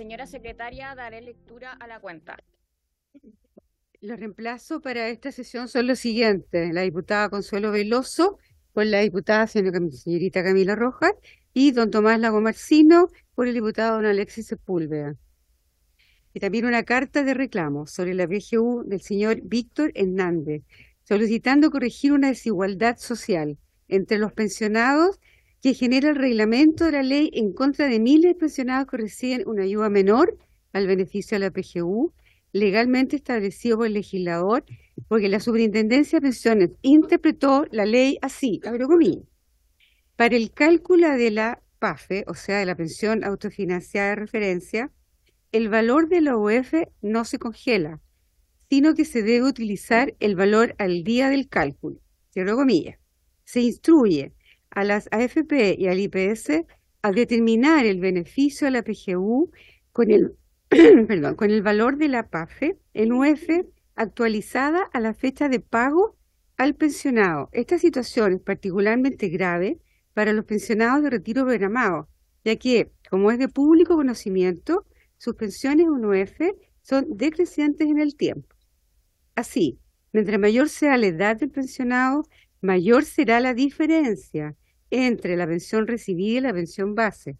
Señora secretaria, daré lectura a la cuenta. Los reemplazos para esta sesión son los siguientes. La diputada Consuelo Veloso por la diputada señorita Camila Rojas y don Tomás Lago Marcino por el diputado don Alexis Sepúlveda. Y también una carta de reclamo sobre la BGU del señor Víctor Hernández, solicitando corregir una desigualdad social entre los pensionados que genera el reglamento de la ley en contra de miles de pensionados que reciben una ayuda menor al beneficio de la PGU, legalmente establecido por el legislador, porque la Superintendencia de Pensiones interpretó la ley así, para el cálculo de la PAFE, o sea, de la pensión autofinanciada de referencia, el valor de la UF e no se congela, sino que se debe utilizar el valor al día del cálculo, Se instruye a las AFP y al IPS a determinar el beneficio a la PGU con el, con el valor de la PAFE en UF actualizada a la fecha de pago al pensionado. Esta situación es particularmente grave para los pensionados de retiro programado, ya que, como es de público conocimiento, sus pensiones en UF e son decrecientes en el tiempo. Así, mientras mayor sea la edad del pensionado, mayor será la diferencia entre la pensión recibida y la pensión base.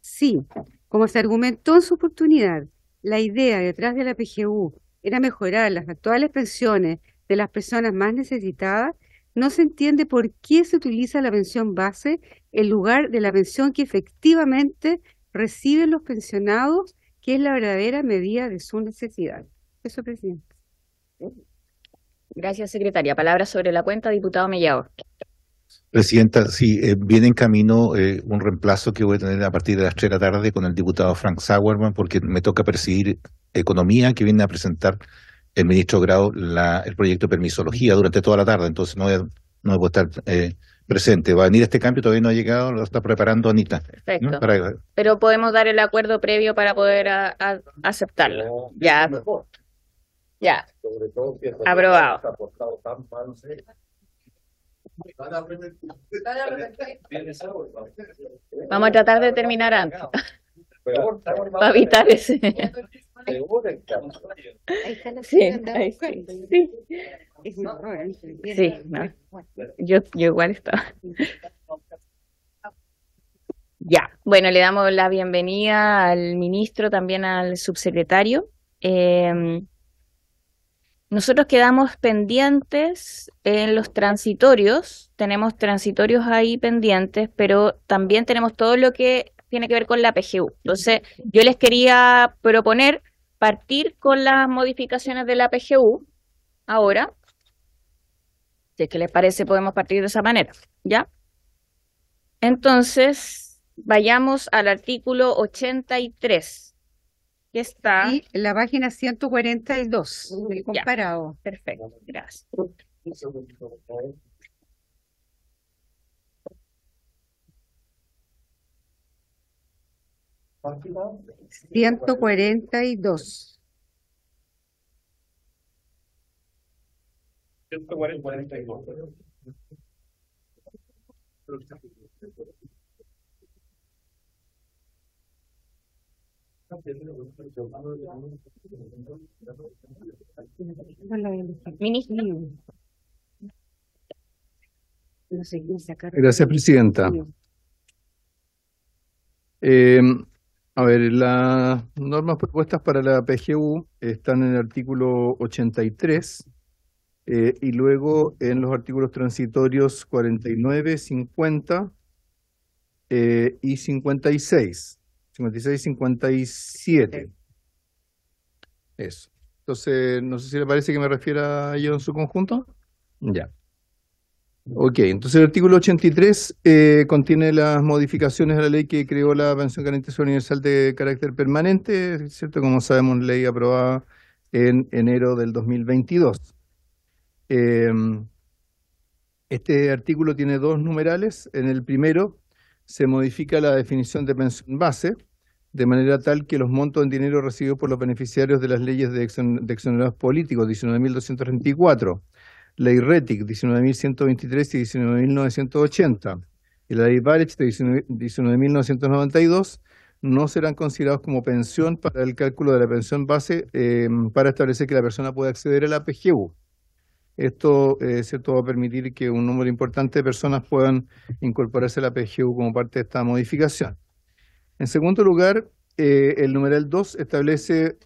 Sí, como se argumentó en su oportunidad, la idea detrás de la PGU era mejorar las actuales pensiones de las personas más necesitadas, no se entiende por qué se utiliza la pensión base en lugar de la pensión que efectivamente reciben los pensionados, que es la verdadera medida de su necesidad. Eso, presidente. Gracias, secretaria. Palabra sobre la cuenta, diputado Mellado. Presidenta, sí, eh, viene en camino eh, un reemplazo que voy a tener a partir de las 3 de la tarde con el diputado Frank Sauerman, porque me toca presidir Economía, que viene a presentar el ministro Grau la, el proyecto de permisología durante toda la tarde, entonces no voy a, estar eh, presente. Va a venir este cambio, todavía no ha llegado, lo está preparando Anita. Perfecto. Pero podemos dar el acuerdo previo para poder ah, ah, aceptarlo. ya. Ya. Aprobado. Vamos a tratar de terminar antes. Para evitar ese. sí, yo, igual estaba. Ya, bueno, le damos la bienvenida al ministro, también al subsecretario. Eh, nosotros quedamos pendientes en los transitorios, tenemos transitorios ahí pendientes, pero también tenemos todo lo que tiene que ver con la PGU. Entonces, yo les quería proponer partir con las modificaciones de la PGU ahora. Si es que les parece, podemos partir de esa manera, ¿ya? Entonces, vayamos al artículo 83 está. Y la página 142, comparado. Perfecto, gracias. 142. 142. Gracias, Presidenta. Em, a ver, las normas propuestas para la PGU están en el artículo 83 eh, y luego en los artículos transitorios 49, 50 eh, y 56. 56 57. Eso. Entonces, no sé si le parece que me refiera a ello en su conjunto. Ya. Ok, entonces el artículo 83 eh, contiene las modificaciones a la ley que creó la Pensión Garantizada Universal de carácter permanente, ¿cierto? Como sabemos, ley aprobada en enero del 2022. Em, este artículo tiene dos numerales. En el primero se modifica la definición de pensión base de manera tal que los montos en dinero recibidos por los beneficiarios de las leyes de, exonerados políticos, 19.234, ley RETIC, 19.123 y 19.980, y la ley y 19.992, no serán considerados como pensión para el cálculo de la pensión base eh, para establecer que la persona pueda acceder a la PGU. Esto, eh, va a permitir que un número importante de personas puedan incorporarse a la PGU como parte de esta modificación. En segundo lugar, eh, el numeral 2 establece,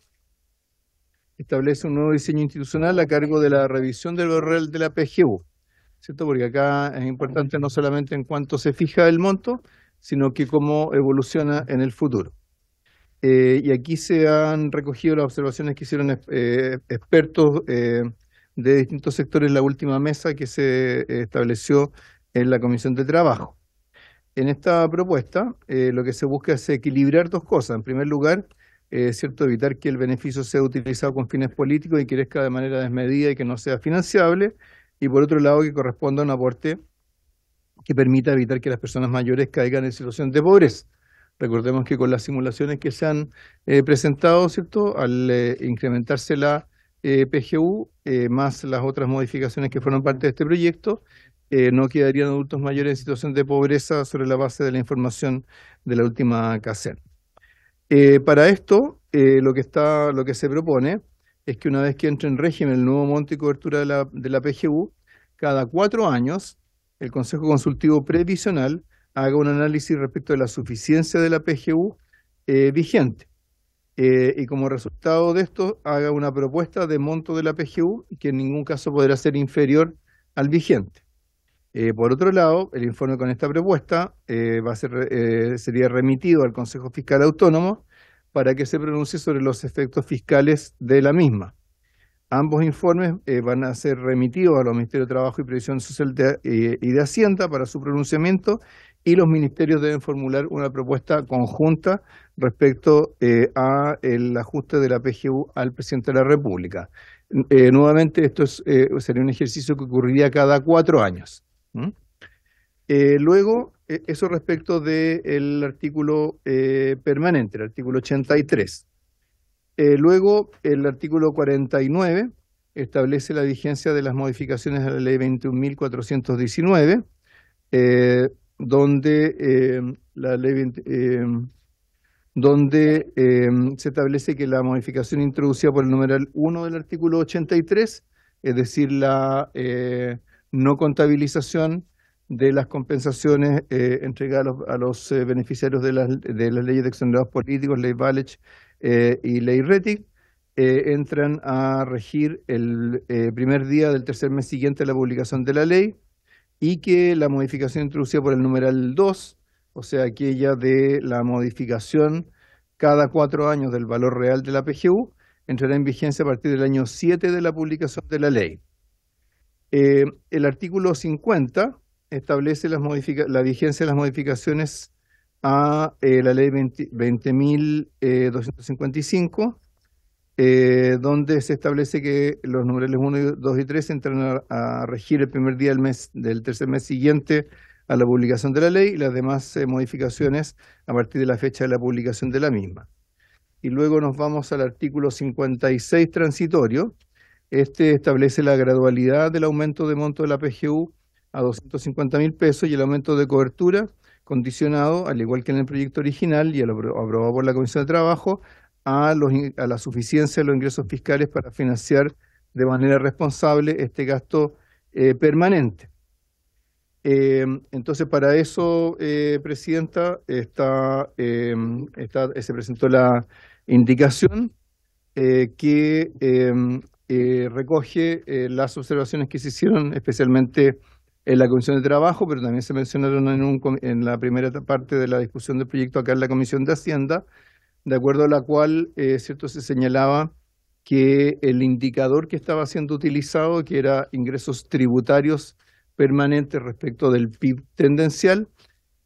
un nuevo diseño institucional a cargo de la revisión del URL de la PGU, ¿cierto? Porque acá es importante no solamente en cuánto se fija el monto, sino que cómo evoluciona en el futuro. Eh, y aquí se han recogido las observaciones que hicieron expertos de distintos sectores la última mesa que se eh, estableció en la Comisión de Trabajo. En esta propuesta eh, lo que se busca es equilibrar dos cosas. En primer lugar, eh, cierto, evitar que el beneficio sea utilizado con fines políticos y que crezca de manera desmedida y que no sea financiable. Y por otro lado, que corresponda a un aporte que permita evitar que las personas mayores caigan en situación de pobreza. Recordemos que con las simulaciones que se han presentado, ¿cierto? Al incrementarse la eh, PGU, eh, más las otras modificaciones que fueron parte de este proyecto, eh, no quedarían adultos mayores en situación de pobreza sobre la base de la información de la última CACEN. para esto, lo, que está, lo que se propone es que una vez que entre en régimen el nuevo monto y cobertura de la, de la PGU, cada cuatro años el Consejo Consultivo Previsional haga un análisis respecto de la suficiencia de la PGU vigente eh, y como resultado de esto haga una propuesta de monto de la PGU que en ningún caso podrá ser inferior al vigente. Eh, por otro lado, el informe con esta propuesta eh, va a ser, sería remitido al Consejo Fiscal Autónomo para que se pronuncie sobre los efectos fiscales de la misma. Ambos informes van a ser remitidos a los Ministerios de Trabajo y Previsión Social y de Hacienda para su pronunciamiento y los ministerios deben formular una propuesta conjunta respecto al eh, a el ajuste de la PGU al presidente de la República. Eh, nuevamente, esto eh, sería un ejercicio que ocurriría cada cuatro años. luego, eso respecto del artículo permanente, el artículo 83. luego, el artículo 49 establece la vigencia de las modificaciones a la ley 21.419 donde eh, la eh, donde eh, se establece que la modificación introducida por el numeral 1 del artículo 83, es decir, la no contabilización de las compensaciones entregadas a los, beneficiarios de las, de las leyes de exonerados políticos, ley Valech y ley Retic, entran a regir el primer día del tercer mes siguiente a la publicación de la ley y que la modificación introducida por el numeral 2, o sea, aquella de la modificación cada cuatro años del valor real de la PGU, entrará en vigencia a partir del año 7 de la publicación de la ley. Eh, el artículo 50 establece la vigencia de las modificaciones a eh, la ley 20.255 eh, donde se establece que los numerales 1, 2 y 3 entran a, regir el primer día del mes, del tercer mes siguiente a la publicación de la ley y las demás eh, modificaciones a partir de la fecha de la publicación de la misma. Y luego nos vamos al artículo 56 transitorio. Este establece la gradualidad del aumento de monto de la PGU a 250 mil pesos y el aumento de cobertura condicionado, al igual que en el proyecto original y aprobado por la Comisión de Trabajo, a, la suficiencia de los ingresos fiscales para financiar de manera responsable este gasto eh, permanente. Eh, entonces, para eso, eh, Presidenta, está, em, se presentó la indicación que em, recoge las observaciones que se hicieron especialmente en la Comisión de Trabajo, pero también se mencionaron en la primera parte de la discusión del proyecto acá en la Comisión de Hacienda, de acuerdo a la cual eh, cierto, se señalaba que el indicador que estaba siendo utilizado, que era ingresos tributarios permanentes respecto del PIB tendencial,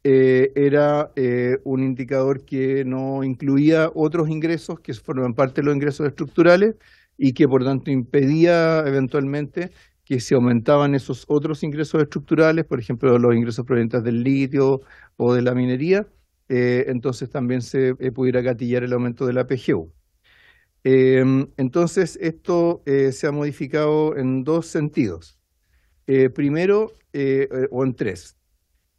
eh, era eh, un indicador que no incluía otros ingresos que forman parte de los ingresos estructurales y que por tanto impedía eventualmente que se aumentaban esos otros ingresos estructurales, por ejemplo los ingresos provenientes del litio o de la minería, eh, entonces también se eh, pudiera gatillar el aumento de la PGU. Em, entonces, esto eh, se ha modificado en dos sentidos. primero, o en tres.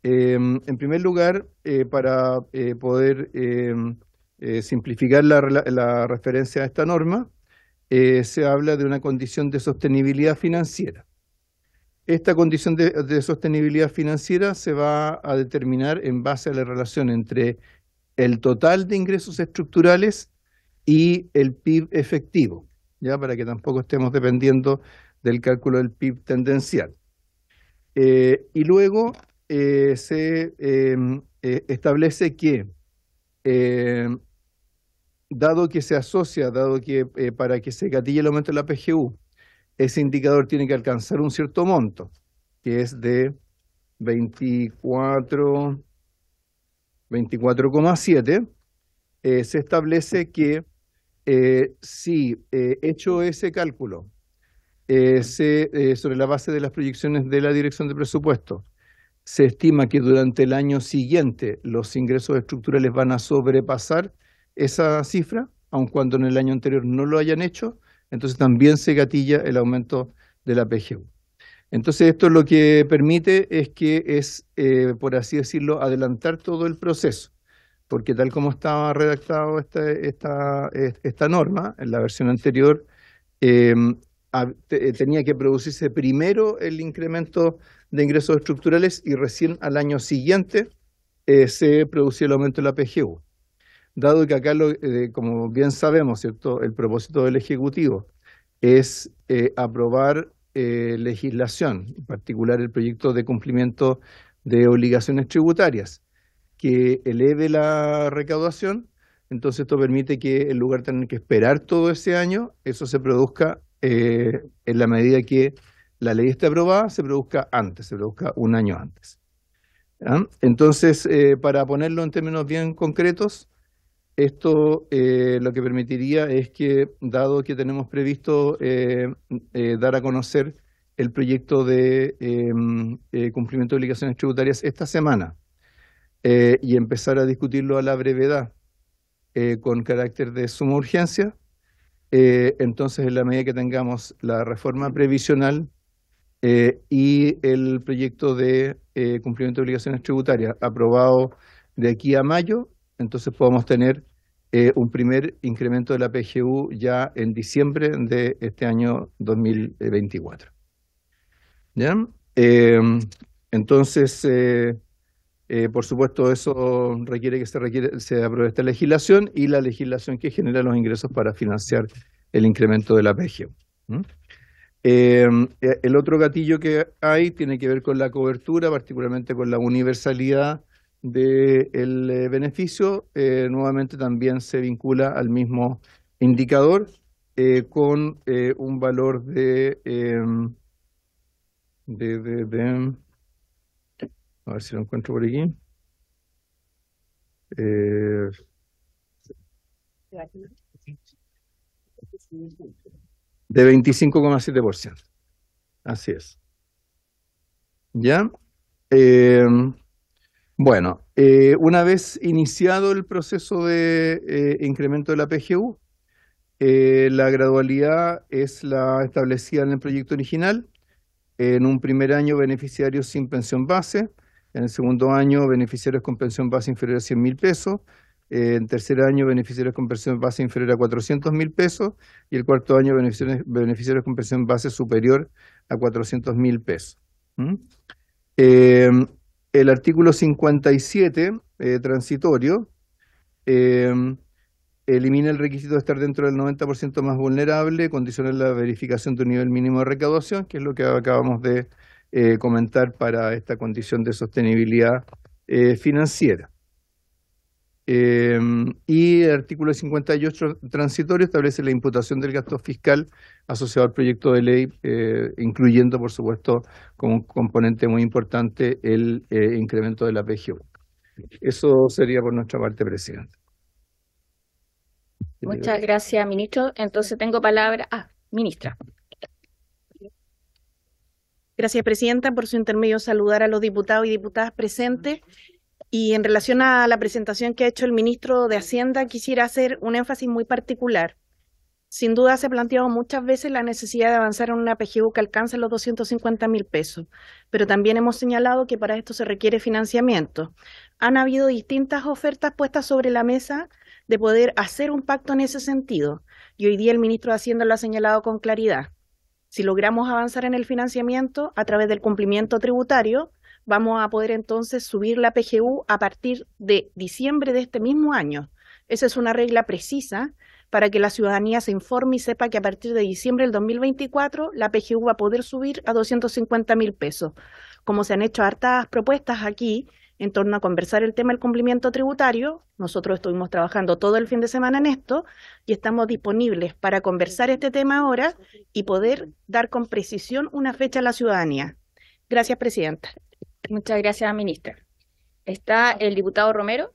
Em, en primer lugar, para poder em, simplificar la, referencia a esta norma, se habla de una condición de sostenibilidad financiera. Esta condición de, sostenibilidad financiera se va a determinar en base a la relación entre el total de ingresos estructurales y el PIB efectivo, ya para que tampoco estemos dependiendo del cálculo del PIB tendencial. Eh, y luego eh, se em, eh, establece que, em, dado que se asocia, dado que para que se gatille el aumento de la PGU, ese indicador tiene que alcanzar un cierto monto, que es de 24,7, eh, se establece que eh, si eh, hecho ese cálculo sobre la base de las proyecciones de la Dirección de Presupuesto, se estima que durante el año siguiente los ingresos estructurales van a sobrepasar esa cifra, aun cuando en el año anterior no lo hayan hecho, entonces también se gatilla el aumento de la PGU. Entonces esto lo que permite es que es, eh, por así decirlo, adelantar todo el proceso, porque tal como estaba redactado este, esta, esta, esta norma, en la versión anterior, em, eh, tenía que producirse primero el incremento de ingresos estructurales y recién al año siguiente eh, se producía el aumento de la PGU dado que acá, eh, como bien sabemos, ¿cierto? el propósito del Ejecutivo es eh, aprobar eh, legislación, en particular el proyecto de cumplimiento de obligaciones tributarias, que eleve la recaudación, entonces esto permite que en lugar de tener que esperar todo ese año, eso se produzca en la medida que la ley esté aprobada, se produzca antes, se produzca un año antes. ¿Ah? Entonces, para ponerlo en términos bien concretos, esto eh, lo que permitiría es que, dado que tenemos previsto eh, eh, dar a conocer el proyecto de em, cumplimiento de obligaciones tributarias esta semana y empezar a discutirlo a la brevedad con carácter de suma urgencia, entonces en la medida que tengamos la reforma previsional y el proyecto de cumplimiento de obligaciones tributarias aprobado de aquí a mayo, entonces podamos tener eh, un primer incremento de la PGU ya en diciembre de este año 2024. ¿Ya? Em, entonces, eh, eh, por supuesto, eso requiere que se, apruebe esta legislación y la legislación que genera los ingresos para financiar el incremento de la PGU. Em, e, el otro gatillo que hay tiene que ver con la cobertura, particularmente con la universalidad del eh, beneficio eh, nuevamente también se vincula al mismo indicador eh, con un valor em, de, de, de, A ver si lo encuentro por aquí. de 25,7%. Así es. ¿Ya? Em, bueno, eh, una vez iniciado el proceso de eh, incremento de la PGU, eh, la gradualidad es la establecida en el proyecto original. En un primer año, beneficiarios sin pensión base. En el segundo año, beneficiarios con pensión base inferior a 100 mil pesos. en tercer año, beneficiarios con pensión base inferior a 400 mil pesos. Y el cuarto año, beneficiarios, con pensión base superior a 400 mil pesos. ¿Mm? el artículo 57, eh, transitorio, em, elimina el requisito de estar dentro del 90% más vulnerable, condiciona la verificación de un nivel mínimo de recaudación, que es lo que acabamos de eh, comentar para esta condición de sostenibilidad eh, financiera. Eh, y el artículo 58 transitorio establece la imputación del gasto fiscal asociado al proyecto de ley, eh, incluyendo, por supuesto, como componente muy importante, el eh, incremento de la PGU. Eso sería por nuestra parte, presidente. Muchas gracias, ministro. Entonces tengo palabra. a ah, ministra. Gracias, Presidenta, por su intermedio saludar a los diputados y diputadas presentes y en relación a la presentación que ha hecho el ministro de Hacienda, quisiera hacer un énfasis muy particular. Sin duda se ha planteado muchas veces la necesidad de avanzar en una PGU que alcance los 250 mil pesos, pero también hemos señalado que para esto se requiere financiamiento. Han habido distintas ofertas puestas sobre la mesa de poder hacer un pacto en ese sentido, y hoy día el ministro de Hacienda lo ha señalado con claridad. Si logramos avanzar en el financiamiento a través del cumplimiento tributario, vamos a poder entonces subir la PGU a partir de diciembre de este mismo año. Esa es una regla precisa para que la ciudadanía se informe y sepa que a partir de diciembre del 2024 la PGU va a poder subir a 250 mil pesos. Como se han hecho hartas propuestas aquí en torno a conversar el tema del cumplimiento tributario, nosotros estuvimos trabajando todo el fin de semana en esto y estamos disponibles para conversar este tema ahora y poder dar con precisión una fecha a la ciudadanía. Gracias, Presidenta. Muchas gracias, ministra. Está el diputado Romero.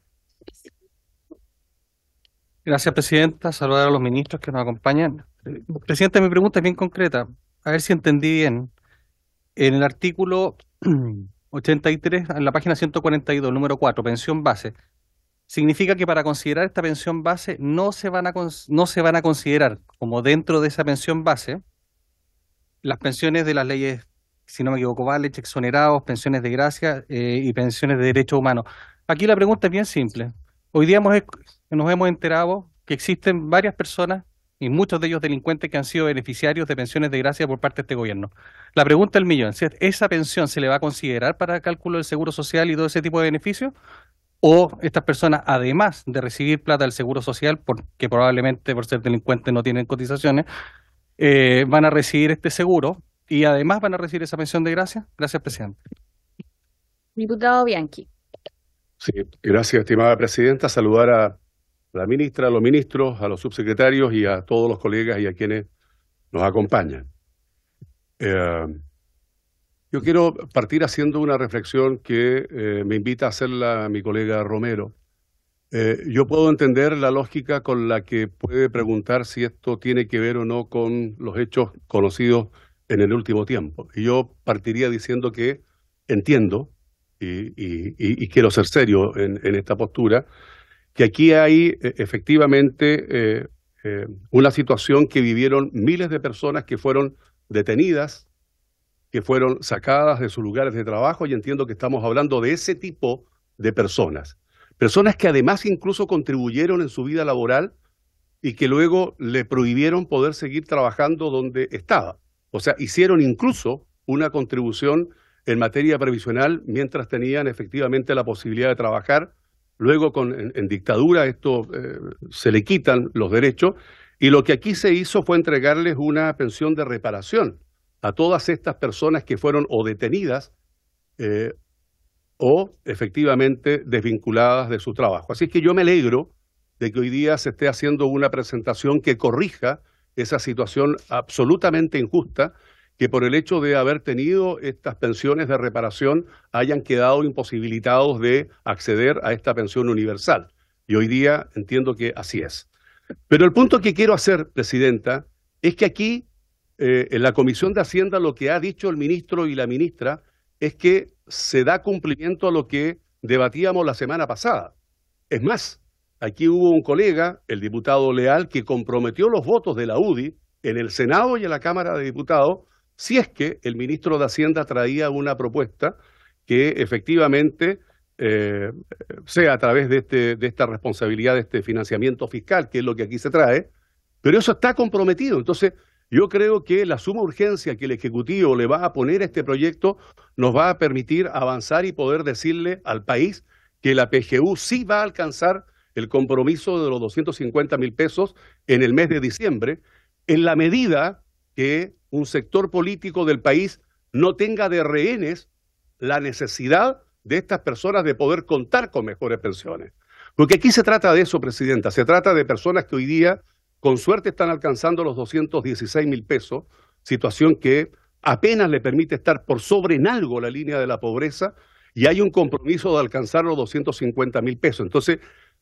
Gracias, presidenta. Saludar a los ministros que nos acompañan. Presidenta, mi pregunta es bien concreta. A ver si entendí bien. En el artículo 83, en la página 142, número 4, pensión base, significa que para considerar esta pensión base no se van a, no se van a considerar como dentro de esa pensión base las pensiones de las leyes si no me equivoco, vales, exonerados, pensiones de gracia eh, y pensiones de derechos humanos. Aquí la pregunta es bien simple. Hoy día hemos, nos hemos enterado que existen varias personas y muchos de ellos delincuentes que han sido beneficiarios de pensiones de gracia por parte de este gobierno. La pregunta del millón, ¿esa pensión se le va a considerar para cálculo del seguro social y todo ese tipo de beneficios? ¿O estas personas, además de recibir plata del seguro social, porque probablemente por ser delincuentes no tienen cotizaciones, eh, van a recibir este seguro y además van a recibir esa pensión de gracia. Gracias, presidente. Diputado Bianchi. Sí, gracias, estimada presidenta. Saludar a la ministra, a los ministros, a los subsecretarios y a todos los colegas y a quienes nos acompañan. Eh, yo quiero partir haciendo una reflexión que eh, me invita a hacerla mi colega Romero. Eh, yo puedo entender la lógica con la que puede preguntar si esto tiene que ver o no con los hechos conocidos en el último tiempo. Y yo partiría diciendo que entiendo, y, quiero ser serio en, esta postura, que aquí hay eh, efectivamente eh, eh, una situación que vivieron miles de personas que fueron detenidas, que fueron sacadas de sus lugares de trabajo, y entiendo que estamos hablando de ese tipo de personas. Personas que además incluso contribuyeron en su vida laboral y que luego le prohibieron poder seguir trabajando donde estaba. O sea, hicieron incluso una contribución en materia previsional mientras tenían efectivamente la posibilidad de trabajar. Luego con, en, dictadura esto eh, se le quitan los derechos y lo que aquí se hizo fue entregarles una pensión de reparación a todas estas personas que fueron o detenidas eh, o efectivamente desvinculadas de su trabajo. Así que yo me alegro de que hoy día se esté haciendo una presentación que corrija esa situación absolutamente injusta que por el hecho de haber tenido estas pensiones de reparación hayan quedado imposibilitados de acceder a esta pensión universal. Y hoy día entiendo que así es. Pero el punto que quiero hacer, Presidenta, es que aquí eh, en la Comisión de Hacienda lo que ha dicho el ministro y la ministra es que se da cumplimiento a lo que debatíamos la semana pasada. Es más, Aquí hubo un colega, el diputado Leal, que comprometió los votos de la UDI en el Senado y en la Cámara de Diputados si es que el ministro de Hacienda traía una propuesta que efectivamente eh, sea a través de, este, de esta responsabilidad, de este financiamiento fiscal, que es lo que aquí se trae, pero eso está comprometido. Entonces, yo creo que la suma urgencia que el Ejecutivo le va a poner a este proyecto nos va a permitir avanzar y poder decirle al país que la PGU sí va a alcanzar el compromiso de los 250 mil pesos en el mes de diciembre, en la medida que un sector político del país no tenga de rehenes la necesidad de estas personas de poder contar con mejores pensiones. Porque aquí se trata de eso, Presidenta, se trata de personas que hoy día con suerte están alcanzando los 216 mil pesos, situación que apenas le permite estar por sobre en algo la línea de la pobreza y hay un compromiso de alcanzar los 250 mil pesos. Entonces,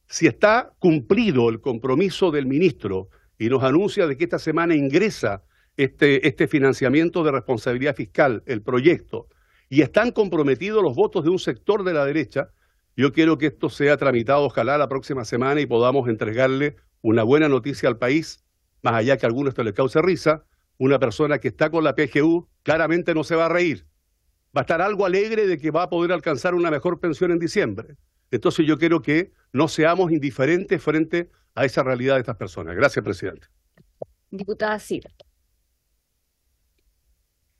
si está cumplido el compromiso del ministro y nos anuncia de que esta semana ingresa este, este, financiamiento de responsabilidad fiscal, el proyecto, y están comprometidos los votos de un sector de la derecha, yo quiero que esto sea tramitado, ojalá la próxima semana, y podamos entregarle una buena noticia al país, más allá que a algunos esto le cause risa, una persona que está con la PGU claramente no se va a reír. Va a estar algo alegre de que va a poder alcanzar una mejor pensión en diciembre. Entonces yo quiero que no seamos indiferentes frente a esa realidad de estas personas. Gracias, presidente. Diputada Sir.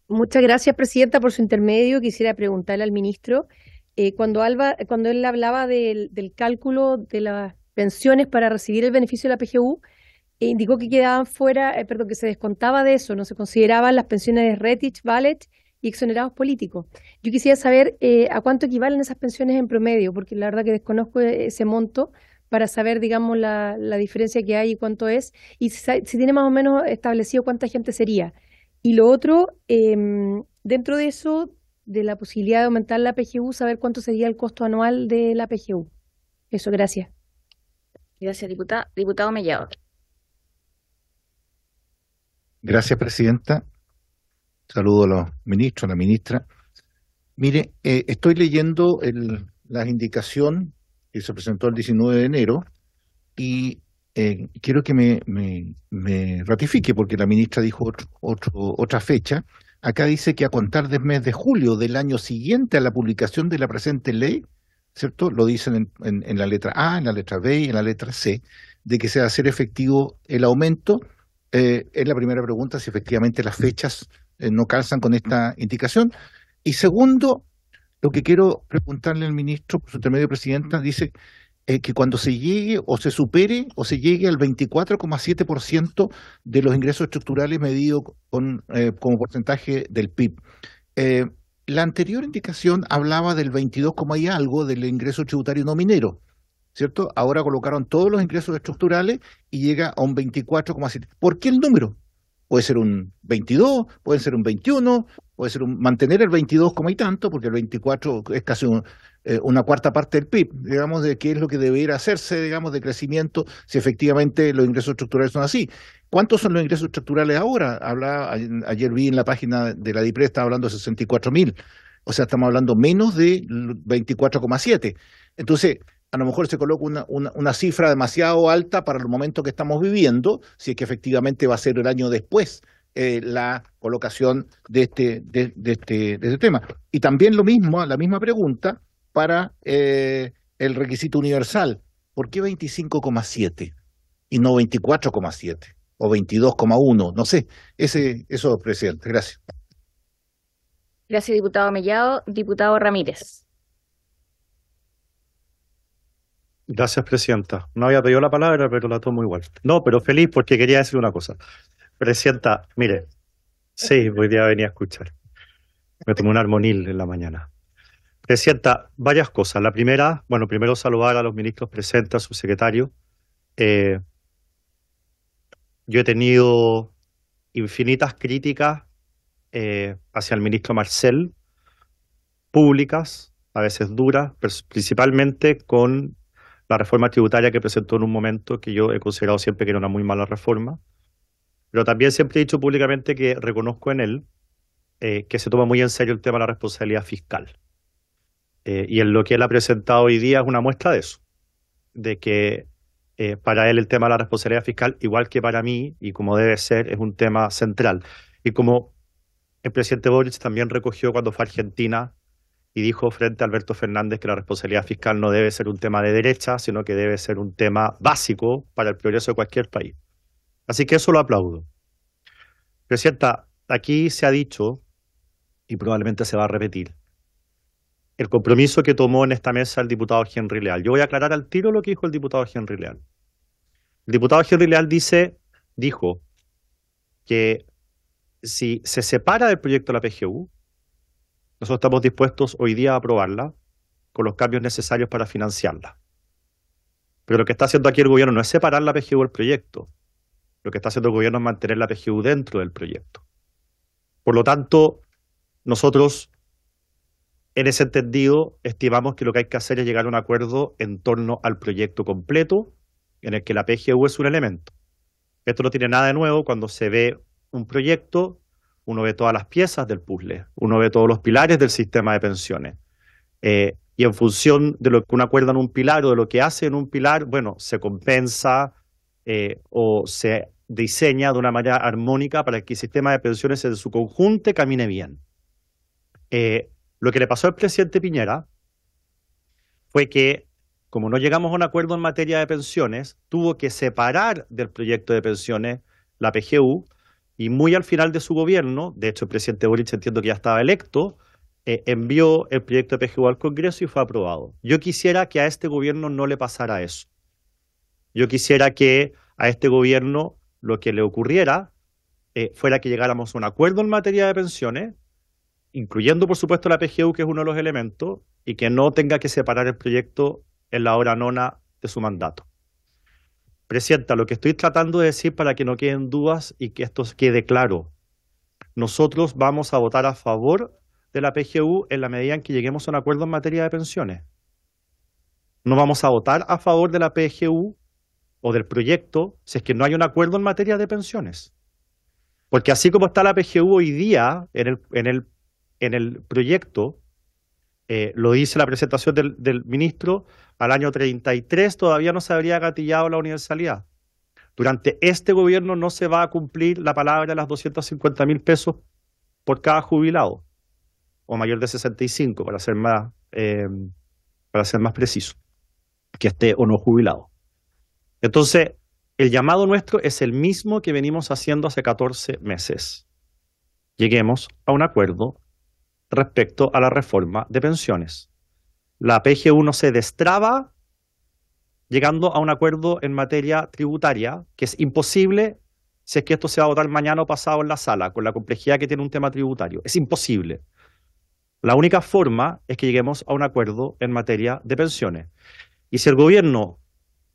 Muchas gracias, presidenta, por su intermedio. Quisiera preguntarle al ministro, eh, cuando, Alba, cuando él hablaba del, cálculo de las pensiones para recibir el beneficio de la PGU, indicó que quedaban fuera, eh, perdón, que se descontaba de eso, no se consideraban las pensiones de Retich, Valet y exonerados políticos. Yo quisiera saber eh, a cuánto equivalen esas pensiones en promedio, porque la verdad que desconozco eh, ese monto para saber, digamos, la, diferencia que hay y cuánto es, y si, tiene más o menos establecido cuánta gente sería. Y lo otro, em, dentro de eso, de la posibilidad de aumentar la PGU, saber cuánto sería el costo anual de la PGU. Eso, gracias. Gracias, Diputado Mellado. Gracias, presidenta saludo a los ministros, a la ministra. Mire, eh, estoy leyendo el, la indicación que se presentó el 19 de enero y eh, quiero que me, ratifique porque la ministra dijo otra fecha. Acá dice que a contar del mes de julio del año siguiente a la publicación de la presente ley, ¿cierto? Lo dicen en, la letra A, en la letra B y en la letra C, de que se va a hacer efectivo el aumento. Eh, es la primera pregunta si efectivamente las fechas eh, no calzan con esta indicación. Y segundo, lo que quiero preguntarle al ministro, por pues, su intermedio presidenta, dice eh, que cuando se llegue o se supere o se llegue al 24,7% de los ingresos estructurales medidos con, eh, como porcentaje del PIB. la anterior indicación hablaba del 22, algo del ingreso tributario no minero, ¿cierto? Ahora colocaron todos los ingresos estructurales y llega a un 24,7%. ¿Por qué el número? puede ser un 22, puede ser un 21, puede ser un, mantener el 22 como hay tanto, porque el 24 es casi eh, una cuarta parte del PIB, digamos, de qué es lo que debería hacerse, digamos, de crecimiento, si efectivamente los ingresos estructurales son así. ¿Cuántos son los ingresos estructurales ahora? ayer vi en la página de la DIPRE, estaba hablando de 64 mil, o sea, estamos hablando menos de 24,7. Entonces, a lo mejor se coloca una, cifra demasiado alta para el momento que estamos viviendo, si es que efectivamente va a ser el año después eh, la colocación de este, de, este, de este tema. Y también lo mismo, la misma pregunta para eh, el requisito universal. ¿Por qué 25,7 y no 24,7 o 22,1? No sé, ese, eso, presidente. Gracias. Gracias, diputado Mellado. Diputado Ramírez. Gracias, Presidenta. No había pedido la palabra, pero la tomo igual. No, pero feliz porque quería decir una cosa. Presidenta, mire, sí, hoy día venía a escuchar. Me tomé un armonil en la mañana. Presidenta, varias cosas. La primera, bueno, primero saludar a los ministros presentes, a su secretario. Eh, yo he tenido infinitas críticas eh, hacia el ministro Marcel, públicas, a veces duras, principalmente con la reforma tributaria que presentó en un momento que yo he considerado siempre que era una muy mala reforma, pero también siempre he dicho públicamente que reconozco en él eh, que se toma muy en serio el tema de la responsabilidad fiscal. Eh, y en lo que él ha presentado hoy día es una muestra de eso, de que eh, para él el tema de la responsabilidad fiscal, igual que para mí, y como debe ser, es un tema central. Y como el presidente Boric también recogió cuando fue a Argentina y dijo frente a Alberto Fernández que la responsabilidad fiscal no debe ser un tema de derecha, sino que debe ser un tema básico para el progreso de cualquier país. Así que eso lo aplaudo. Pero cierta aquí se ha dicho, y probablemente se va a repetir, el compromiso que tomó en esta mesa el diputado Henry Leal. Yo voy a aclarar al tiro lo que dijo el diputado Henry Leal. El diputado Henry Leal dice, dijo que si se separa del proyecto de la PGU, nosotros estamos dispuestos hoy día a aprobarla con los cambios necesarios para financiarla. Pero lo que está haciendo aquí el gobierno no es separar la PGU del proyecto. Lo que está haciendo el gobierno es mantener la PGU dentro del proyecto. Por lo tanto, nosotros, en ese entendido, estimamos que lo que hay que hacer es llegar a un acuerdo en torno al proyecto completo, en el que la PGU es un elemento. Esto no tiene nada de nuevo cuando se ve un proyecto uno ve todas las piezas del puzzle, uno ve todos los pilares del sistema de pensiones. Eh, y en función de lo que uno acuerda en un pilar o de lo que hace en un pilar, bueno, se compensa eh, o se diseña de una manera armónica para que el sistema de pensiones en su conjunto camine bien. Eh, lo que le pasó al presidente Piñera fue que, como no llegamos a un acuerdo en materia de pensiones, tuvo que separar del proyecto de pensiones la PGU y muy al final de su gobierno, de hecho el presidente Boric entiendo que ya estaba electo, eh, envió el proyecto de PGU al Congreso y fue aprobado. Yo quisiera que a este gobierno no le pasara eso. Yo quisiera que a este gobierno lo que le ocurriera eh, fuera que llegáramos a un acuerdo en materia de pensiones, incluyendo por supuesto la PGU, que es uno de los elementos, y que no tenga que separar el proyecto en la hora nona de su mandato. Presenta lo que estoy tratando de decir para que no queden dudas y que esto quede claro. Nosotros vamos a votar a favor de la PGU en la medida en que lleguemos a un acuerdo en materia de pensiones. No vamos a votar a favor de la PGU o del proyecto si es que no hay un acuerdo en materia de pensiones. Porque así como está la PGU hoy día en el, en el proyecto, eh, lo dice la presentación del, ministro, al año 33 todavía no se habría gatillado la universalidad. Durante este gobierno no se va a cumplir la palabra de las 250 mil pesos por cada jubilado, o mayor de 65, para ser más, eh, para ser más preciso, que esté o no jubilado. Entonces, el llamado nuestro es el mismo que venimos haciendo hace 14 meses. Lleguemos a un acuerdo respecto a la reforma de pensiones. La PGU no se destraba llegando a un acuerdo en materia tributaria que es imposible si es que esto se va a votar mañana o pasado en la sala, con la complejidad que tiene un tema tributario. Es imposible. La única forma es que lleguemos a un acuerdo en materia de pensiones. Y si el gobierno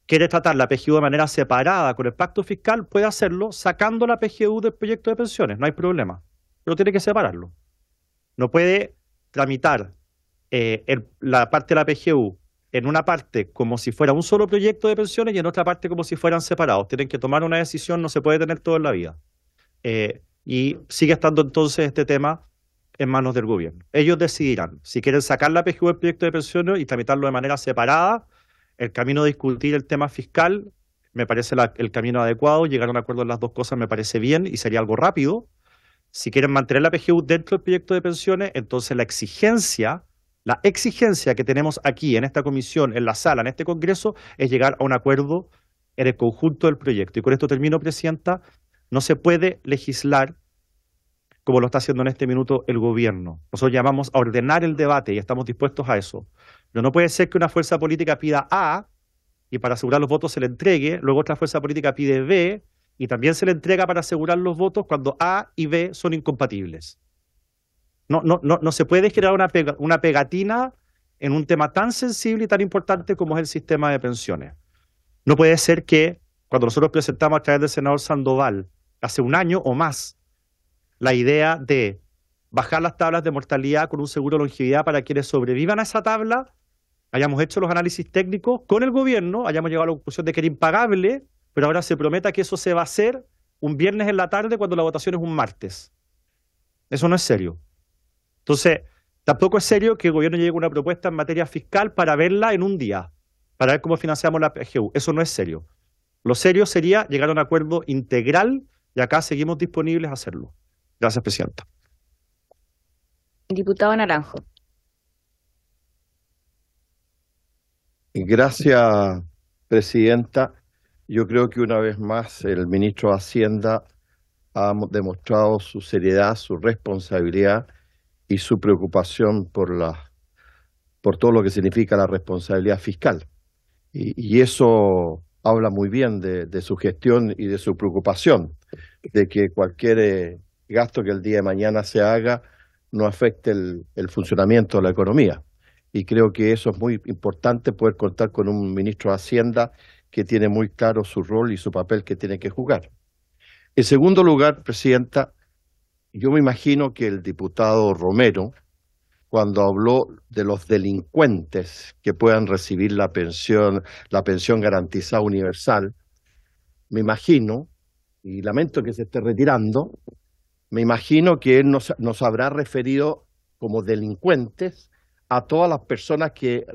quiere tratar la PGU de manera separada con el pacto fiscal, puede hacerlo sacando la PGU del proyecto de pensiones, no hay problema, pero tiene que separarlo no puede tramitar eh, la parte de la PGU en una parte como si fuera un solo proyecto de pensiones y en otra parte como si fueran separados. Tienen que tomar una decisión, no se puede tener todo en la vida. Eh, y sigue estando entonces este tema en manos del gobierno. Ellos decidirán si quieren sacar la PGU del proyecto de pensiones y tramitarlo de manera separada. El camino de discutir el tema fiscal me parece el camino adecuado, llegar a un acuerdo en las dos cosas me parece bien y sería algo rápido si quieren mantener la PGU dentro del proyecto de pensiones, entonces la exigencia, la exigencia que tenemos aquí en esta comisión, en la sala, en este Congreso, es llegar a un acuerdo en el conjunto del proyecto. Y con esto termino, Presidenta. No se puede legislar como lo está haciendo en este minuto el gobierno. Nosotros llamamos a ordenar el debate y estamos dispuestos a eso. Pero no puede ser que una fuerza política pida A y para asegurar los votos se le entregue, luego otra fuerza política pide B y también se le entrega para asegurar los votos cuando A y B son incompatibles. No, no, no, se puede generar una, una pegatina en un tema tan sensible y tan importante como es el sistema de pensiones. No puede ser que cuando nosotros presentamos a través del senador Sandoval hace un año o más la idea de bajar las tablas de mortalidad con un seguro de longevidad para quienes sobrevivan a esa tabla, hayamos hecho los análisis técnicos con el gobierno, hayamos llegado a la conclusión de que era impagable pero ahora se prometa que eso se va a hacer un viernes en la tarde cuando la votación es un martes. Eso no es serio. Entonces, tampoco es serio que el gobierno llegue una propuesta en materia fiscal para verla en un día, para ver cómo financiamos la PGU. Eso no es serio. Lo serio sería llegar a un acuerdo integral y acá seguimos disponibles a hacerlo. Gracias, Presidenta. Diputado Naranjo. Gracias, Presidenta. Yo creo que una vez más el ministro de Hacienda ha demostrado su seriedad, su responsabilidad y su preocupación por, la, por todo lo que significa la responsabilidad fiscal. Y, eso habla muy bien de, su gestión y de su preocupación de que cualquier eh, gasto que el día de mañana se haga no afecte el, funcionamiento de la economía. Y creo que eso es muy importante, poder contar con un ministro de Hacienda que tiene muy claro su rol y su papel que tiene que jugar. En segundo lugar, Presidenta, yo me imagino que el diputado Romero, cuando habló de los delincuentes que puedan recibir la pensión, la pensión garantizada universal, me imagino, y lamento que se esté retirando, me imagino que él nos, nos habrá referido como delincuentes a todas las personas que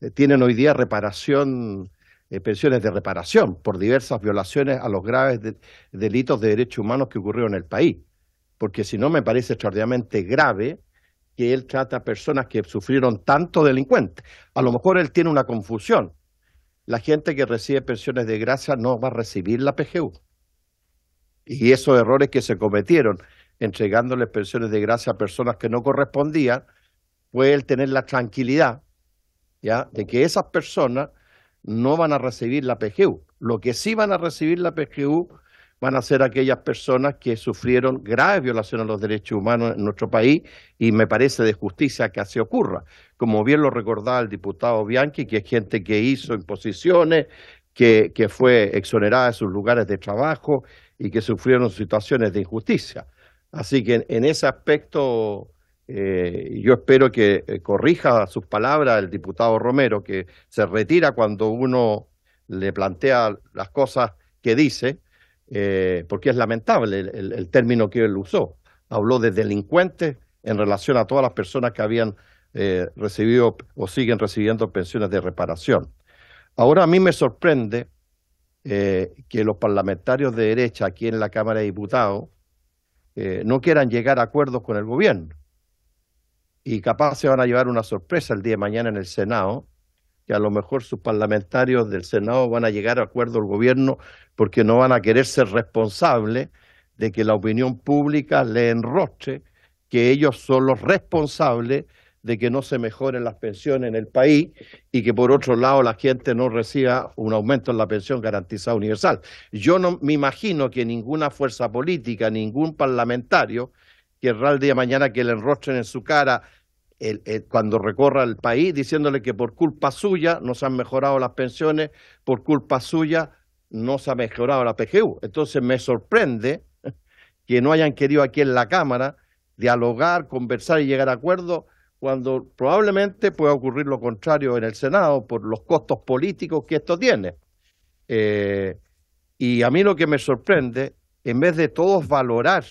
eh, tienen hoy día reparación eh, pensiones de reparación por diversas violaciones a los graves delitos de derechos humanos que ocurrieron en el país. Porque si no, me parece extraordinariamente grave que él trata a personas que sufrieron tanto delincuentes. A lo mejor él tiene una confusión. La gente que recibe pensiones de gracia no va a recibir la PGU. Y esos errores que se cometieron entregándoles pensiones de gracia a personas que no correspondían, puede él tener la tranquilidad ¿ya? de que esas personas no van a recibir la PGU. Lo que sí van a recibir la PGU van a ser aquellas personas que sufrieron graves violaciones a los derechos humanos en nuestro país y me parece de justicia que así ocurra. Como bien lo recordaba el diputado Bianchi, que es gente que hizo imposiciones, que, que fue exonerada de sus lugares de trabajo y que sufrieron situaciones de injusticia. Así que en ese aspecto eh, yo espero que eh, corrija sus palabras el diputado Romero, que se retira cuando uno le plantea las cosas que dice, eh, porque es lamentable el, el, término que él usó. Habló de delincuentes en relación a todas las personas que habían recibido o siguen recibiendo pensiones de reparación. Ahora a mí me sorprende que los parlamentarios de derecha aquí en la Cámara de Diputados no quieran llegar a acuerdos con el gobierno y capaz se van a llevar una sorpresa el día de mañana en el Senado, que a lo mejor sus parlamentarios del Senado van a llegar a acuerdo al gobierno porque no van a querer ser responsables de que la opinión pública le enrostre que ellos son los responsables de que no se mejoren las pensiones en el país y que por otro lado la gente no reciba un aumento en la pensión garantizada universal. Yo no me imagino que ninguna fuerza política, ningún parlamentario que el día mañana que le enrostren en su cara cuando recorra el país diciéndole que por culpa suya no se han mejorado las pensiones, por culpa suya no se ha mejorado la PGU. Entonces me sorprende que no hayan querido aquí en la Cámara dialogar, conversar y llegar a acuerdos cuando probablemente pueda ocurrir lo contrario en el Senado por los costos políticos que esto tiene. Eh, y a mí lo que me sorprende, en vez de todos valorar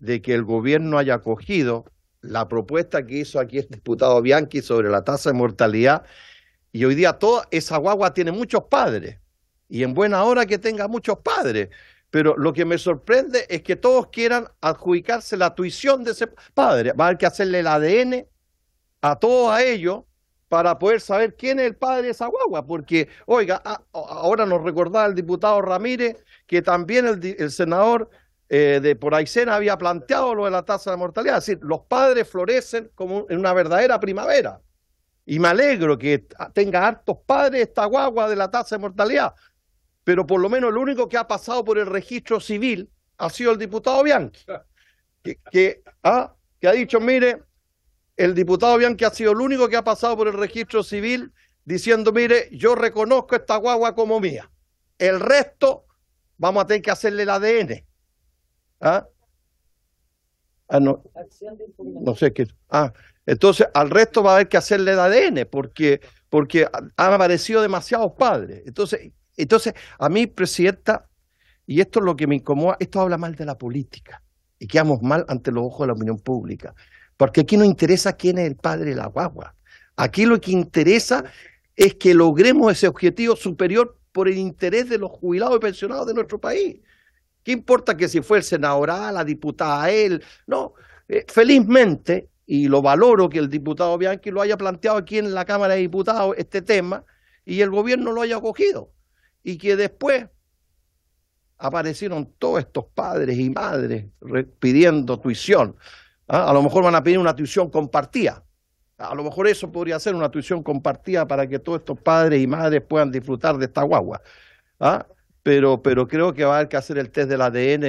de que el gobierno haya acogido la propuesta que hizo aquí el diputado Bianchi sobre la tasa de mortalidad. Y hoy día toda esa guagua tiene muchos padres. Y en buena hora que tenga muchos padres. Pero lo que me sorprende es que todos quieran adjudicarse la tuición de ese padre. Va a haber que hacerle el ADN a todos a ellos para poder saber quién es el padre de esa guagua. Porque, oiga, ahora nos recordaba el diputado Ramírez que también el senador eh, de por Aysena había planteado lo de la tasa de mortalidad. Es decir, los padres florecen como en una verdadera primavera. Y me alegro que tenga hartos padres esta guagua de la tasa de mortalidad. Pero por lo menos el único que ha pasado por el registro civil ha sido el diputado Bianchi, que, ah, que ha dicho, mire, el diputado Bianchi ha sido el único que ha pasado por el registro civil diciendo, mire, yo reconozco esta guagua como mía. El resto vamos a tener que hacerle el ADN ¿Ah? ah no. sé qué. Ah, entonces al resto va a haber que hacerle el ADN porque, porque han aparecido demasiados padres. Entonces, entonces, a mí, presidenta, y esto es lo que me incomoda, esto habla mal de la política y quedamos mal ante los ojos de la opinión pública. Porque aquí no interesa quién es el padre de la guagua. Aquí lo que interesa es que logremos ese objetivo superior por el interés de los jubilados y pensionados de nuestro país. ¿Qué importa que si fue el senador A, ah, la diputada a él? No, eh, felizmente, y lo valoro que el diputado Bianchi lo haya planteado aquí en la Cámara de Diputados, este tema, y el gobierno lo haya acogido. Y que después aparecieron todos estos padres y madres pidiendo tuición. ¿ah? A lo mejor van a pedir una tuición compartida. A lo mejor eso podría ser una tuición compartida para que todos estos padres y madres puedan disfrutar de esta guagua. ¿Ah? pero, pero creo que va a haber que hacer el test del ADN,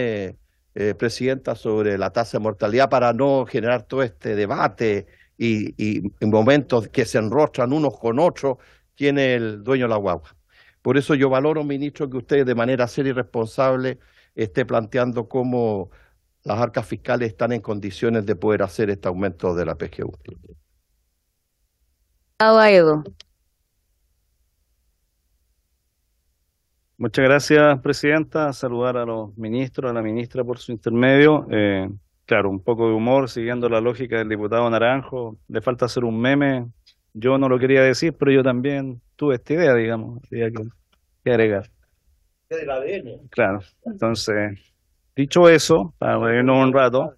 eh, Presidenta, sobre la tasa de mortalidad para no generar todo este debate y, en momentos que se enrostran unos con otros, tiene el dueño la guagua. Por eso yo valoro, ministro, que usted de manera seria y responsable esté planteando cómo las arcas fiscales están en condiciones de poder hacer este aumento de la PGU. Muchas gracias, Presidenta. Saludar a los ministros, a la ministra por su intermedio. Eh, claro, un poco de humor, siguiendo la lógica del diputado Naranjo. Le falta hacer un meme. Yo no lo quería decir, pero yo también tuve esta idea, digamos, que, que agregar. la Claro, entonces, dicho eso, para vernos un rato,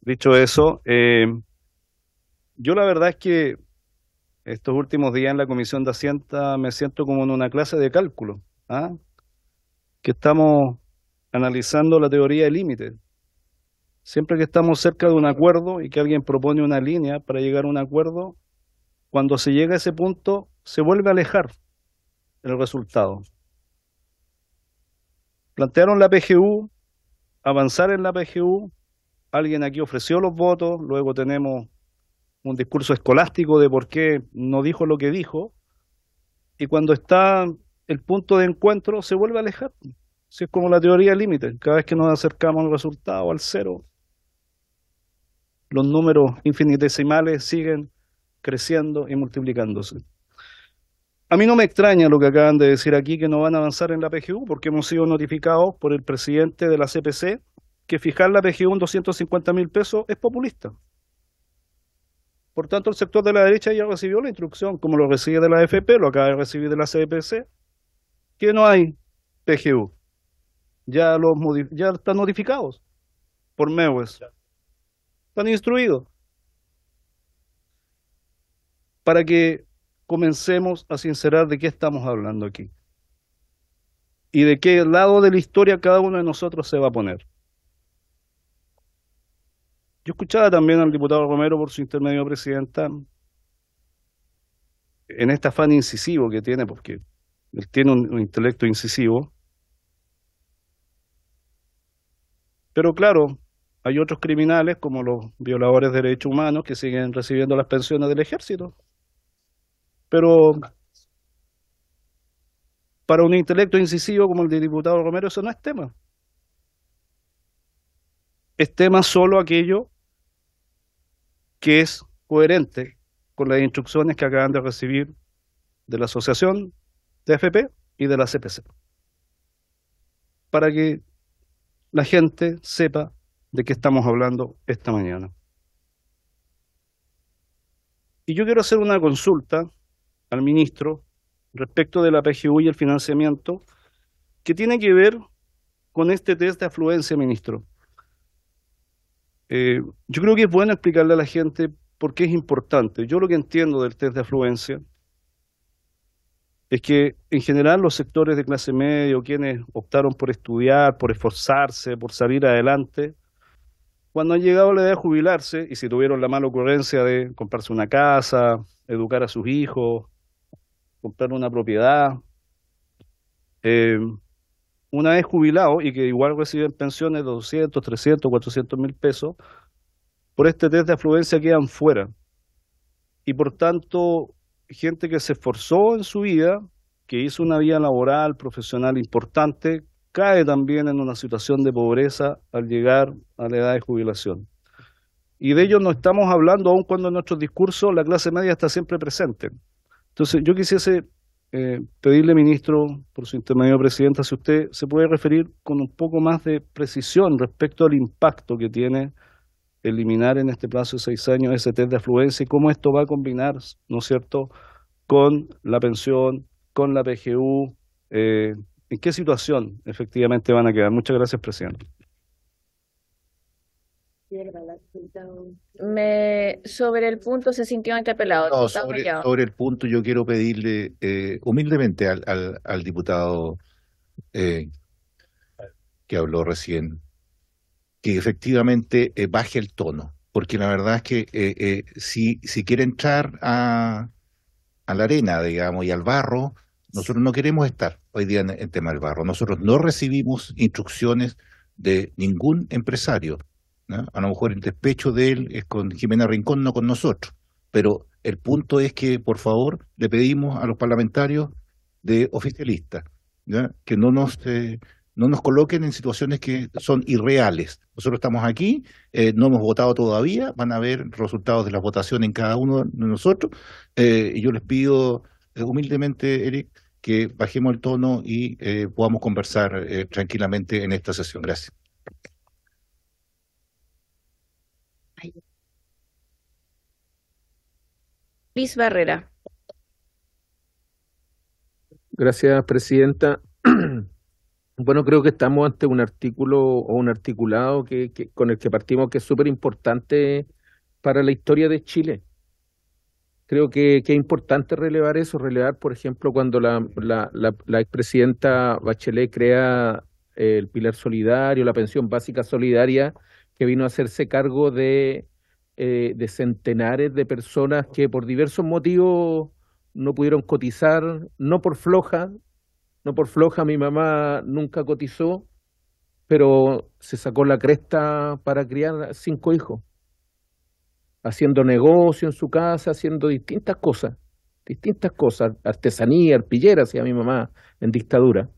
dicho eso, eh, yo la verdad es que estos últimos días en la Comisión de Hacienda me siento como en una clase de cálculo. ¿ah? que estamos analizando la teoría del límite. Siempre que estamos cerca de un acuerdo y que alguien propone una línea para llegar a un acuerdo, cuando se llega a ese punto se vuelve a alejar el resultado. Plantearon la PGU, avanzar en la PGU, alguien aquí ofreció los votos, luego tenemos un discurso escolástico de por qué no dijo lo que dijo, y cuando está el punto de encuentro se vuelve a alejar. Si es como la teoría límite, cada vez que nos acercamos al resultado, al cero, los números infinitesimales siguen creciendo y multiplicándose. A mí no me extraña lo que acaban de decir aquí, que no van a avanzar en la PGU, porque hemos sido notificados por el presidente de la CPC que fijar la PGU en 250 mil pesos es populista. Por tanto, el sector de la derecha ya recibió la instrucción, como lo recibe de la AFP, lo acaba de recibir de la CPC, que no hay PGU. Ya, los ya están notificados por MEWES. Están instruidos para que comencemos a sincerar de qué estamos hablando aquí y de qué lado de la historia cada uno de nosotros se va a poner. Yo escuchaba también al diputado Romero por su intermedio presidenta en este afán incisivo que tiene, porque él tiene un, intelecto incisivo. Pero claro, hay otros criminales como los violadores de derechos humanos que siguen recibiendo las pensiones del ejército. Pero para un intelecto incisivo como el del diputado Romero eso no es tema. Es tema solo aquello que es coherente con las instrucciones que acaban de recibir de la asociación de AFP y de la CPC. Para que la gente sepa de qué estamos hablando esta mañana. Y yo quiero hacer una consulta al ministro respecto de la PGU y el financiamiento que tiene que ver con este test de afluencia, ministro. Eh, yo creo que es bueno explicarle a la gente por qué es importante. Yo lo que entiendo del test de afluencia es que en general los sectores de clase media quienes optaron por estudiar, por esforzarse, por salir adelante, cuando han llegado a la edad de jubilarse y si tuvieron la mala ocurrencia de comprarse una casa, educar a sus hijos, comprar una propiedad, eh, una vez jubilado y que igual reciben pensiones de 200, 300, 400 mil pesos, por este test de afluencia quedan fuera. Y por tanto, gente que se esforzó en su vida, que hizo una vida laboral, profesional importante, cae también en una situación de pobreza al llegar a la edad de jubilación. Y de ello no estamos hablando, aun cuando en nuestros discursos la clase media está siempre presente. Entonces, yo quisiese eh, pedirle, ministro, por su intermedio, presidenta, si usted se puede referir con un poco más de precisión respecto al impacto que tiene eliminar en este plazo de seis años ese test de afluencia y cómo esto va a combinar, ¿no es cierto?, con la pensión, con la PGU, eh, en qué situación efectivamente van a quedar. Muchas gracias, presidente. sobre el punto se sintió interpelado. sobre, el punto yo quiero pedirle eh, humildemente al, al, diputado eh, que habló recién que efectivamente eh, baje el tono, porque la verdad es que eh, eh, si, si quiere entrar a, a la arena, digamos, y al barro, nosotros no queremos estar hoy día en el tema del barro. Nosotros no recibimos instrucciones de ningún empresario. A lo mejor el despecho de él es con Jimena Rincón, no con nosotros. Pero el punto es que, por favor, le pedimos a los parlamentarios de oficialistas que no nos, no nos coloquen en situaciones que son irreales. Nosotros estamos aquí, eh, no hemos votado todavía, van a ver resultados de la votación en cada uno de nosotros. Eh, y yo les pido eh, humildemente, Eric, que bajemos el tono y podamos conversar tranquilamente en esta sesión. Gracias. Luis Barrera. Gracias, Presidenta. Bueno, creo que estamos ante un artículo o un articulado que, con el que partimos que es súper importante para la historia de Chile. Creo que, es importante relevar eso, relevar, por ejemplo, cuando la, la, la, expresidenta Bachelet crea eh, el pilar solidario, la pensión básica solidaria, que vino a hacerse cargo de, eh, de centenares de personas que por diversos motivos no pudieron cotizar, no por floja, no por floja, mi mamá nunca cotizó, pero se sacó la cresta para criar cinco hijos, haciendo negocio en su casa, haciendo distintas cosas, distintas cosas, artesanía, arpillera, hacía mi mamá en dictadura.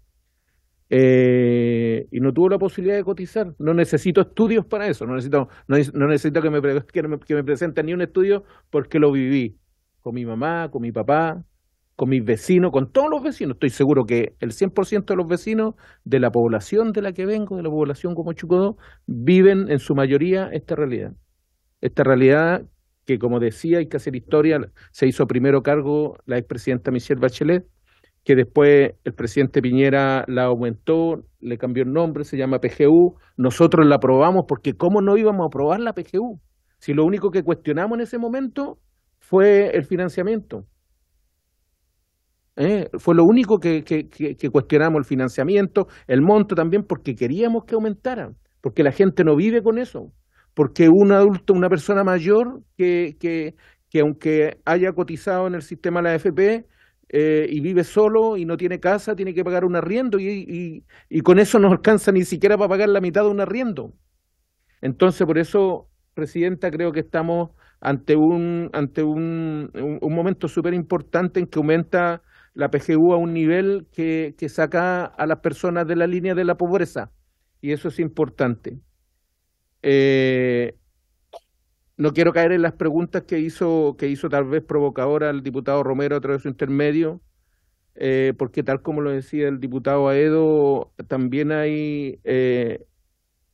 Eh, y no tuvo la posibilidad de cotizar. No necesito estudios para eso, no necesito, no, necesito que, me, que, que me presenten ni un estudio porque lo viví con mi mamá, con mi papá, con mis vecinos, con todos los vecinos. Estoy seguro que el 100% de los vecinos de la población de la que vengo, de la población como Chucodó, viven en su mayoría esta realidad. Esta realidad que, como decía, hay que hacer historia, se hizo primero cargo la expresidenta Michelle Bachelet, que después el presidente Piñera la aumentó, le cambió el nombre, se llama PGU. Nosotros la aprobamos porque ¿cómo no íbamos a aprobar la PGU? Si lo único que cuestionamos en ese momento fue el financiamiento. ¿eh? Fue lo único que, cuestionamos el financiamiento, el monto también, porque queríamos que aumentara porque la gente no vive con eso, porque un adulto, una persona mayor que, que, aunque haya cotizado en el sistema de la AFP eh, y vive solo y no tiene casa, tiene que pagar un arriendo y, y, con eso no alcanza ni siquiera para pagar la mitad de un arriendo. Entonces, por eso, Presidenta, creo que estamos ante un, ante un, un momento súper importante en que aumenta la PGU a un nivel que, saca a las personas de la línea de la pobreza, y eso es importante. Eh, no quiero caer en las preguntas que hizo, que hizo tal vez provocadora el diputado Romero a través de su intermedio, eh, porque tal como lo decía el diputado Aedo, también hay, eh,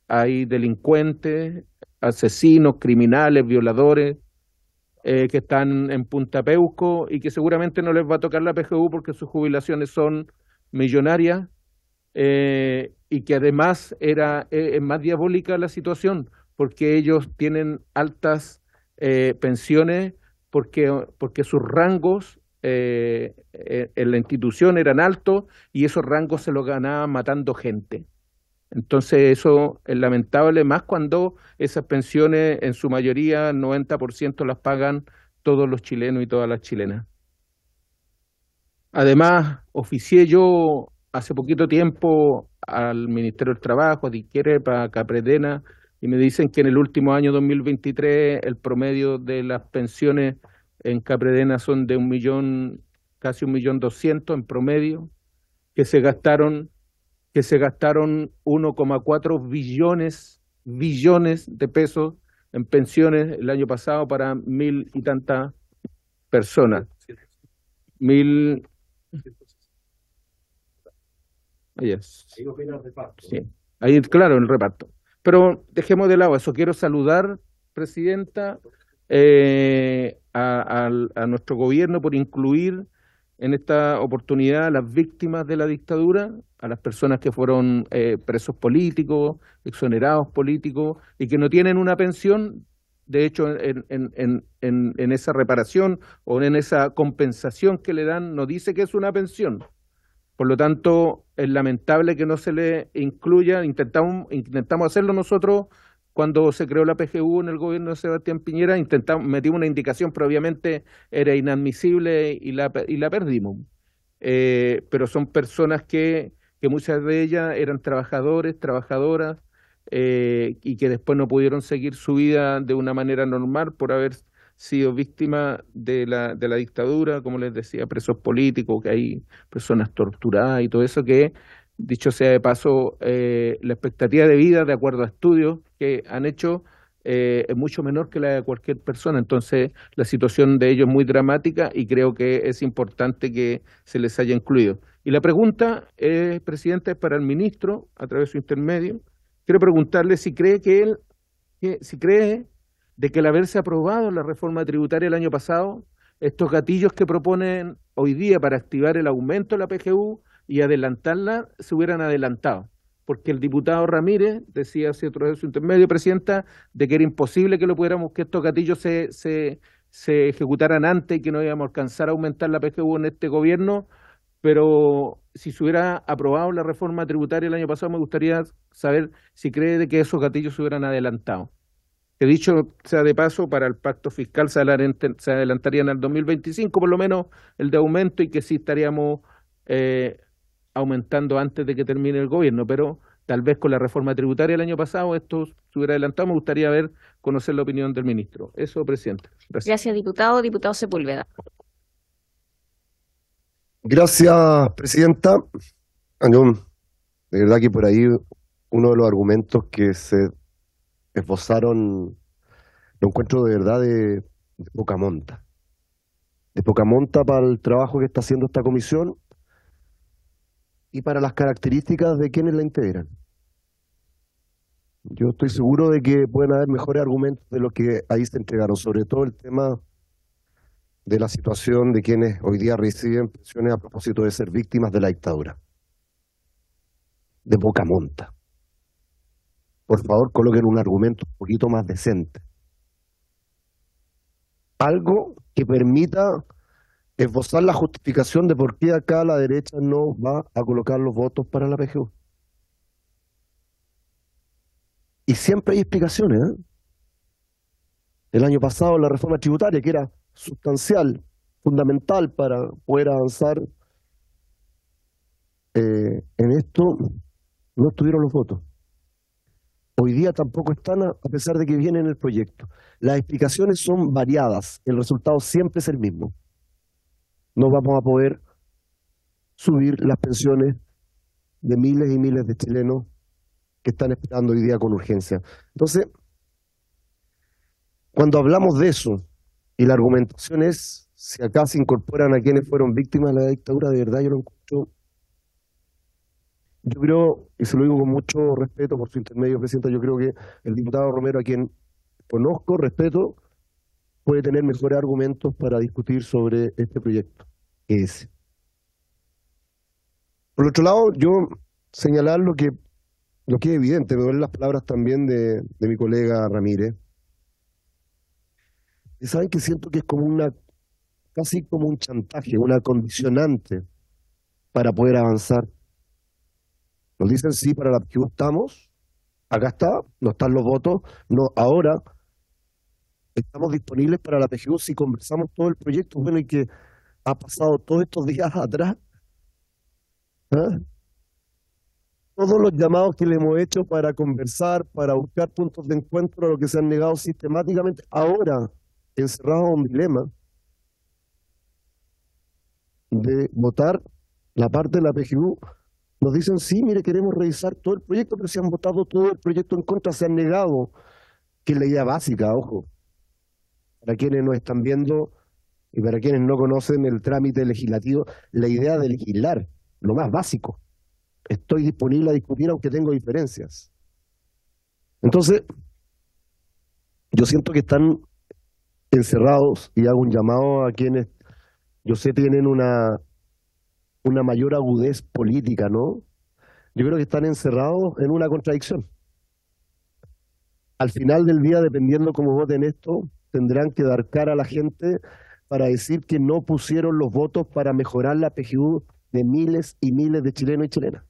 hay delincuentes, asesinos, criminales, violadores, eh, que están en Punta Peuco y que seguramente no les va a tocar la PGU porque sus jubilaciones son millonarias eh, y que además era eh, es más diabólica la situación porque ellos tienen altas pensiones porque, sus rangos en la institución eran altos y esos rangos se los ganaban matando gente. Entonces eso es lamentable, más cuando esas pensiones en su mayoría, 90% las pagan todos los chilenos y todas las chilenas. Además, oficié yo hace poquito tiempo al Ministerio del Trabajo, a quere para Capredena, y me dicen que en el último año 2023 el promedio de las pensiones en Capredena son de un millón, casi un millón doscientos en promedio, que se gastaron que se gastaron 1,4 billones, billones de pesos en pensiones el año pasado para mil y tantas personas. Mil... Sí. Ahí, claro, el reparto. Pero dejemos de lado eso. Quiero saludar, Presidenta, eh, a nuestro gobierno por incluir en esta oportunidad a las víctimas de la dictadura, a las personas que fueron eh, presos políticos, exonerados políticos y que no tienen una pensión. De hecho, en, en, esa reparación o en esa compensación que le dan, no dice que es una pensión. Por lo tanto, es lamentable que no se le incluya. Intentamos, intentamos hacerlo nosotros cuando se creó la PGU en el gobierno de Sebastián Piñera, intentamos, metimos una indicación, pero obviamente era inadmisible y la, y la perdimos. Eh, pero son personas que, que muchas de ellas eran trabajadores, trabajadoras, eh, y que después no pudieron seguir su vida de una manera normal por haber sido víctima de la, de la dictadura, como les decía, presos políticos, que hay personas torturadas y todo eso que, dicho sea de paso, eh, la expectativa de vida, de acuerdo a estudios, que han hecho eh, es mucho menor que la de cualquier persona. Entonces, la situación de ellos es muy dramática y creo que es importante que se les haya incluido. Y la pregunta, eh, es para el ministro, a través de su intermedio. Quiero preguntarle si cree que él, si cree de que al haberse aprobado la reforma tributaria el año pasado, estos gatillos que proponen hoy día para activar el aumento de la PGU y adelantarla, se hubieran adelantado porque el diputado Ramírez decía hace otro día su intermedio, Presidenta, de que era imposible que lo pudiéramos, que estos gatillos se, se, ejecutaran antes y que no íbamos a alcanzar a aumentar la PGU en este gobierno, pero si se hubiera aprobado la reforma tributaria el año pasado, me gustaría saber si cree de que esos gatillos se hubieran adelantado. He dicho, sea de paso, para el pacto fiscal se adelantarían al 2025, por lo menos el de aumento, y que sí estaríamos eh, aumentando antes de que termine el gobierno, pero tal vez con la reforma tributaria el año pasado esto se hubiera adelantado. Me gustaría ver, conocer la opinión del ministro. Eso, presidente. Gracias, diputado. Diputado Sepúlveda. Gracias, presidenta. de verdad que por ahí uno de los argumentos que se esbozaron lo encuentro de verdad de poca monta. De poca monta para el trabajo que está haciendo esta comisión y para las características de quienes la integran. Yo estoy seguro de que pueden haber mejores argumentos de los que ahí se entregaron, sobre todo el tema de la situación de quienes hoy día reciben pensiones a propósito de ser víctimas de la dictadura. De poca monta. Por favor, coloquen un argumento un poquito más decente. Algo que permita esbozar la justificación de por qué acá la derecha no va a colocar los votos para la PGU. Y siempre hay explicaciones. ¿eh? El año pasado la reforma tributaria, que era sustancial, fundamental para poder avanzar eh, en esto, no estuvieron los votos. Hoy día tampoco están, a pesar de que viene en el proyecto. Las explicaciones son variadas, el resultado siempre es el mismo no vamos a poder subir las pensiones de miles y miles de chilenos que están esperando hoy día con urgencia. Entonces, cuando hablamos de eso, y la argumentación es, si acá se incorporan a quienes fueron víctimas de la dictadura, de verdad yo lo encuentro, yo creo, y se lo digo con mucho respeto por su intermedio, presidenta, yo creo que el diputado Romero, a quien conozco, respeto, puede tener mejores argumentos para discutir sobre este proyecto es. Por otro lado, yo señalar lo que, lo que es evidente, me duelen las palabras también de, mi colega Ramírez. Y saben que siento que es como una, casi como un chantaje, una condicionante para poder avanzar. Nos dicen sí para la que estamos, acá está, no están los votos, no, ahora estamos disponibles para la PGU si conversamos todo el proyecto, bueno, y que ha pasado todos estos días atrás. ¿eh? Todos los llamados que le hemos hecho para conversar, para buscar puntos de encuentro a lo que se han negado sistemáticamente, ahora ...encerrado en un dilema de votar la parte de la PGU, nos dicen, sí, mire, queremos revisar todo el proyecto, pero se han votado todo el proyecto en contra, se han negado, que es la idea básica, ojo. Para quienes nos están viendo y para quienes no conocen el trámite legislativo, la idea de legislar, lo más básico. Estoy disponible a discutir aunque tengo diferencias. Entonces, yo siento que están encerrados y hago un llamado a quienes yo sé tienen una, una mayor agudez política, ¿no? Yo creo que están encerrados en una contradicción. Al final del día, dependiendo cómo voten esto, tendrán que dar cara a la gente para decir que no pusieron los votos para mejorar la PGU de miles y miles de chilenos y chilenas.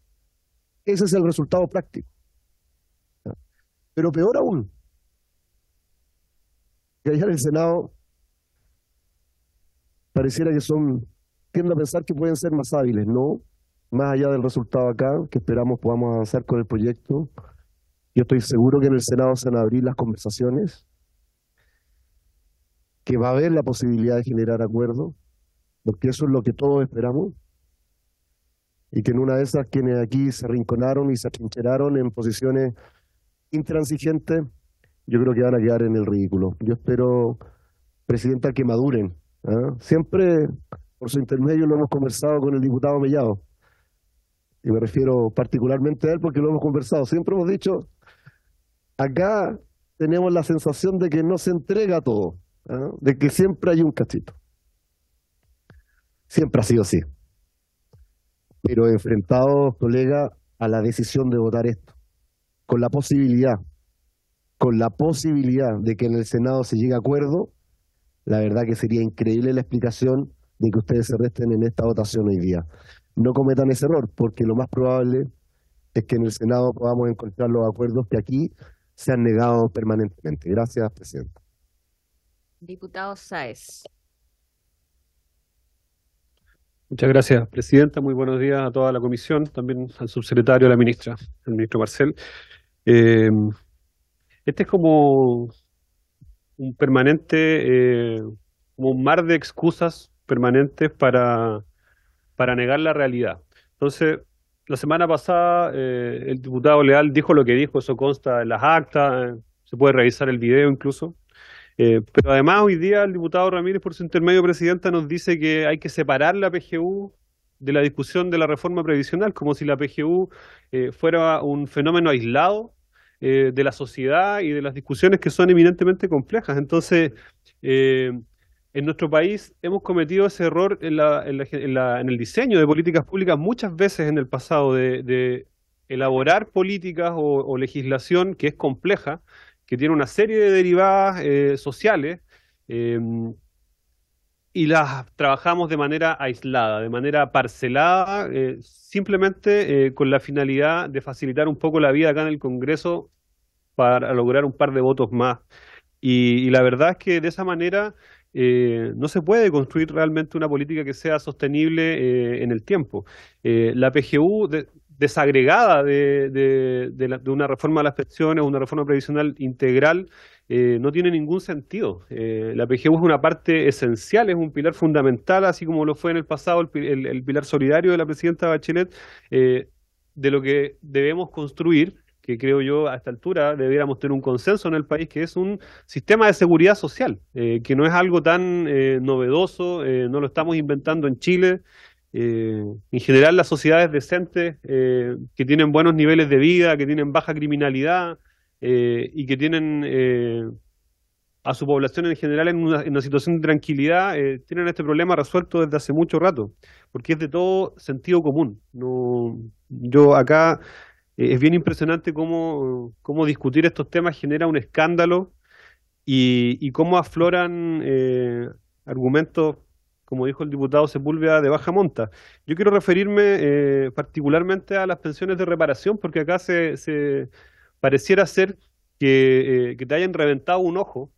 Ese es el resultado práctico. Pero peor aún, que allá en el Senado pareciera que son, tiendo a pensar que pueden ser más hábiles, ¿no? Más allá del resultado acá, que esperamos podamos avanzar con el proyecto. Yo estoy seguro que en el Senado se van a abrir las conversaciones que va a haber la posibilidad de generar acuerdos, porque eso es lo que todos esperamos, y que en una de esas quienes aquí se rinconaron y se atrincheraron en posiciones intransigentes, yo creo que van a quedar en el ridículo. Yo espero, Presidenta, que maduren. ¿ah? Siempre, por su intermedio, lo hemos conversado con el diputado Mellado, y me refiero particularmente a él porque lo hemos conversado. Siempre hemos dicho, acá tenemos la sensación de que no se entrega todo de que siempre hay un cachito. Siempre ha sido así. Pero enfrentados, colega, a la decisión de votar esto, con la posibilidad, con la posibilidad de que en el Senado se llegue a acuerdo, la verdad que sería increíble la explicación de que ustedes se resten en esta votación hoy día. No cometan ese error, porque lo más probable es que en el Senado podamos encontrar los acuerdos que aquí se han negado permanentemente. Gracias, presidente. Diputado Saez. Muchas gracias, Presidenta. Muy buenos días a toda la comisión, también al subsecretario, a la ministra, al ministro Marcel. Eh, este es como un permanente, eh, como un mar de excusas permanentes para, para negar la realidad. Entonces, la semana pasada eh, el diputado Leal dijo lo que dijo, eso consta en las actas, se puede revisar el video incluso, eh, pero además hoy día el diputado Ramírez, por su intermedio presidenta, nos dice que hay que separar la PGU de la discusión de la reforma previsional, como si la PGU eh, fuera un fenómeno aislado eh, de la sociedad y de las discusiones que son eminentemente complejas. Entonces, en nuestro país hemos cometido ese error en, el diseño de políticas públicas muchas veces en el pasado, de, elaborar políticas o, legislación que es compleja, que tiene una serie de derivadas eh, sociales eh, y las trabajamos de manera aislada, de manera parcelada, eh, simplemente con la finalidad de facilitar un poco la vida acá en el Congreso para lograr un par de votos más. Y, la verdad es que de esa manera no se puede construir realmente una política que sea sostenible en el tiempo. la PGU desagregada de, de, una reforma a las pensiones, una reforma previsional integral, eh, no tiene ningún sentido. Eh, la PGU es una parte esencial, es un pilar fundamental, así como lo fue en el pasado el, pilar solidario de la presidenta Bachelet, eh, de lo que debemos construir que creo yo a esta altura debiéramos tener un consenso en el país, que es un sistema de seguridad social, que no es algo tan novedoso, no lo estamos inventando en Chile, eh, en general, las sociedades decentes eh, que tienen buenos niveles de vida, que tienen baja criminalidad eh, y que tienen a su población en general en una, situación de tranquilidad, tienen este problema resuelto desde hace mucho rato, porque es de todo sentido común. No, yo acá es bien impresionante cómo, discutir estos temas genera un escándalo y, y cómo afloran argumentos como dijo el diputado Sepúlveda, de baja monta. Yo quiero referirme eh, particularmente a las pensiones de reparación, porque acá se, se pareciera ser que, eh, te hayan reventado un ojo,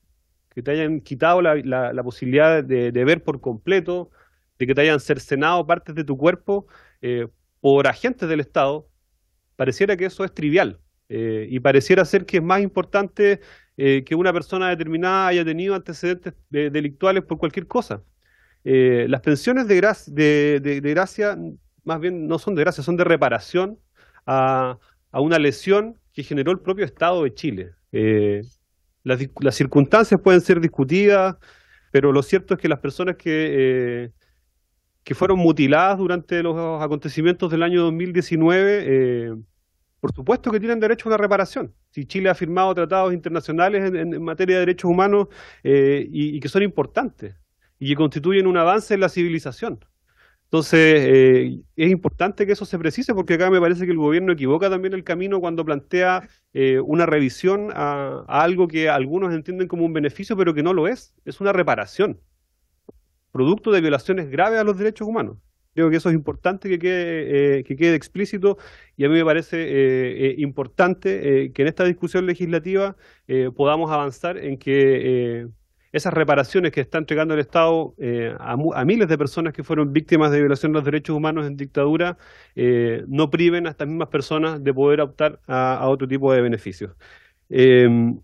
que te hayan quitado la, posibilidad de, ver por completo, de que te hayan cercenado partes de tu cuerpo eh, por agentes del Estado, pareciera que eso es trivial. y pareciera ser que es más importante que una persona determinada haya tenido antecedentes delictuales por cualquier cosa. Eh, las pensiones de, gracia, más bien no son de gracia, son de reparación a, una lesión que generó el propio Estado de Chile. Eh, las, circunstancias pueden ser discutidas, pero lo cierto es que las personas que, eh, fueron mutiladas durante los acontecimientos del año 2019, por supuesto que tienen derecho a una reparación. Si Chile ha firmado tratados internacionales en, materia de derechos humanos y que son importantes y que constituyen un avance en la civilización. Entonces, eh, es importante que eso se precise porque acá me parece que el gobierno equivoca también el camino cuando plantea eh, una revisión a, algo que algunos entienden como un beneficio, pero que no lo es. Es una reparación, producto de violaciones graves a los derechos humanos. Creo que eso es importante que quede, eh, que quede explícito y a mí me parece importante que en esta discusión legislativa podamos avanzar en que esas reparaciones que está entregando el Estado eh, a, miles de personas que fueron víctimas de violación de los derechos humanos en dictadura eh, no priven a estas mismas personas de poder optar a, otro tipo de beneficios. Presidente em,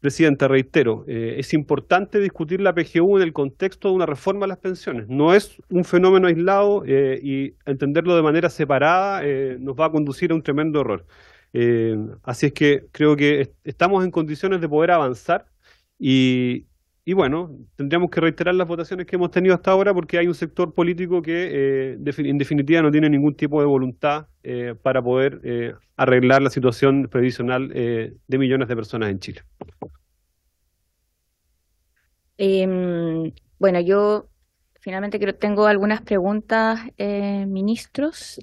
Presidenta, reitero, eh, es importante discutir la PGU en el contexto de una reforma a las pensiones. No es un fenómeno aislado y entenderlo de manera separada nos va a conducir a un tremendo error. así es que creo que estamos en condiciones de poder avanzar y, y bueno, tendríamos que reiterar las votaciones que hemos tenido hasta ahora porque hay un sector político que eh, en definitiva no tiene ningún tipo de voluntad eh, para poder eh, arreglar la situación previsional de millones de personas en Chile. Em, bueno, yo finalmente creo, tengo algunas preguntas, ministros.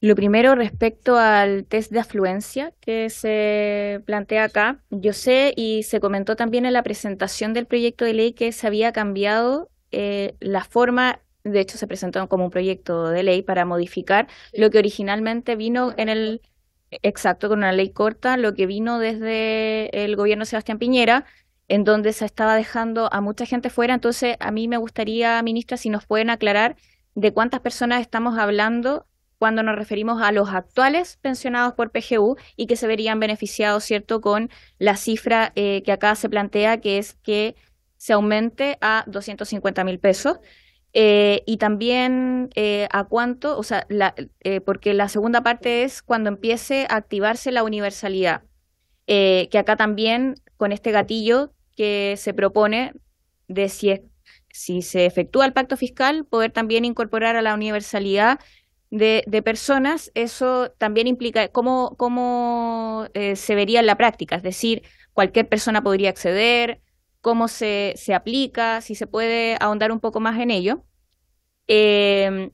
Lo primero respecto al test de afluencia que se plantea acá, yo sé y se comentó también en la presentación del proyecto de ley que se había cambiado eh, la forma, de hecho se presentó como un proyecto de ley para modificar lo que originalmente vino en el, exacto, con una ley corta, lo que vino desde el gobierno Sebastián Piñera, en donde se estaba dejando a mucha gente fuera. Entonces, a mí me gustaría, ministra, si nos pueden aclarar de cuántas personas estamos hablando cuando nos referimos a los actuales pensionados por PGU y que se verían beneficiados, ¿cierto?, con la cifra eh, que acá se plantea, que es que se aumente a 250 mil pesos. Eh, y también eh, a cuánto, o sea, porque la segunda parte es cuando empiece a activarse la universalidad, que acá también con este gatillo que se propone de si se efectúa el pacto fiscal, poder también incorporar a la universalidad de, personas, eso también implica cómo, eh, se vería en la práctica, es decir, cualquier persona podría acceder, cómo se, se aplica, si se puede ahondar un poco más en ello. Eh,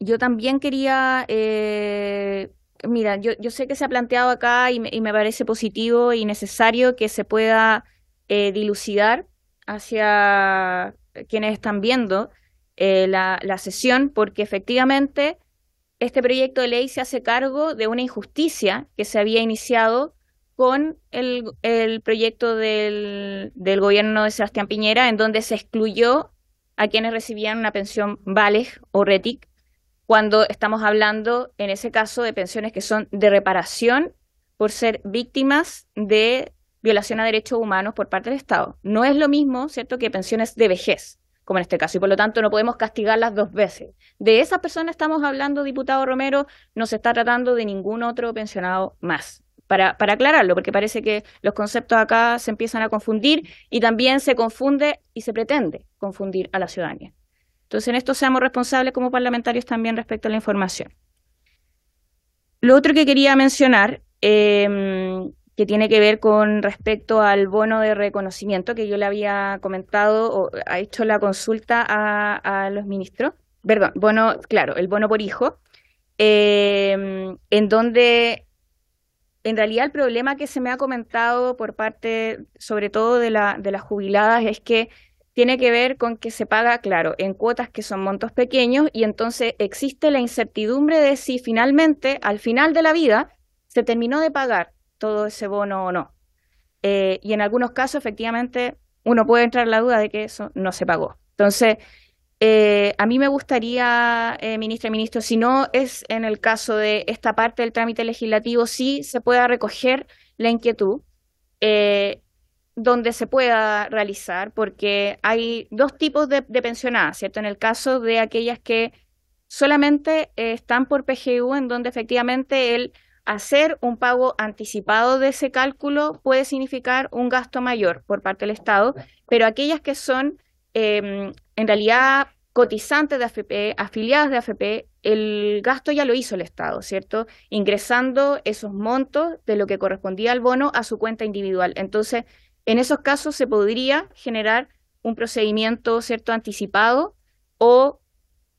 yo también quería, eh, mira, yo, yo, sé que se ha planteado acá y y me parece positivo y necesario que se pueda dilucidar hacia quienes están viendo eh, la, la sesión porque efectivamente este proyecto de ley se hace cargo de una injusticia que se había iniciado con el, el proyecto del, gobierno de Sebastián Piñera, en donde se excluyó a quienes recibían una pensión Vales o RETIC, cuando estamos hablando, en ese caso, de pensiones que son de reparación por ser víctimas de violación a derechos humanos por parte del Estado. No es lo mismo, ¿cierto?, que pensiones de vejez como en este caso, y por lo tanto no podemos castigarlas dos veces. De esas personas estamos hablando, diputado Romero, no se está tratando de ningún otro pensionado más. Para, aclararlo, porque parece que los conceptos acá se empiezan a confundir y también se confunde y se pretende confundir a la ciudadanía. Entonces, en esto seamos responsables como parlamentarios también respecto a la información. Lo otro que quería mencionar eh, que tiene que ver con respecto al bono de reconocimiento que yo le había comentado o ha hecho la consulta a, los ministros. Perdón, bono, claro, el bono por hijo, em, en donde en realidad el problema que se me ha comentado por parte, sobre todo de, de las jubiladas, es que tiene que ver con que se paga, claro, en cuotas que son montos pequeños y entonces existe la incertidumbre de si finalmente, al final de la vida, se terminó de pagar todo ese bono o no. Eh, y en algunos casos, efectivamente, uno puede entrar en la duda de que eso no se pagó. Entonces, eh, a mí me gustaría, eh, ministra y ministro, si no es en el caso de esta parte del trámite legislativo, sí se pueda recoger la inquietud donde se pueda realizar, porque hay dos tipos de, de, pensionadas, ¿cierto? En el caso de aquellas que solamente están por PGU, en donde efectivamente el hacer un pago anticipado de ese cálculo puede significar un gasto mayor por parte del Estado, pero aquellas que son em, en realidad cotizantes de AFP, afiliadas de AFP, el gasto ya lo hizo el Estado, ¿cierto? Ingresando esos montos de lo que correspondía al bono a su cuenta individual. Entonces, en esos casos se podría generar un procedimiento, ¿cierto?, anticipado o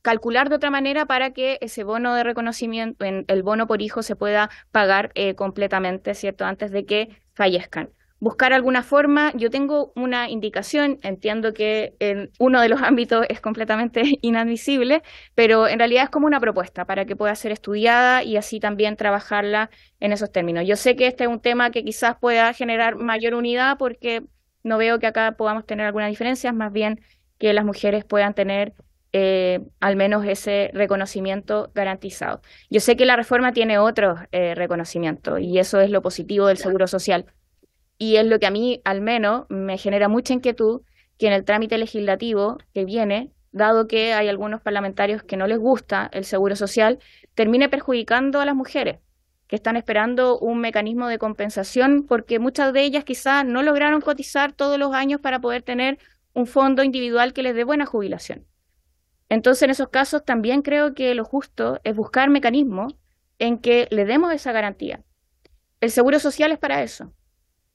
calcular de otra manera para que ese bono de reconocimiento, el bono por hijo, se pueda pagar eh, completamente, ¿cierto?, antes de que fallezcan. Buscar alguna forma, yo tengo una indicación, entiendo que en uno de los ámbitos es completamente inadmisible, pero en realidad es como una propuesta para que pueda ser estudiada y así también trabajarla en esos términos. Yo sé que este es un tema que quizás pueda generar mayor unidad porque no veo que acá podamos tener alguna diferencia, más bien que las mujeres puedan tener eh, al menos ese reconocimiento garantizado. Yo sé que la reforma tiene otro eh, reconocimiento y eso es lo positivo del Seguro Social. Y es lo que a mí, al menos, me genera mucha inquietud que en el trámite legislativo que viene, dado que hay algunos parlamentarios que no les gusta el Seguro Social, termine perjudicando a las mujeres que están esperando un mecanismo de compensación porque muchas de ellas quizás no lograron cotizar todos los años para poder tener un fondo individual que les dé buena jubilación. Entonces, en esos casos también creo que lo justo es buscar mecanismos en que le demos esa garantía. El seguro social es para eso.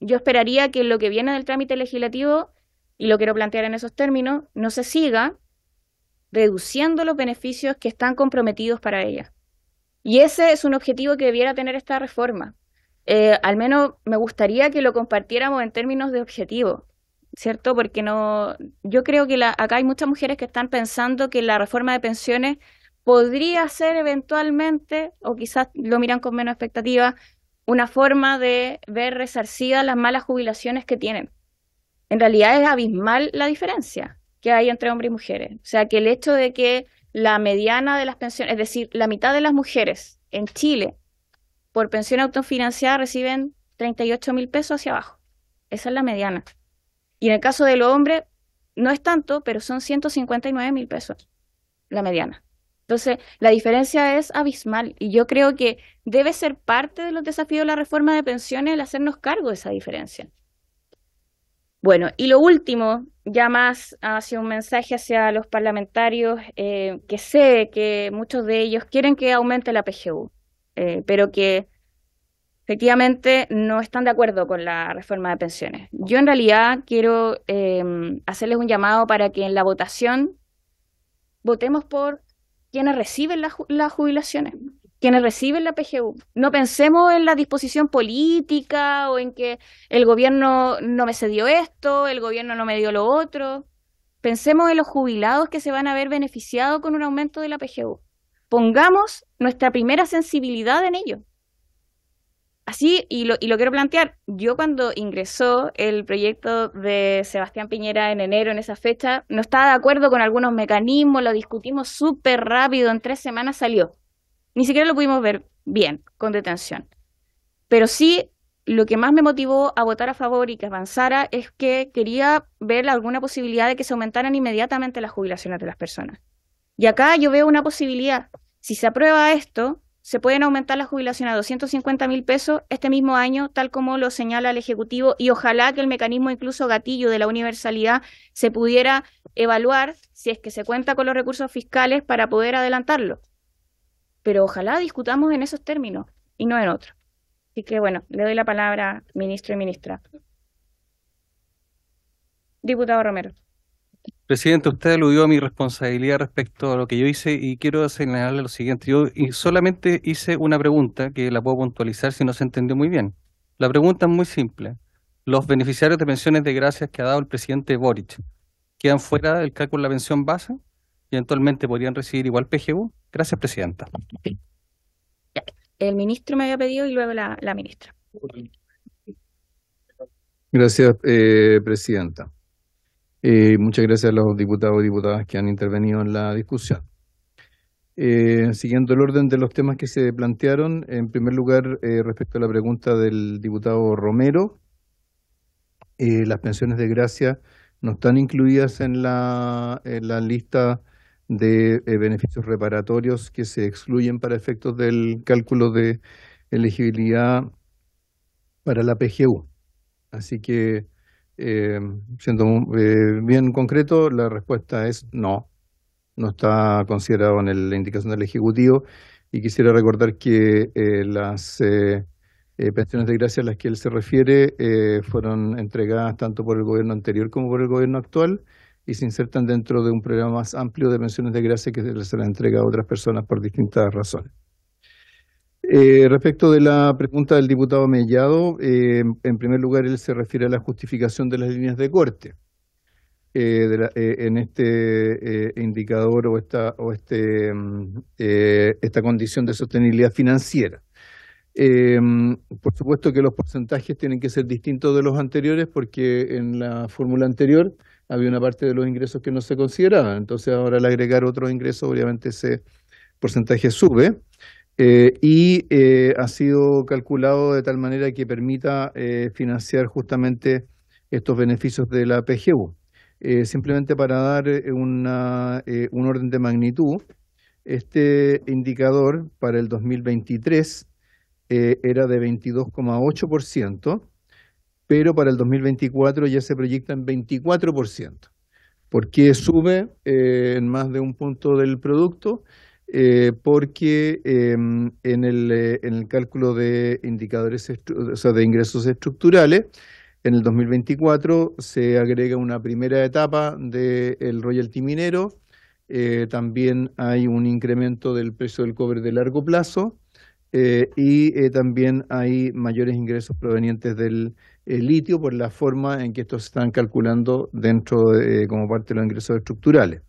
Yo esperaría que lo que viene del trámite legislativo, y lo quiero plantear en esos términos, no se siga reduciendo los beneficios que están comprometidos para ella. Y ese es un objetivo que debiera tener esta reforma. Eh, al menos me gustaría que lo compartiéramos en términos de objetivo. ¿cierto? Porque no, yo creo que la, acá hay muchas mujeres que están pensando que la reforma de pensiones podría ser eventualmente, o quizás lo miran con menos expectativa, una forma de ver resarcidas las malas jubilaciones que tienen. En realidad es abismal la diferencia que hay entre hombres y mujeres. O sea, que el hecho de que la mediana de las pensiones, es decir, la mitad de las mujeres en Chile por pensión autofinanciada reciben 38 mil pesos hacia abajo. Esa es la mediana. Y en el caso del hombre no es tanto, pero son 159 mil pesos la mediana. Entonces, la diferencia es abismal y yo creo que debe ser parte de los desafíos de la reforma de pensiones el hacernos cargo de esa diferencia. Bueno, y lo último, ya más hacia un mensaje hacia los parlamentarios, eh, que sé que muchos de ellos quieren que aumente la PGU, eh, pero que efectivamente no están de acuerdo con la reforma de pensiones. Yo en realidad quiero em, hacerles un llamado para que en la votación votemos por quienes reciben las jubilaciones, quienes reciben la PGU. No pensemos en la disposición política o en que el gobierno no me cedió esto, el gobierno no me dio lo otro. Pensemos en los jubilados que se van a ver beneficiados con un aumento de la PGU. Pongamos nuestra primera sensibilidad en ello. Así, y lo, quiero plantear, yo cuando ingresó el proyecto de Sebastián Piñera en enero, en esa fecha, no estaba de acuerdo con algunos mecanismos, lo discutimos súper rápido, en tres semanas salió. Ni siquiera lo pudimos ver bien, con detención. Pero sí, lo que más me motivó a votar a favor y que avanzara es que quería ver alguna posibilidad de que se aumentaran inmediatamente las jubilaciones de las personas. Y acá yo veo una posibilidad. Si se aprueba esto, se pueden aumentar la jubilación a 250 mil pesos este mismo año, tal como lo señala el Ejecutivo, y ojalá que el mecanismo incluso gatillo de la universalidad se pudiera evaluar si es que se cuenta con los recursos fiscales para poder adelantarlo. Pero ojalá discutamos en esos términos y no en otros. Así que bueno, le doy la palabra, ministro y ministra. Diputado Romero. Presidente, usted aludió a mi responsabilidad respecto a lo que yo hice y quiero señalarle lo siguiente. Yo solamente hice una pregunta que la puedo puntualizar si no se entendió muy bien. La pregunta es muy simple. Los beneficiarios de pensiones de gracias que ha dado el presidente Boric quedan fuera del cálculo de la pensión base y eventualmente podrían recibir igual PGU. Gracias, Presidenta. El ministro me había pedido y luego la, ministra. Gracias, eh, Presidenta. Eh, muchas gracias a los diputados y diputadas que han intervenido en la discusión. Eh, siguiendo el orden de los temas que se plantearon, en primer lugar, eh, respecto a la pregunta del diputado Romero, las pensiones de gracia no están incluidas en la, en la lista de beneficios reparatorios que se excluyen para efectos del cálculo de elegibilidad para la PGU. Así que eh, siendo eh, bien concreto, la respuesta es no. No está considerado en la indicación del Ejecutivo. Y quisiera recordar que eh, las pensiones de gracia a las que él se refiere fueron entregadas tanto por el gobierno anterior como por el gobierno actual y se insertan dentro de un programa más amplio de pensiones de gracia que se les entrega a otras personas por distintas razones. Eh, respecto de la pregunta del diputado Mellado, eh, en primer lugar él se refiere a la justificación de las líneas de corte. Eh, en este indicador o esta este, mm, esta condición de sostenibilidad financiera. por supuesto que los porcentajes tienen que ser distintos de los anteriores porque en la fórmula anterior había una parte de los ingresos que no se consideraba. entonces ahora al agregar otros ingresos obviamente ese porcentaje sube. Eh, y eh, ha sido calculado de tal manera que permita eh, financiar justamente estos beneficios de la PGU. simplemente para dar una, un orden de magnitud, este indicador para el 2023 era de 22,8%, pero para el 2024 ya se proyecta en 24%. ¿Por qué sube en más de un punto del producto? Eh, porque em, eh, en, el, cálculo de indicadores, de ingresos estructurales, en el 2024 se agrega una primera etapa del royalty minero, eh, también hay un incremento del precio del cobre de largo plazo y también hay mayores ingresos provenientes del litio por la forma en que estos se están calculando dentro como parte de los ingresos estructurales.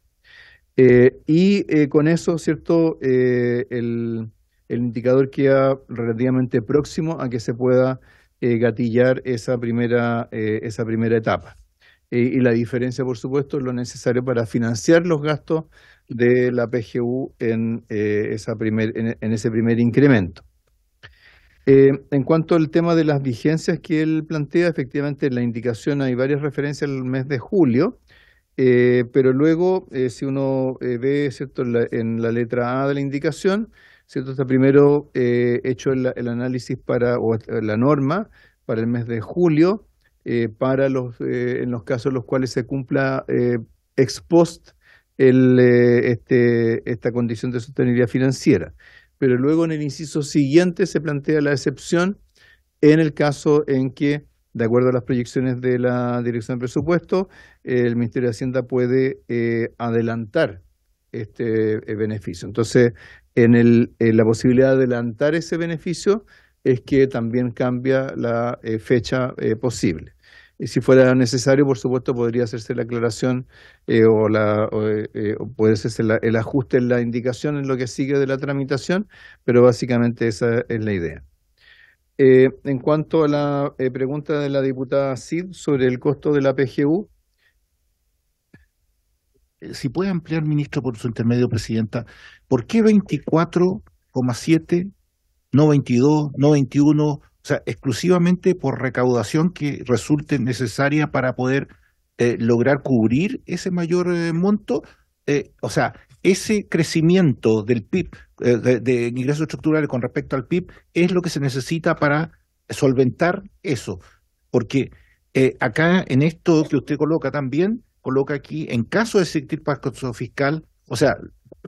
Eh, y eh, con eso, ¿cierto? Eh, el, indicador queda relativamente próximo a que se pueda gatillar esa primera, etapa. y la diferencia, por supuesto, es lo necesario para financiar los gastos de la PGU en, en, ese primer incremento. en cuanto al tema de las vigencias que él plantea, efectivamente en la indicación hay varias referencias al mes de julio, eh, pero luego, eh, si uno eh, ve En la, letra A de la indicación, ¿cierto? está primero hecho el, análisis para, o la norma para el mes de julio, para los, en los casos en los cuales se cumpla ex post el, este, esta condición de sostenibilidad financiera. Pero luego en el inciso siguiente se plantea la excepción en el caso en que de acuerdo a las proyecciones de la Dirección de Presupuesto, el Ministerio de Hacienda puede eh, adelantar este eh, beneficio. Entonces, en, eh, la posibilidad de adelantar ese beneficio es que también cambia la fecha posible. Y si fuera necesario, por supuesto, podría hacerse la aclaración o, puede hacerse el ajuste en la indicación en lo que sigue de la tramitación, pero básicamente esa es la idea. Eh, en cuanto a la eh, pregunta de la diputada Cid sobre el costo de la PGU. Eh, si puede ampliar, ministro, por su intermedio, presidenta, ¿por qué 24,7, no 22, no 21? O sea, exclusivamente por recaudación que resulte necesaria para poder lograr cubrir ese mayor monto. o sea, ese crecimiento del PIB eh, de, ingresos estructurales con respecto al PIB es lo que se necesita para solventar eso. Porque eh, acá en esto que usted coloca también, coloca aquí, en caso de existir pacto fiscal, o sea,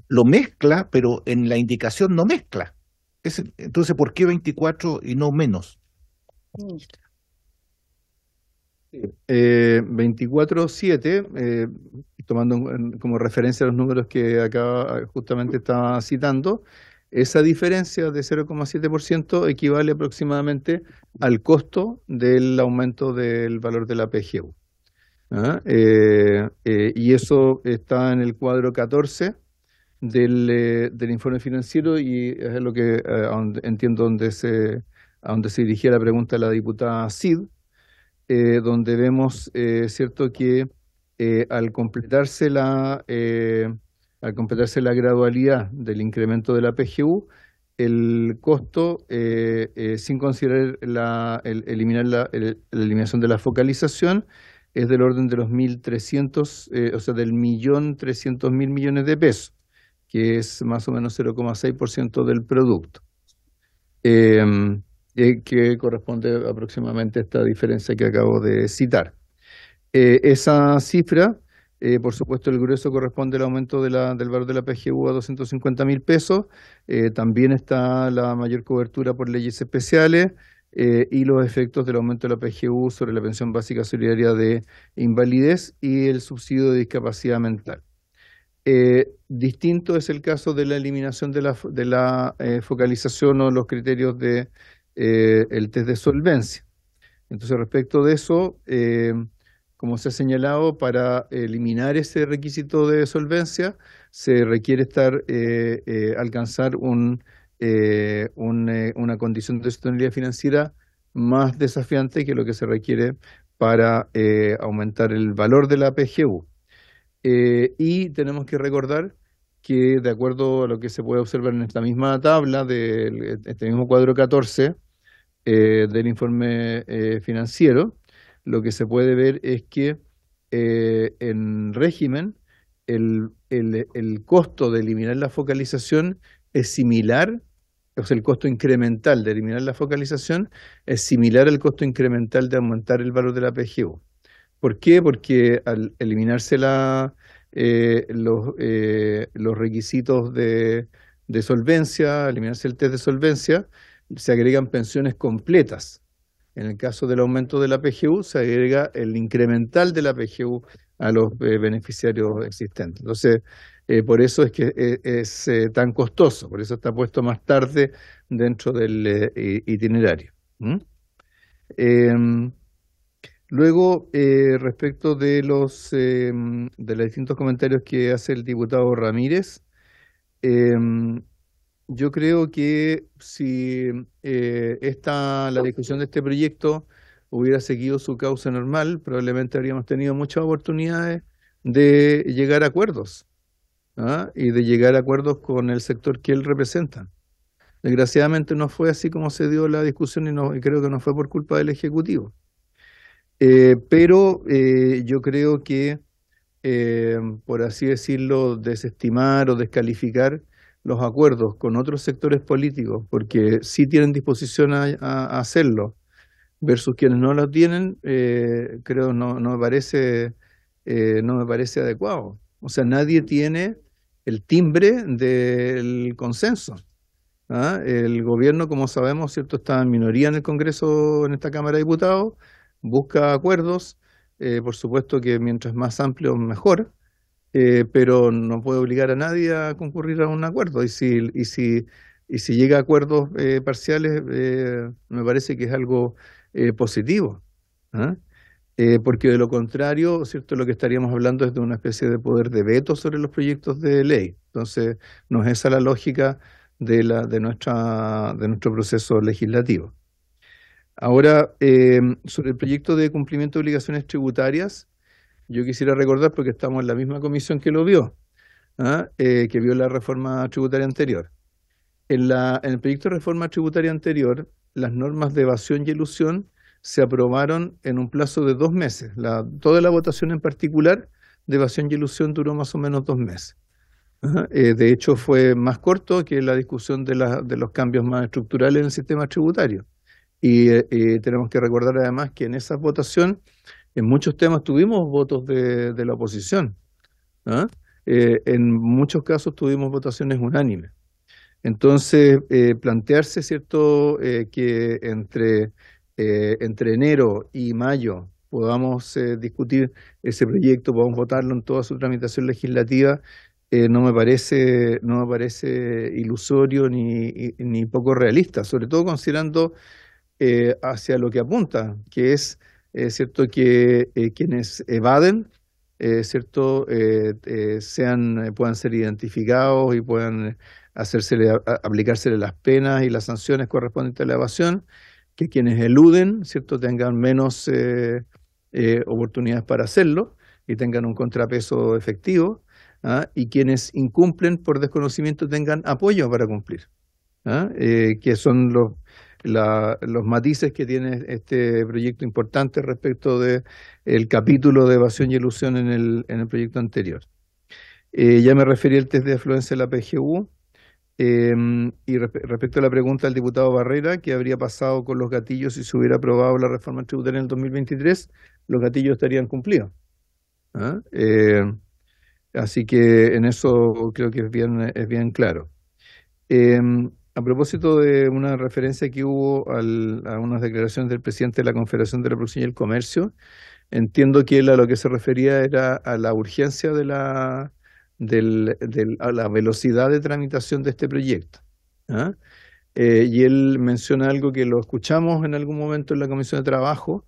lo mezcla, pero en la indicación no mezcla. entonces, ¿por qué 24 y no menos? Eh, 24-7, eh, tomando como referencia los números que acá justamente estaba citando, esa diferencia de 0,7% equivale aproximadamente al costo del aumento del valor de la PGU. ¿ah? Eh, eh, y eso está en el cuadro 14 eh, del, informe financiero y es lo que entiendo donde se, a donde se dirigía la pregunta de la diputada Cid, donde vemos, cierto, que eh, al completarse la eh, completarse la gradualidad del incremento de la PGU, el costo, eh, sin considerar la, eliminar la, eliminación de la focalización, es del orden de los 1.300, o sea, del millón millones de pesos, que es más o menos 0,6% del producto, que corresponde aproximadamente a esta diferencia que acabo de citar. Eh, esa cifra, eh, por supuesto, el grueso corresponde al aumento del valor de la PGU a 250 mil pesos. Eh, también está la mayor cobertura por leyes especiales y los efectos del aumento de la PGU sobre la pensión básica solidaria de invalidez y el subsidio de discapacidad mental. distinto es el caso de la eliminación de la, focalización o los criterios del de, el test de solvencia. Entonces, respecto de eso, como se ha señalado, para eliminar ese requisito de solvencia se requiere estar eh, eh, alcanzar un, eh, una condición de sostenibilidad financiera más desafiante que lo que se requiere para aumentar el valor de la PGU. y tenemos que recordar que de acuerdo a lo que se puede observar en esta misma tabla, en este mismo cuadro 14 del informe financiero, lo que se puede ver es que eh, en régimen el, costo de eliminar la focalización es similar, o sea, el costo incremental de eliminar la focalización es similar al costo incremental de aumentar el valor de la PGU. ¿Por qué? Porque al eliminarse la, eh, los, eh, los, requisitos de, de solvencia, eliminarse el test de solvencia, se agregan pensiones completas en el caso del aumento de la PGU, se agrega el incremental de la PGU a los eh, beneficiarios existentes. Entonces, eh, por eso es que eh, es tan costoso, por eso está puesto más tarde dentro del itinerario. Em, luego, respecto de los, em, de los distintos comentarios que hace el diputado Ramírez, em, yo creo que si eh, esta, la discusión de este proyecto hubiera seguido su causa normal, probablemente habríamos tenido muchas oportunidades de llegar a acuerdos ¿ah? y de llegar a acuerdos con el sector que él representa. Desgraciadamente no fue así como se dio la discusión y, no, creo que no fue por culpa del Ejecutivo. Eh, pero eh, yo creo que, por así decirlo, desestimar o descalificar los acuerdos con otros sectores políticos, porque sí tienen disposición a, hacerlo, versus quienes no lo tienen, eh, creo no, no me parece eh, no me parece adecuado. O sea, nadie tiene el timbre del consenso. ¿ah? El gobierno, como sabemos, cierto, está en minoría en el Congreso, en esta Cámara de Diputados, busca acuerdos. Eh, por supuesto que mientras más amplio, mejor. Eh, pero no puede obligar a nadie a concurrir a un acuerdo. Y si, y si, y si llega a acuerdos eh, parciales, eh, me parece que es algo positivo. ¿ah? porque de lo contrario, cierto, lo que estaríamos hablando es de una especie de poder de veto sobre los proyectos de ley. Entonces, no es esa la lógica de, la, de, nuestra, de nuestro proceso legislativo. Ahora, sobre el proyecto de cumplimiento de obligaciones tributarias, yo quisiera recordar, porque estamos en la misma comisión que lo vio, ¿ah? eh, que vio la reforma tributaria anterior. En, el proyecto de reforma tributaria anterior, las normas de evasión y ilusión se aprobaron en un plazo de dos meses. toda la votación en particular de evasión y ilusión duró más o menos dos meses. ¿ah? Eh, de hecho, fue más corto que la discusión de, los cambios más estructurales en el sistema tributario. Y eh, tenemos que recordar además que en esa votación en muchos temas tuvimos votos de, la oposición. ¿ah? Eh, en muchos casos tuvimos votaciones unánimes. Entonces, eh, plantearse, ¿cierto?, eh, que entre, entre enero y mayo podamos discutir ese proyecto, podamos votarlo en toda su tramitación legislativa, no, me parece, no me parece ilusorio ni, ni poco realista, sobre todo considerando hacia lo que apunta, que es es cierto que eh, quienes evaden eh, cierto eh, puedan ser identificados y puedan hacérsele, aplicársele las penas y las sanciones correspondientes a la evasión que quienes eluden cierto tengan menos oportunidades para hacerlo y tengan un contrapeso efectivo ¿ah? y quienes incumplen por desconocimiento tengan apoyo para cumplir, ¿ah? que son los los matices que tiene este proyecto importante respecto de el capítulo de evasión y ilusión en el, en el proyecto anterior. Eh, ya me referí al test de afluencia de la PGU. Em, y respecto a la pregunta del diputado Barrera, ¿qué habría pasado con los gatillos si se hubiera aprobado la reforma tributaria en el 2023? Los gatillos estarían cumplidos. ¿ah? Eh, así que en eso creo que es bien, es bien claro. Em, a propósito de una referencia que hubo a unas declaraciones del presidente de la Confederación de la Producción y el Comercio, entiendo que él a lo que se refería era a la urgencia de la, a la velocidad de tramitación de este proyecto. ¿ah? Eh, y él menciona algo que lo escuchamos en algún momento en la Comisión de Trabajo,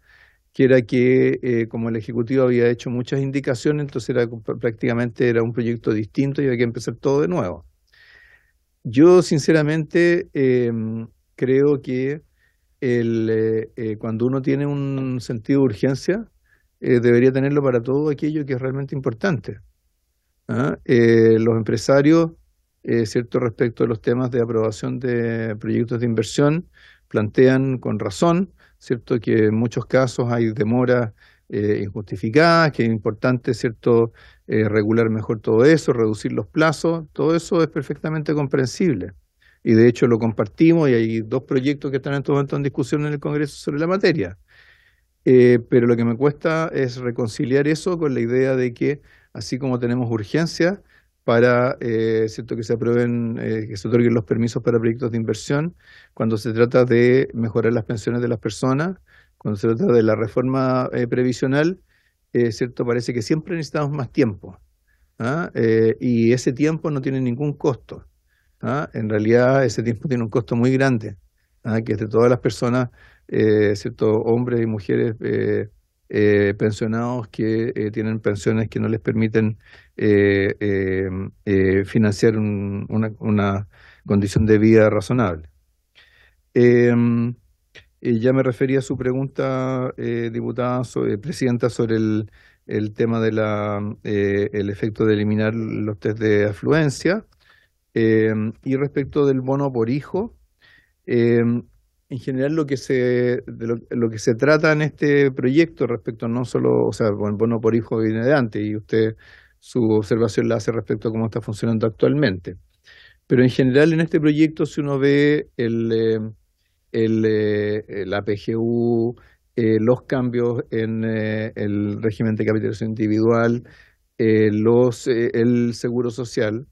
que era que eh, como el Ejecutivo había hecho muchas indicaciones, entonces era, prácticamente era un proyecto distinto y había que empezar todo de nuevo. Yo sinceramente em, creo que el, eh, eh, cuando uno tiene un sentido de urgencia, eh, debería tenerlo para todo aquello que es realmente importante. ¿ah? los empresarios, cierto respecto a los temas de aprobación de proyectos de inversión, plantean con razón, cierto que en muchos casos hay demoras injustificadas, que es importante, cierto, eh, regular mejor todo eso, reducir los plazos, todo eso es perfectamente comprensible. Y de hecho lo compartimos y hay dos proyectos que están en todo momento en discusión en el Congreso sobre la materia. Eh, pero lo que me cuesta es reconciliar eso con la idea de que, así como tenemos urgencia para eh, cierto que se aprueben, que se otorguen los permisos para proyectos de inversión, cuando se trata de mejorar las pensiones de las personas, cuando se trata de la reforma previsional, eh, Parece que siempre necesitamos más tiempo. ¿ah? Eh, y ese tiempo no tiene ningún costo. ¿ah? En realidad, ese tiempo tiene un costo muy grande, ¿ah? que es de todas las personas, eh, Hombres y mujeres. pensionados que tienen pensiones que no les permiten financiar una, condición de vida razonable. Em, ya me refería a su pregunta, eh, diputada, eh, presidenta, sobre el, tema del de eh, efecto de eliminar los test de afluencia. Eh, y respecto del bono por hijo, en general lo que se lo, lo, que se trata en este proyecto respecto no solo, o sea, el bono por hijo viene de antes y usted su observación la hace respecto a cómo está funcionando actualmente. Pero en general en este proyecto si uno ve el el, eh, la PGU, eh, los cambios en eh, el régimen de capitalización individual, el seguro social,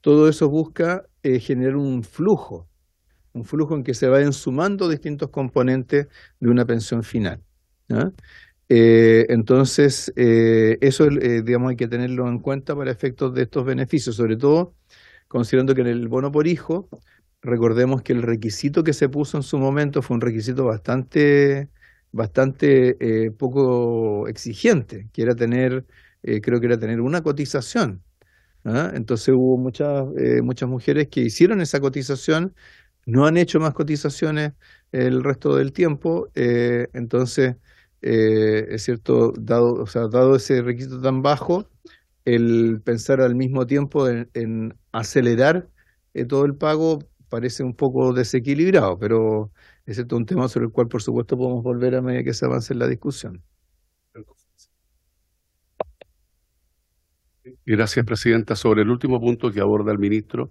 todo eso busca generar un flujo, un flujo en que se vayan sumando distintos componentes de una pensión final. entonces, eso digamos, hay que tenerlo en cuenta para efectos de estos beneficios, sobre todo considerando que en el bono por hijo Recordemos que el requisito que se puso en su momento fue un requisito bastante, bastante eh, poco exigente, que era tener, eh, creo que era tener una cotización. ¿ah? Entonces hubo muchas, eh, muchas mujeres que hicieron esa cotización, no han hecho más cotizaciones el resto del tiempo, entonces es cierto, dado, o sea, dado ese requisito tan bajo, el pensar al mismo tiempo en acelerar todo el pago parece un poco desequilibrado, pero es un tema sobre el cual, por supuesto, podemos volver a medida que se avance en la discusión. Gracias, Presidenta. Sobre el último punto que aborda el ministro,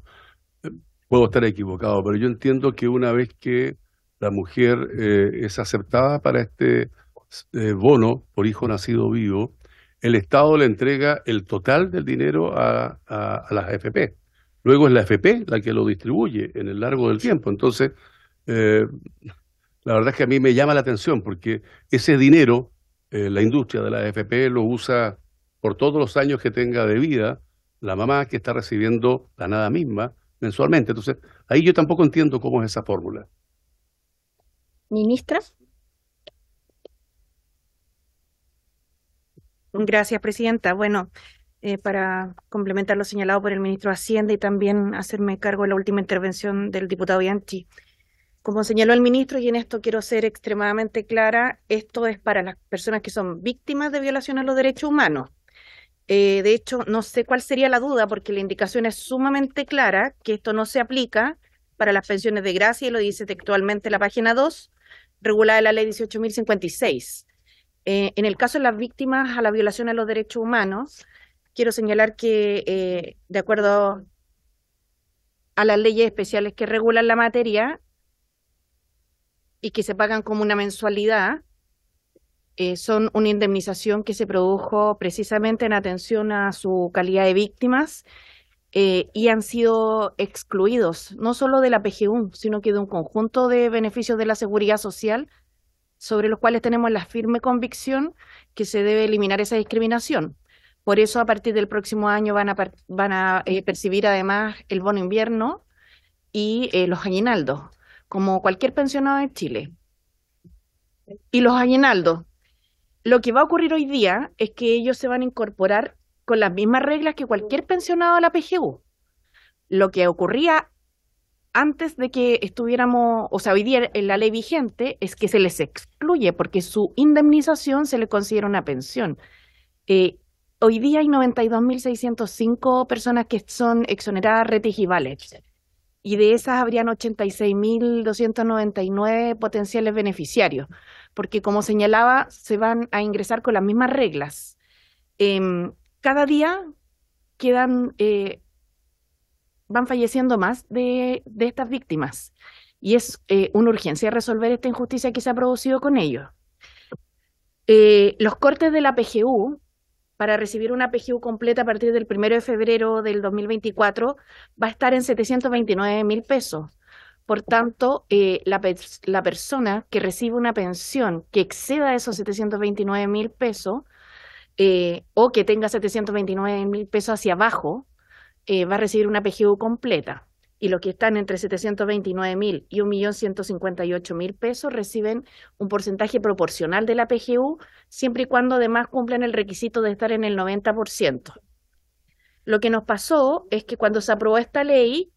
puedo estar equivocado, pero yo entiendo que una vez que la mujer eh, es aceptada para este eh, bono por hijo nacido vivo, el Estado le entrega el total del dinero a, a, a las AFP. Luego es la FP la que lo distribuye en el largo del tiempo. Entonces, eh, la verdad es que a mí me llama la atención porque ese dinero, eh, la industria de la FP lo usa por todos los años que tenga de vida la mamá que está recibiendo la nada misma mensualmente. Entonces, ahí yo tampoco entiendo cómo es esa fórmula. Ministra. Gracias, Presidenta. Bueno, eh, para complementar lo señalado por el ministro Hacienda y también hacerme cargo de la última intervención del diputado Bianchi. Como señaló el ministro, y en esto quiero ser extremadamente clara, esto es para las personas que son víctimas de violación a los derechos humanos. Eh, de hecho, no sé cuál sería la duda, porque la indicación es sumamente clara que esto no se aplica para las pensiones de gracia, y lo dice textualmente la página 2, regulada en la ley 18.056. Eh, en el caso de las víctimas a la violación a los derechos humanos, quiero señalar que, eh, de acuerdo a las leyes especiales que regulan la materia y que se pagan como una mensualidad, eh, son una indemnización que se produjo precisamente en atención a su calidad de víctimas eh, y han sido excluidos no solo de la PGU, sino que de un conjunto de beneficios de la seguridad social sobre los cuales tenemos la firme convicción que se debe eliminar esa discriminación. Por eso a partir del próximo año van a, eh, percibir además el bono invierno y eh, los aguinaldos, como cualquier pensionado de Chile. Y los aguinaldos. Lo que va a ocurrir hoy día es que ellos se van a incorporar con las mismas reglas que cualquier pensionado de la PGU. Lo que ocurría antes de que estuviéramos, o sea, hoy día en la ley vigente es que se les excluye porque su indemnización se le considera una pensión. Eh, hoy día hay 92.605 personas que son exoneradas retigivales y de esas habrían 86.299 potenciales beneficiarios, porque como señalaba, se van a ingresar con las mismas reglas. Em, cada día quedan, eh, van falleciendo más de, estas víctimas y es eh, una urgencia resolver esta injusticia que se ha producido con ellos. Eh, los cortes de la PGU para recibir una PGU completa a partir del 1 de febrero del 2024 va a estar en 729 mil pesos. Por tanto, eh, la, persona que recibe una pensión que exceda esos 729 mil pesos eh, o que tenga 729 mil pesos hacia abajo eh, va a recibir una PGU completa y los que están entre 729.000 mil y 1.158.000 mil pesos reciben un porcentaje proporcional de la PGU, siempre y cuando además cumplan el requisito de estar en el 90%. Lo que nos pasó es que cuando se aprobó esta ley,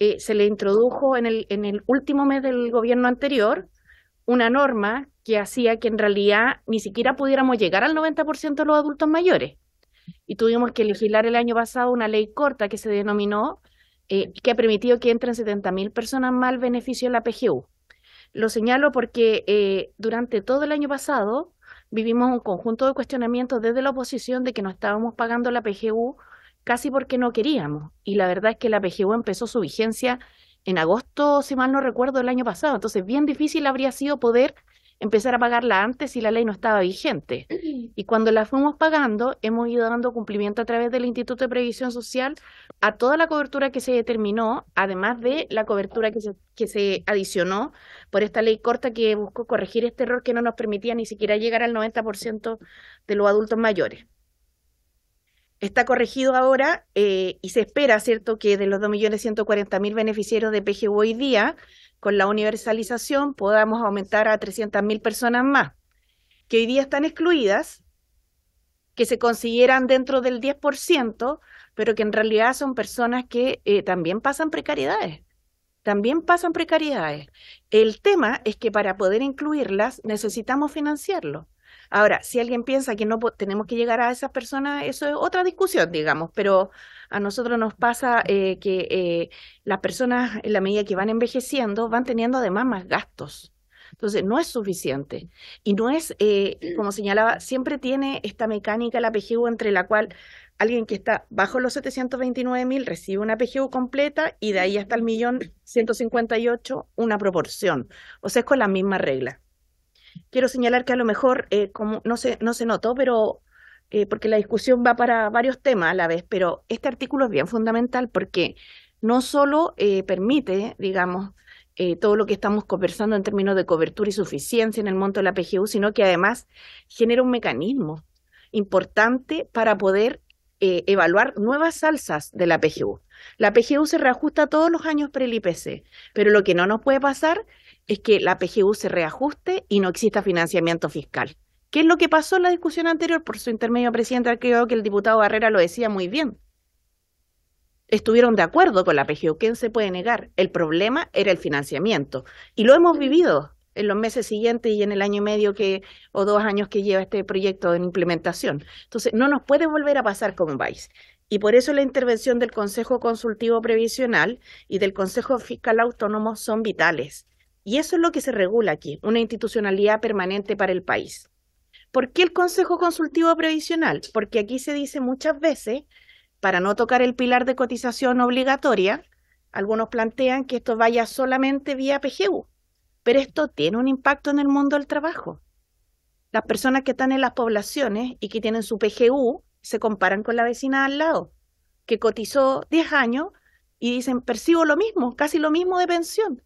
eh, se le introdujo en el, en el último mes del gobierno anterior una norma que hacía que en realidad ni siquiera pudiéramos llegar al 90% de los adultos mayores. Y tuvimos que legislar el año pasado una ley corta que se denominó eh, que ha permitido que entren 70.000 personas más al beneficio de la PGU. Lo señalo porque eh, durante todo el año pasado vivimos un conjunto de cuestionamientos desde la oposición de que no estábamos pagando la PGU casi porque no queríamos. Y la verdad es que la PGU empezó su vigencia en agosto, si mal no recuerdo, el año pasado. Entonces, bien difícil habría sido poder empezar a pagarla antes si la ley no estaba vigente. Y cuando la fuimos pagando, hemos ido dando cumplimiento a través del Instituto de Previsión Social a toda la cobertura que se determinó, además de la cobertura que se, que se adicionó por esta ley corta que buscó corregir este error que no nos permitía ni siquiera llegar al 90% de los adultos mayores está corregido ahora eh, y se espera, ¿cierto?, que de los 2.140.000 beneficiarios de PGU hoy día, con la universalización podamos aumentar a 300.000 personas más, que hoy día están excluidas, que se consideran dentro del 10%, pero que en realidad son personas que eh, también pasan precariedades. También pasan precariedades. El tema es que para poder incluirlas necesitamos financiarlo. Ahora, si alguien piensa que no tenemos que llegar a esas personas, eso es otra discusión, digamos, pero a nosotros nos pasa eh, que eh, las personas, en la medida que van envejeciendo, van teniendo además más gastos. Entonces, no es suficiente. Y no es, eh, como señalaba, siempre tiene esta mecánica la PGU entre la cual alguien que está bajo los 729 mil recibe una PGU completa y de ahí hasta el millón 158 una proporción. O sea, es con la misma regla. Quiero señalar que a lo mejor, eh, como no se, no se notó, pero eh, porque la discusión va para varios temas a la vez, pero este artículo es bien fundamental porque no solo eh, permite, digamos, todo lo que estamos conversando en términos de cobertura y suficiencia en el monto de la PGU, sino que además genera un mecanismo importante para poder evaluar nuevas salsas de la PGU. La PGU se reajusta todos los años por el IPC, pero lo que no nos puede pasar es que la PGU se reajuste y no exista financiamiento fiscal. ¿Qué es lo que pasó en la discusión anterior? Por su intermedio presidente, creo que el diputado Barrera lo decía muy bien. Estuvieron de acuerdo con la PGU, ¿quién se puede negar? El problema era el financiamiento. Y lo hemos vivido en los meses siguientes y en el año y medio que, o dos años que lleva este proyecto en implementación. Entonces, no nos puede volver a pasar como país. Y por eso la intervención del Consejo Consultivo Previsional y del Consejo Fiscal Autónomo son vitales. Y eso es lo que se regula aquí, una institucionalidad permanente para el país. ¿Por qué el Consejo Consultivo Previsional? Porque aquí se dice muchas veces, para no tocar el pilar de cotización obligatoria, algunos plantean que esto vaya solamente vía PGU, pero esto tiene un impacto en el mundo del trabajo. Las personas que están en las poblaciones y que tienen su PGU se comparan con la vecina al lado, que cotizó 10 años y dicen, percibo lo mismo, casi lo mismo de pensión.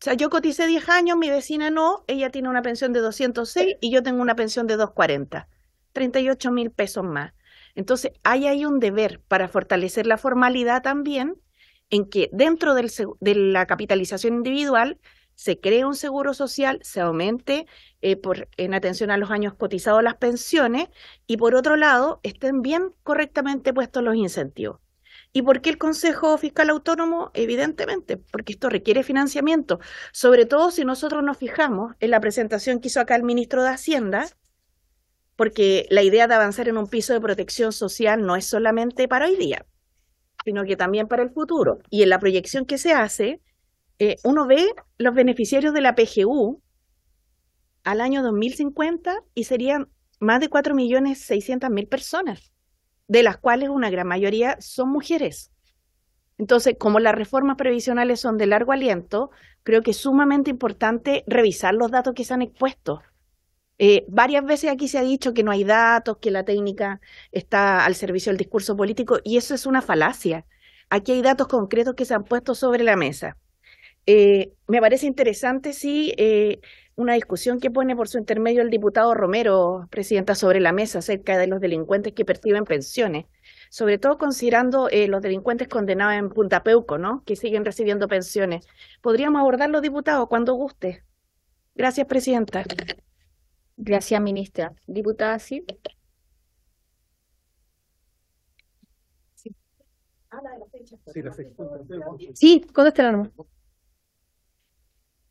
O sea, yo coticé 10 años, mi vecina no, ella tiene una pensión de 206 y yo tengo una pensión de 240, 38 mil pesos más. Entonces, hay ahí un deber para fortalecer la formalidad también en que dentro de la capitalización individual se cree un seguro social, se aumente eh, en atención a los años cotizados las pensiones y por otro lado estén bien correctamente puestos los incentivos. ¿Y por qué el Consejo Fiscal Autónomo? Evidentemente, porque esto requiere financiamiento, sobre todo si nosotros nos fijamos en la presentación que hizo acá el ministro de Hacienda, porque la idea de avanzar en un piso de protección social no es solamente para hoy día, sino que también para el futuro. Y en la proyección que se hace, eh, uno ve los beneficiarios de la PGU al año 2050 y serían más de 4.600.000 personas de las cuales una gran mayoría son mujeres. Entonces, como las reformas previsionales son de largo aliento, creo que es sumamente importante revisar los datos que se han expuesto. Eh, varias veces aquí se ha dicho que no hay datos, que la técnica está al servicio del discurso político, y eso es una falacia. Aquí hay datos concretos que se han puesto sobre la mesa. Eh, me parece interesante, sí, eh, una discusión que pone por su intermedio el diputado Romero, presidenta, sobre la mesa acerca de los delincuentes que perciben pensiones, sobre todo considerando eh, los delincuentes condenados en puntapeuco ¿no? que siguen recibiendo pensiones. Podríamos abordarlo, diputado, cuando guste. Gracias, presidenta. Gracias, ministra. Diputada Sí, ah, sí, sí conteste la norma.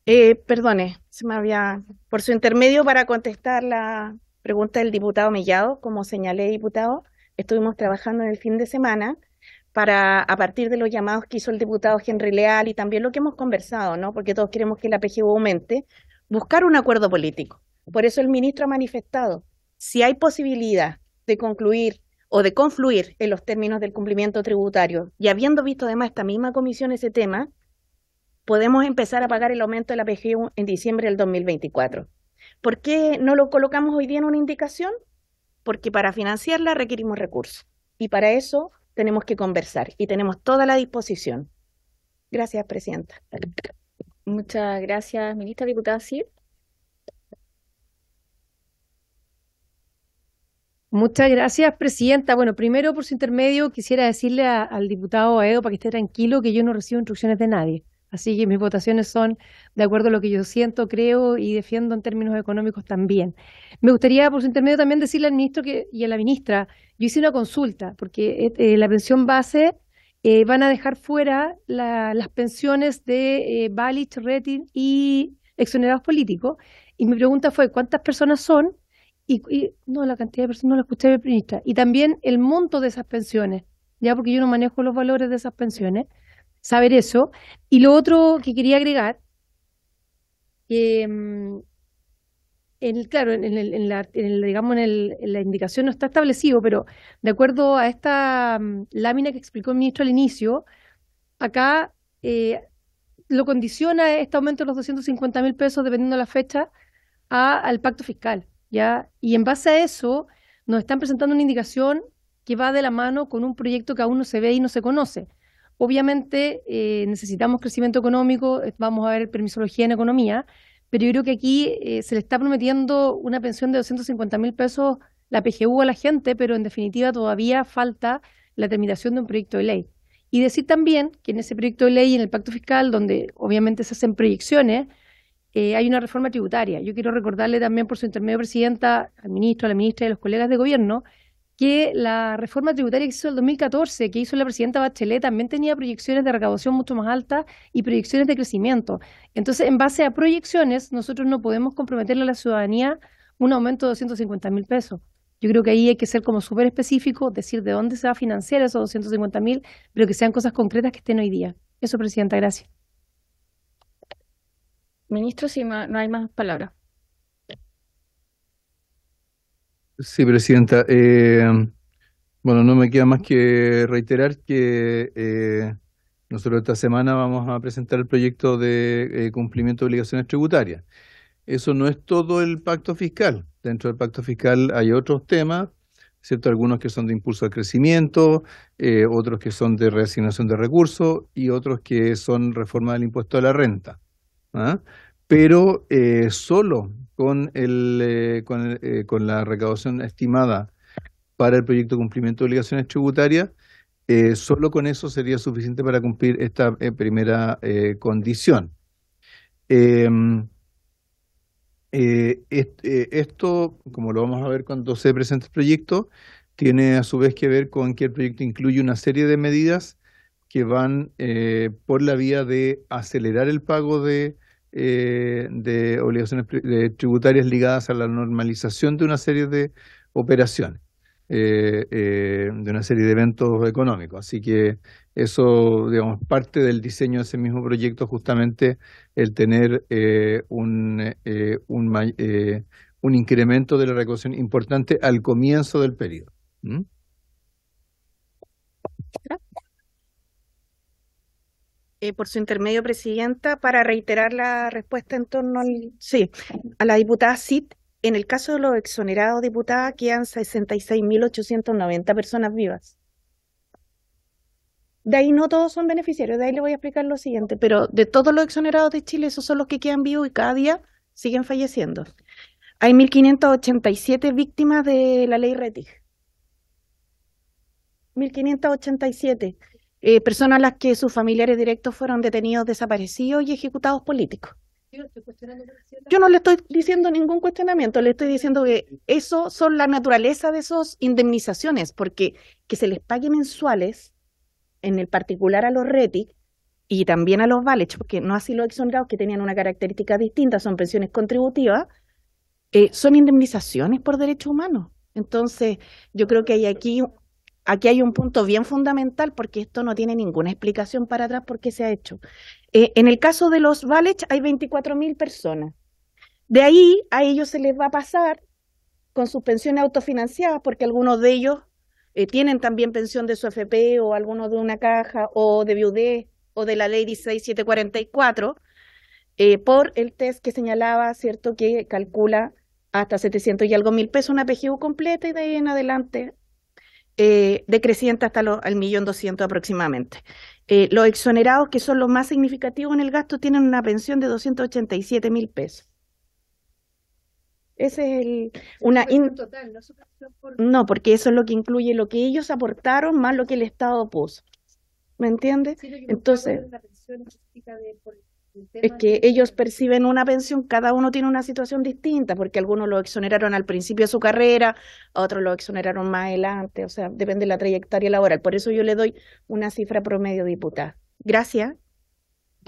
Eh, perdone, se me había. Por su intermedio, para contestar la pregunta del diputado Mellado, como señalé, diputado, estuvimos trabajando en el fin de semana para, a partir de los llamados que hizo el diputado Henry Leal y también lo que hemos conversado, ¿no? Porque todos queremos que la PGU aumente, buscar un acuerdo político. Por eso el ministro ha manifestado, si hay posibilidad de concluir o de confluir en los términos del cumplimiento tributario, y habiendo visto además esta misma comisión ese tema, podemos empezar a pagar el aumento de la PGU en diciembre del 2024. ¿Por qué no lo colocamos hoy día en una indicación? Porque para financiarla requerimos recursos y para eso tenemos que conversar y tenemos toda la disposición. Gracias, Presidenta. Muchas gracias, Ministra Diputada Cid. Muchas gracias, Presidenta. Bueno, primero por su intermedio quisiera decirle al diputado Aedo para que esté tranquilo que yo no recibo instrucciones de nadie. Así que mis votaciones son de acuerdo a lo que yo siento, creo y defiendo en términos económicos también. Me gustaría, por su intermedio, también decirle al ministro que, y a la ministra, yo hice una consulta, porque eh, eh, la pensión base eh, van a dejar fuera las pensiones de eh, Balich, Retin y exonerados políticos. Y mi pregunta fue, ¿cuántas personas son? Y, no, la cantidad de personas no la escuché ministra. Y también el monto de esas pensiones, ya porque yo no manejo los valores de esas pensiones saber eso. Y lo otro que quería agregar, em, en, claro, en, el, la, la indicación no está establecido, pero de acuerdo a esta mm, lámina que explicó el ministro al inicio, acá eh, lo condiciona este aumento de los 250 mil pesos, dependiendo de la fecha, al pacto fiscal. ¿ya? Y en base a eso, nos están presentando una indicación que va de la mano con un proyecto que aún no se ve y no se conoce. Obviamente eh, necesitamos crecimiento económico, eh, vamos a ver permisología en economía, pero yo creo que aquí eh, se le está prometiendo una pensión de 250 mil pesos la PGU a la gente, pero en definitiva todavía falta la terminación de un proyecto de ley. Y decir también que en ese proyecto de ley, en el pacto fiscal, donde obviamente se hacen proyecciones, hay una reforma tributaria. Yo quiero recordarle también por su intermedio, Presidenta, al ministro, a la ministra y a los colegas de gobierno, que la reforma tributaria que hizo el 2014, que hizo la presidenta Bachelet, también tenía proyecciones de recaudación mucho más altas y proyecciones de crecimiento. Entonces, en base a proyecciones, nosotros no podemos comprometerle a la ciudadanía un aumento de 250 mil pesos. Yo creo que ahí hay que ser como súper específico, decir de dónde se va a financiar esos 250 mil, pero que sean cosas concretas que estén hoy día. Eso, Presidenta, gracias. Ministro, si no hay más palabras. Sí, Presidenta. Eh, bueno, no me queda más que reiterar que eh, nosotros esta semana vamos a presentar el proyecto de eh, cumplimiento de obligaciones tributarias. Eso no es todo el pacto fiscal. Dentro del pacto fiscal hay otros temas, ¿cierto? Algunos que son de impulso al crecimiento, otros que son de reasignación de recursos y otros que son reforma del impuesto a la renta. ¿ah? Pero solo con, el, eh, con, eh, con, la recaudación estimada para el proyecto de cumplimiento de obligaciones tributarias, eh, solo con eso sería suficiente para cumplir esta primera condición. Em, esto, como lo vamos a ver cuando se presente el proyecto, tiene a su vez que ver con que el proyecto incluye una serie de medidas que van por la vía de acelerar el pago de eh, de obligaciones tributarias ligadas a la normalización de una serie de operaciones. Eh, eh, de una serie de eventos económicos. Así que eso, digamos, parte del diseño de ese mismo proyecto, justamente el tener un, un, incremento de la recaudación importante al comienzo del periodo. ¿Mm? Eh, por su intermedio, Presidenta, para reiterar la respuesta en torno al, sí, a la diputada Cid. En el caso de los exonerados, diputada, quedan 66.890 personas vivas. De ahí no todos son beneficiarios, de ahí le voy a explicar lo siguiente, pero de todos los exonerados de Chile, esos son los que quedan vivos y cada día siguen falleciendo. Hay 1.587 víctimas de la ley RETIG. 1.587. Eh, personas a las que sus familiares directos fueron detenidos, desaparecidos y ejecutados políticos. Yo no le estoy diciendo ningún cuestionamiento, le estoy diciendo que eso son la naturaleza de esas indemnizaciones, porque que se les pague mensuales, en el particular a los RETIC y también a los VALECH, porque no así los exonerados que tenían una característica distinta, son pensiones contributivas, eh, son indemnizaciones por derechos humanos. Entonces, yo creo que hay aquí aquí hay un punto bien fundamental porque esto no tiene ninguna explicación para atrás por qué se ha hecho. Eh, en el caso de los Valech hay 24.000 personas. De ahí a ellos se les va a pasar con sus pensiones autofinanciadas porque algunos de ellos eh, tienen también pensión de su FP o algunos de una caja o de viudez o de la ley 16744 eh, por el test que señalaba, ¿cierto?, que calcula hasta 700 y algo mil pesos una PGU completa y de ahí en adelante eh, decreciente hasta el al millón doscientos aproximadamente. Eh, los exonerados, que son los más significativos en el gasto, tienen una pensión de 287 mil pesos. Ese es el, una no, porque eso es lo que incluye lo que ellos aportaron más lo que el Estado puso. ¿Me entiendes? Entonces, es que ellos perciben una pensión, cada uno tiene una situación distinta, porque algunos lo exoneraron al principio de su carrera, otros lo exoneraron más adelante, o sea, depende de la trayectoria laboral. Por eso yo le doy una cifra promedio, diputada. Gracias.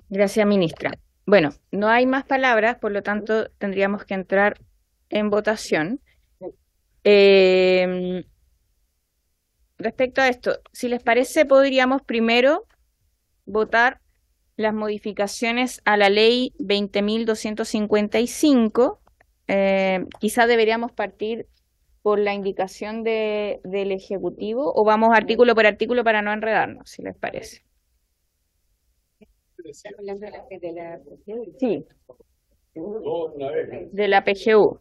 Gracias, ministra. Bueno, no hay más palabras, por lo tanto, tendríamos que entrar en votación. Em, respecto a esto, si les parece, podríamos primero votar las modificaciones a la ley 20.255. Eh, quizás deberíamos partir por la indicación de, del Ejecutivo o vamos artículo por artículo para no enredarnos, si les parece. Sí. De la PGU.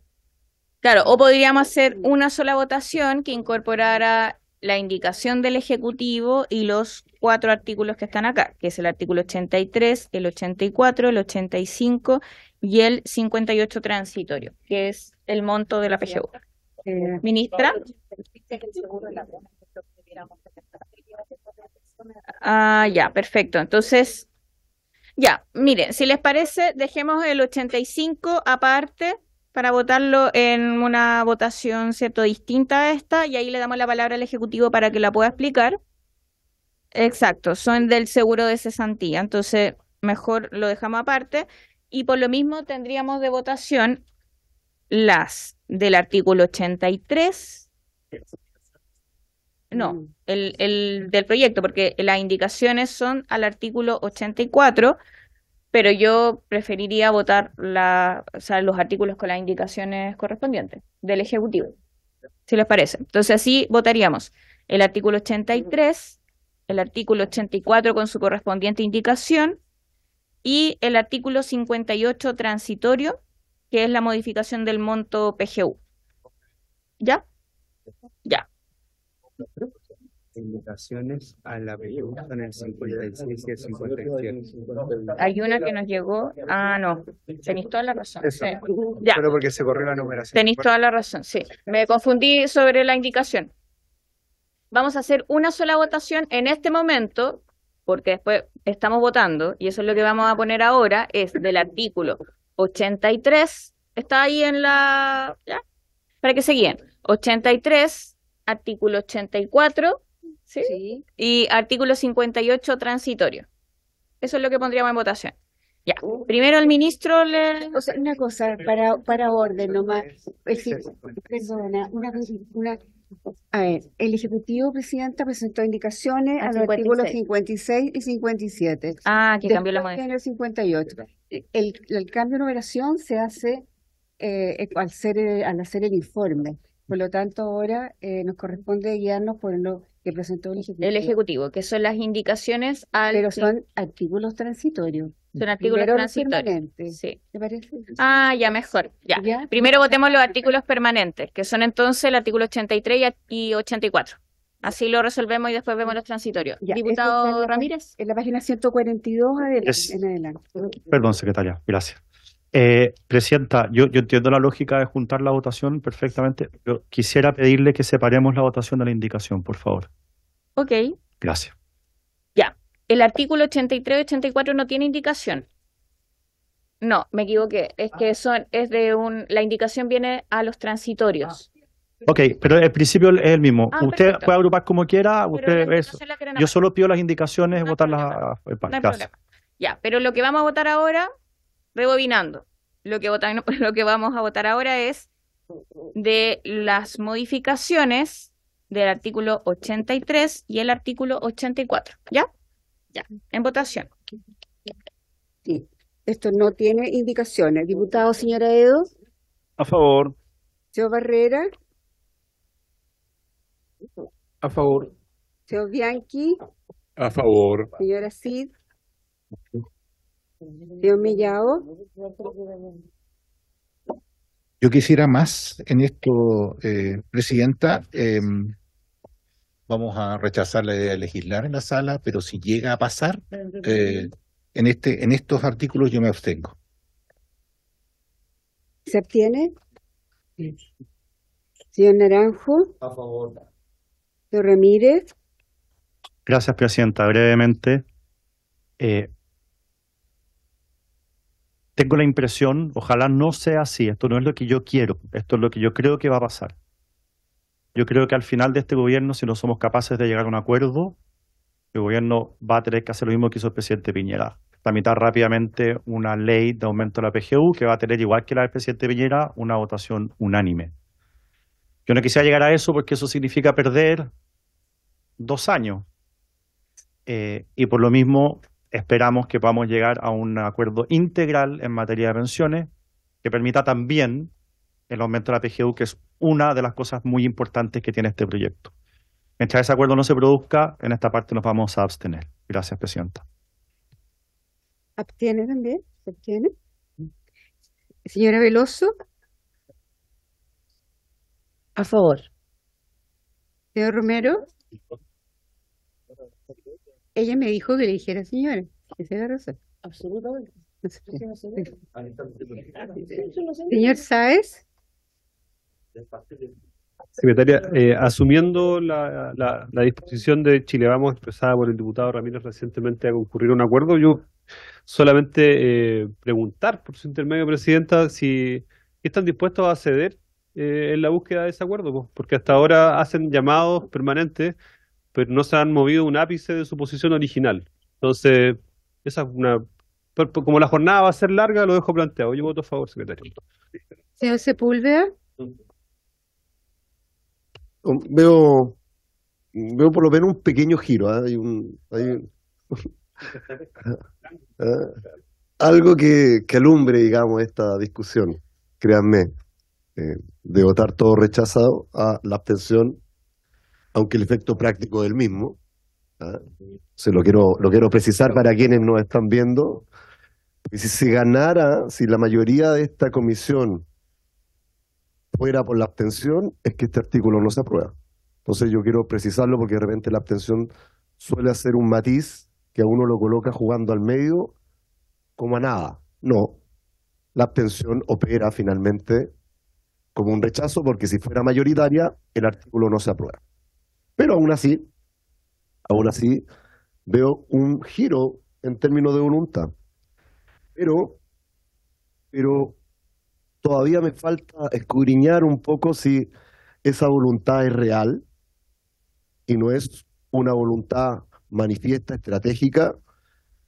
Claro, o podríamos hacer una sola votación que incorporara la indicación del Ejecutivo y los cuatro artículos que están acá, que es el artículo 83, el 84, el 85 y el 58 transitorio, que es el monto de la PGU. Ministra. Ah, ya, perfecto. Entonces, ya, miren, si les parece, dejemos el 85 aparte para votarlo en una votación cierto distinta a esta y ahí le damos la palabra al ejecutivo para que la pueda explicar. Exacto, son del seguro de cesantía, entonces mejor lo dejamos aparte y por lo mismo tendríamos de votación las del artículo 83. No, mm. el, el del proyecto, porque las indicaciones son al artículo 84 pero yo preferiría votar los artículos con las indicaciones correspondientes del Ejecutivo, si les parece. Entonces así votaríamos el artículo 83, el artículo 84 con su correspondiente indicación y el artículo 58 transitorio, que es la modificación del monto PGU. ¿Ya? Ya indicaciones a la pregunta en el 56 y el Hay una que nos llegó. Ah, no. Tenéis toda la razón. porque se corrió la numeración. Tenéis toda la razón, sí. Me confundí sobre la indicación. Vamos a hacer una sola votación en este momento, porque después estamos votando, y eso es lo que vamos a poner ahora, es del artículo 83, está ahí en la... ¿ya? Para que se guíen. 83, artículo 84, ¿Sí? Y artículo 58 transitorio. Eso es lo que pondríamos en votación. Ya. Uh. Primero el ministro le... O sea, una cosa, para, para orden nomás. decir, perdona, una, una, a ver, el Ejecutivo, Presidenta, presentó indicaciones ah, a, artículo los 56. artículos 56 y 57. Ah, que cambió la modificación. el 58. El, cambio de numeración se hace eh, eh, al, ser, eh, al hacer el informe. Por lo tanto, ahora nos corresponde guiarnos por lo presentó el Ejecutivo. que son las indicaciones al... Pero son artículos transitorios. Son artículos transitorios. Sí. parece? Ah, ya mejor. Ya. Primero votemos los artículos permanentes, que son entonces el artículo 83 y 84. Así lo resolvemos y después vemos los transitorios. Diputado Ramírez. En la página 142 en adelante. Perdón, secretaria. Gracias. Eh, presidenta, yo, entiendo la lógica de juntar la votación perfectamente, pero quisiera pedirle que separemos la votación de la indicación, por favor. Ok. Gracias. Ya. El artículo 83-84 no tiene indicación. No, me equivoqué. Es que son, es de un, la indicación viene a los transitorios. Ah. Ok, pero el principio es el mismo. Ah, usted puede agrupar como quiera. Usted yo solo pido las indicaciones, votarlas. votar Ya, pero lo que vamos a votar ahora rebobinando, lo que, votan, lo que vamos a votar ahora es de las modificaciones del artículo 83 y el artículo 84. ¿Ya? Ya, en votación. Sí. Esto no tiene indicaciones. Diputado, señora Edo. A favor. Señor Barrera. A favor. Señor Bianchi. A favor. Señora Cid. Señor Millao. Yo quisiera más en esto, eh, Presidenta. Em, vamos a rechazar la idea de legislar en la sala, pero si llega a pasar, eh, en, este, en estos artículos yo me abstengo. ¿Se obtiene Señor Naranjo. A favor. Señor Ramírez. Gracias, Presidenta. Brevemente, eh, tengo la impresión, ojalá no sea así, esto no es lo que yo quiero, esto es lo que yo creo que va a pasar. Yo creo que al final de este gobierno, si no somos capaces de llegar a un acuerdo, el gobierno va a tener que hacer lo mismo que hizo el presidente Piñera. Tramitar rápidamente una ley de aumento de la PGU que va a tener, igual que la del presidente Piñera, una votación unánime. Yo no quisiera llegar a eso porque eso significa perder dos años. Eh, y por lo mismo esperamos que podamos llegar a un acuerdo integral en materia de pensiones que permita también el aumento de la PGU, que es una de las cosas muy importantes que tiene este proyecto. Mientras ese acuerdo no se produzca, en esta parte nos vamos a abstener. Gracias, Presidenta. ¿Abstiene también? ¿Se abstiene? Señora Veloso. A favor. Señor Romero ella me dijo que le dijera señora. que es ah, la Absolutamente. Señor Sáez. Secretaria, eh, asumiendo la, disposición de Chile Vamos expresada por el diputado Ramírez recientemente a concurrir a un acuerdo, yo solamente eh, preguntar por su intermedio, Presidenta, si están dispuestos a ceder eh, en la búsqueda de ese acuerdo, porque hasta ahora hacen llamados permanentes pero no se han movido un ápice de su posición original. Entonces, esa una... Como la jornada va a ser larga, lo dejo planteado. Yo voto a favor, secretario. Señor Sepúlveda. Um, veo, veo por lo menos un pequeño giro. ¿ah? Hay un, hay ¿ah? algo que, que, alumbre, digamos, esta discusión, créanme, eh, de votar todo rechazado a la abstención aunque el efecto práctico del mismo. ¿ah? Se lo quiero, lo quiero precisar para quienes nos están viendo. si se ganara, si la mayoría de esta comisión fuera por la abstención, es que este artículo no se aprueba. Entonces yo quiero precisarlo porque de repente la abstención suele hacer un matiz que a uno lo coloca jugando al medio como a nada. No, la abstención opera finalmente como un rechazo porque si fuera mayoritaria el artículo no se aprueba. Pero aún así, aún así, veo un giro en términos de voluntad. Pero, pero todavía me falta escudriñar un poco si esa voluntad es real y no es una voluntad manifiesta, estratégica,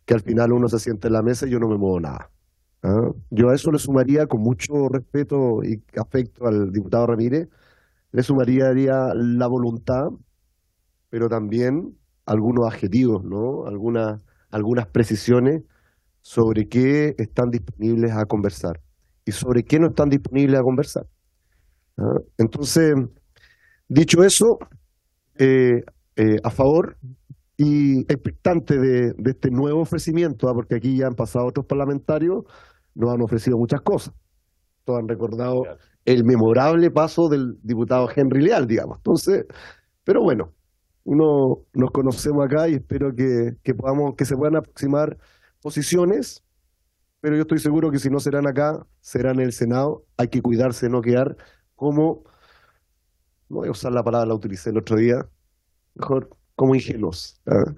que al final uno se siente en la mesa y yo no me muevo nada. ¿Ah? Yo a eso le sumaría, con mucho respeto y afecto al diputado Ramírez, le sumaría la voluntad pero también algunos adjetivos, ¿no? Algunas, algunas precisiones sobre qué están disponibles a conversar y sobre qué no están disponibles a conversar. ¿ah? Entonces, dicho eso, eh, eh, a favor y expectante de, este nuevo ofrecimiento, ¿ah? porque aquí ya han pasado otros parlamentarios, nos han ofrecido muchas cosas. Todos han recordado el memorable paso del diputado Henry Leal, digamos. Entonces, pero bueno, uno nos conocemos acá y espero que, podamos, que se puedan aproximar posiciones, pero yo estoy seguro que si no serán acá, serán en el Senado. Hay que cuidarse de no quedar como, no voy a usar la palabra, la utilicé el otro día, mejor como ingenuos. ¿ah?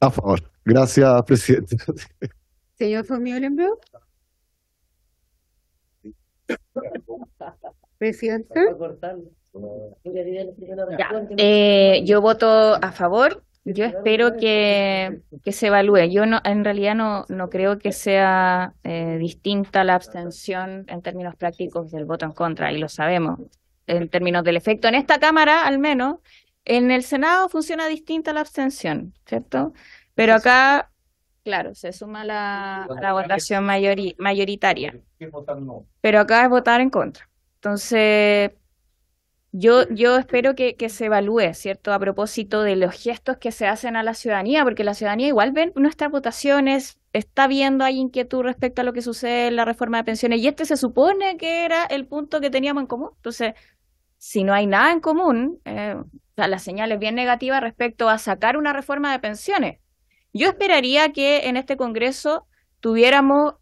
A favor. Gracias, presidente. Señor ¿le Presidente. Eh, yo voto a favor. Yo espero que, se evalúe. Yo no, en realidad no, no creo que sea eh, distinta la abstención en términos prácticos del voto en contra, y lo sabemos. En términos del efecto en esta Cámara, al menos, en el Senado funciona distinta la abstención, ¿cierto? Pero acá, claro, se suma la, votación mayoritaria. Pero acá es votar en contra. Entonces, yo, espero que, se evalúe, ¿cierto? A propósito de los gestos que se hacen a la ciudadanía, porque la ciudadanía igual ve nuestras votaciones, está viendo, hay inquietud respecto a lo que sucede en la reforma de pensiones, y este se supone que era el punto que teníamos en común. Entonces, si no hay nada en común, eh, señal es bien negativa respecto a sacar una reforma de pensiones. Yo esperaría que en este Congreso tuviéramos,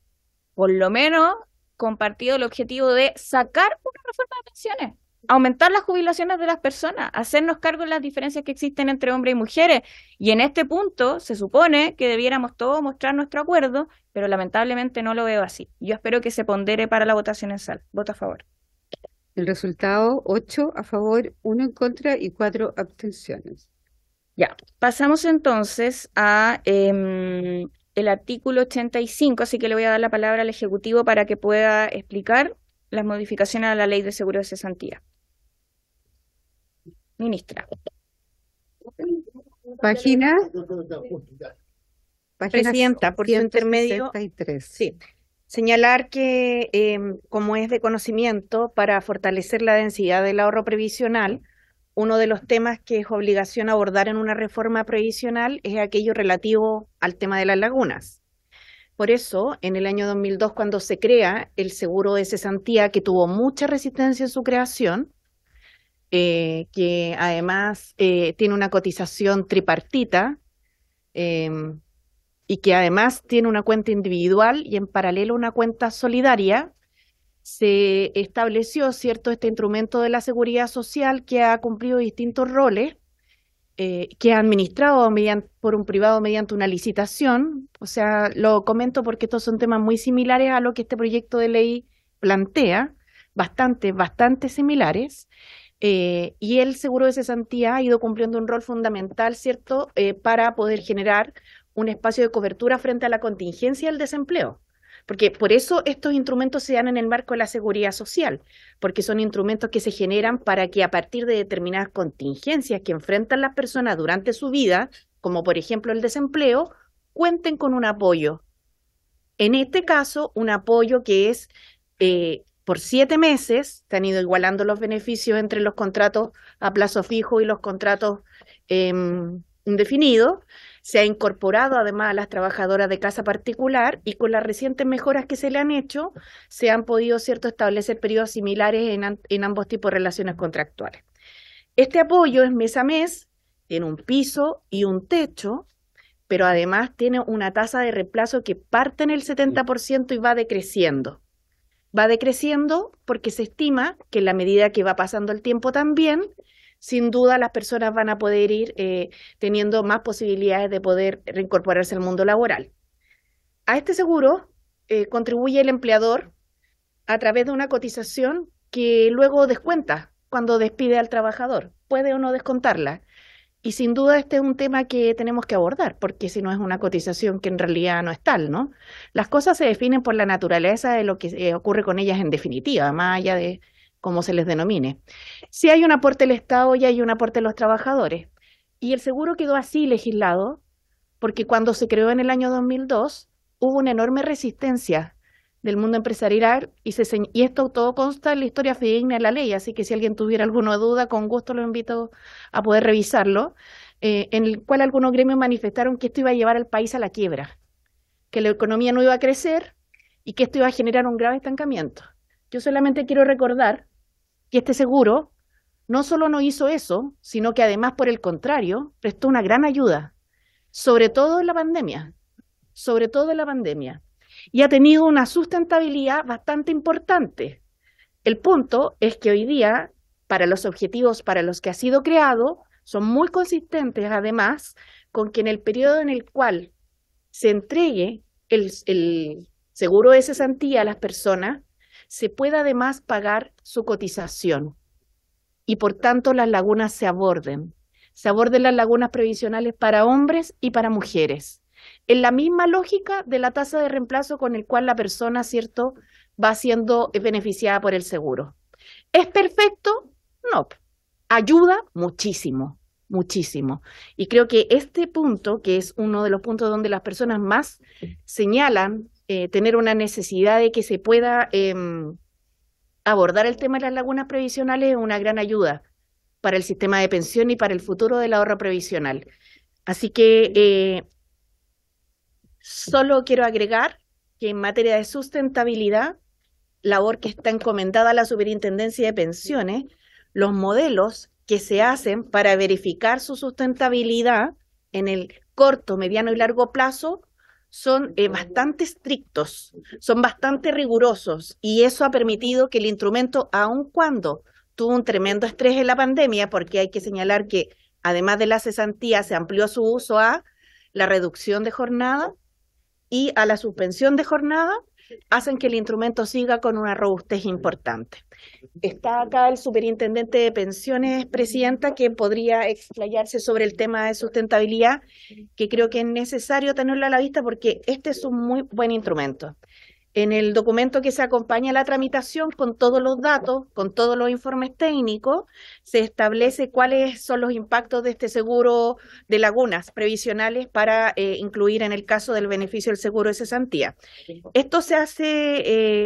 por lo menos, compartido el objetivo de sacar una reforma de pensiones aumentar las jubilaciones de las personas, hacernos cargo de las diferencias que existen entre hombres y mujeres. Y en este punto se supone que debiéramos todos mostrar nuestro acuerdo, pero lamentablemente no lo veo así. Yo espero que se pondere para la votación en sal. Voto a favor. El resultado, 8 a favor, 1 en contra y 4 abstenciones. Ya, pasamos entonces a em, el artículo 85, así que le voy a dar la palabra al Ejecutivo para que pueda explicar las modificaciones a la ley de seguro de cesantía ministra. Página. Presidenta, por su intermedio. Sí. Señalar que, em, como es de conocimiento, para fortalecer la densidad del ahorro previsional, uno de los temas que es obligación abordar en una reforma previsional es aquello relativo al tema de las lagunas. Por eso, en el año 2002, cuando se crea el seguro de cesantía, que tuvo mucha resistencia en su creación, eh, que además eh, tiene una cotización tripartita eh, y que además tiene una cuenta individual y en paralelo una cuenta solidaria, se estableció, ¿cierto?, este instrumento de la seguridad social que ha cumplido distintos roles, eh, que ha administrado mediante, por un privado mediante una licitación. O sea, lo comento porque estos son temas muy similares a lo que este proyecto de ley plantea, bastante, bastante similares. Eh, y el seguro de cesantía ha ido cumpliendo un rol fundamental, ¿cierto?, eh, para poder generar un espacio de cobertura frente a la contingencia del desempleo. Porque por eso estos instrumentos se dan en el marco de la seguridad social, porque son instrumentos que se generan para que a partir de determinadas contingencias que enfrentan las personas durante su vida, como por ejemplo el desempleo, cuenten con un apoyo. En este caso, un apoyo que es eh, por siete meses, se han ido igualando los beneficios entre los contratos a plazo fijo y los contratos em, indefinidos. Se ha incorporado además a las trabajadoras de casa particular y con las recientes mejoras que se le han hecho, se han podido cierto, establecer periodos similares en, en ambos tipos de relaciones contractuales. Este apoyo es mes a mes, tiene un piso y un techo, pero además tiene una tasa de reemplazo que parte en el 70% y va decreciendo va decreciendo porque se estima que en la medida que va pasando el tiempo también, sin duda las personas van a poder ir eh, teniendo más posibilidades de poder reincorporarse al mundo laboral. A este seguro eh, contribuye el empleador a través de una cotización que luego descuenta cuando despide al trabajador. Puede o no descontarla. Y sin duda este es un tema que tenemos que abordar, porque si no es una cotización que en realidad no es tal, ¿no? Las cosas se definen por la naturaleza de lo que eh, ocurre con ellas en definitiva, más allá de cómo se les denomine. Si hay un aporte del Estado y hay un aporte de los trabajadores. Y el seguro quedó así legislado, porque cuando se creó en el año 2002 hubo una enorme resistencia del mundo empresarial y, y esto todo consta en la historia fidedigna de la ley, así que si alguien tuviera alguna duda, con gusto lo invito a poder revisarlo, eh, en el cual algunos gremios manifestaron que esto iba a llevar al país a la quiebra, que la economía no iba a crecer y que esto iba a generar un grave estancamiento. Yo solamente quiero recordar que este seguro no solo no hizo eso, sino que además, por el contrario, prestó una gran ayuda, sobre todo en la pandemia, sobre todo en la pandemia y ha tenido una sustentabilidad bastante importante. El punto es que hoy día, para los objetivos para los que ha sido creado, son muy consistentes además con que en el periodo en el cual se entregue el, seguro de cesantía a las personas, se pueda además pagar su cotización y por tanto las lagunas se aborden. Se aborden las lagunas previsionales para hombres y para mujeres en la misma lógica de la tasa de reemplazo con el cual la persona, ¿cierto?, va siendo beneficiada por el seguro. ¿Es perfecto? No. Ayuda muchísimo, muchísimo. Y creo que este punto, que es uno de los puntos donde las personas más señalan eh, tener una necesidad de que se pueda em, abordar el tema de las lagunas previsionales, es una gran ayuda para el sistema de pensión y para el futuro del ahorro previsional. Así que eh, Solo quiero agregar que en materia de sustentabilidad, labor que está encomendada a la Superintendencia de Pensiones, los modelos que se hacen para verificar su sustentabilidad en el corto, mediano y largo plazo son eh, bastante estrictos, son bastante rigurosos y eso ha permitido que el instrumento, aun cuando tuvo un tremendo estrés en la pandemia, porque hay que señalar que además de la cesantía se amplió su uso a la reducción de jornada, y a la suspensión de jornada hacen que el instrumento siga con una robustez importante. Está acá el superintendente de pensiones, presidenta, que podría explayarse sobre el tema de sustentabilidad, que creo que es necesario tenerlo a la vista porque este es un muy buen instrumento en el documento que se acompaña a la tramitación con todos los datos, con todos los informes técnicos, se establece cuáles son los impactos de este seguro de lagunas previsionales para eh, incluir en el caso del beneficio del seguro de cesantía. Esto se hace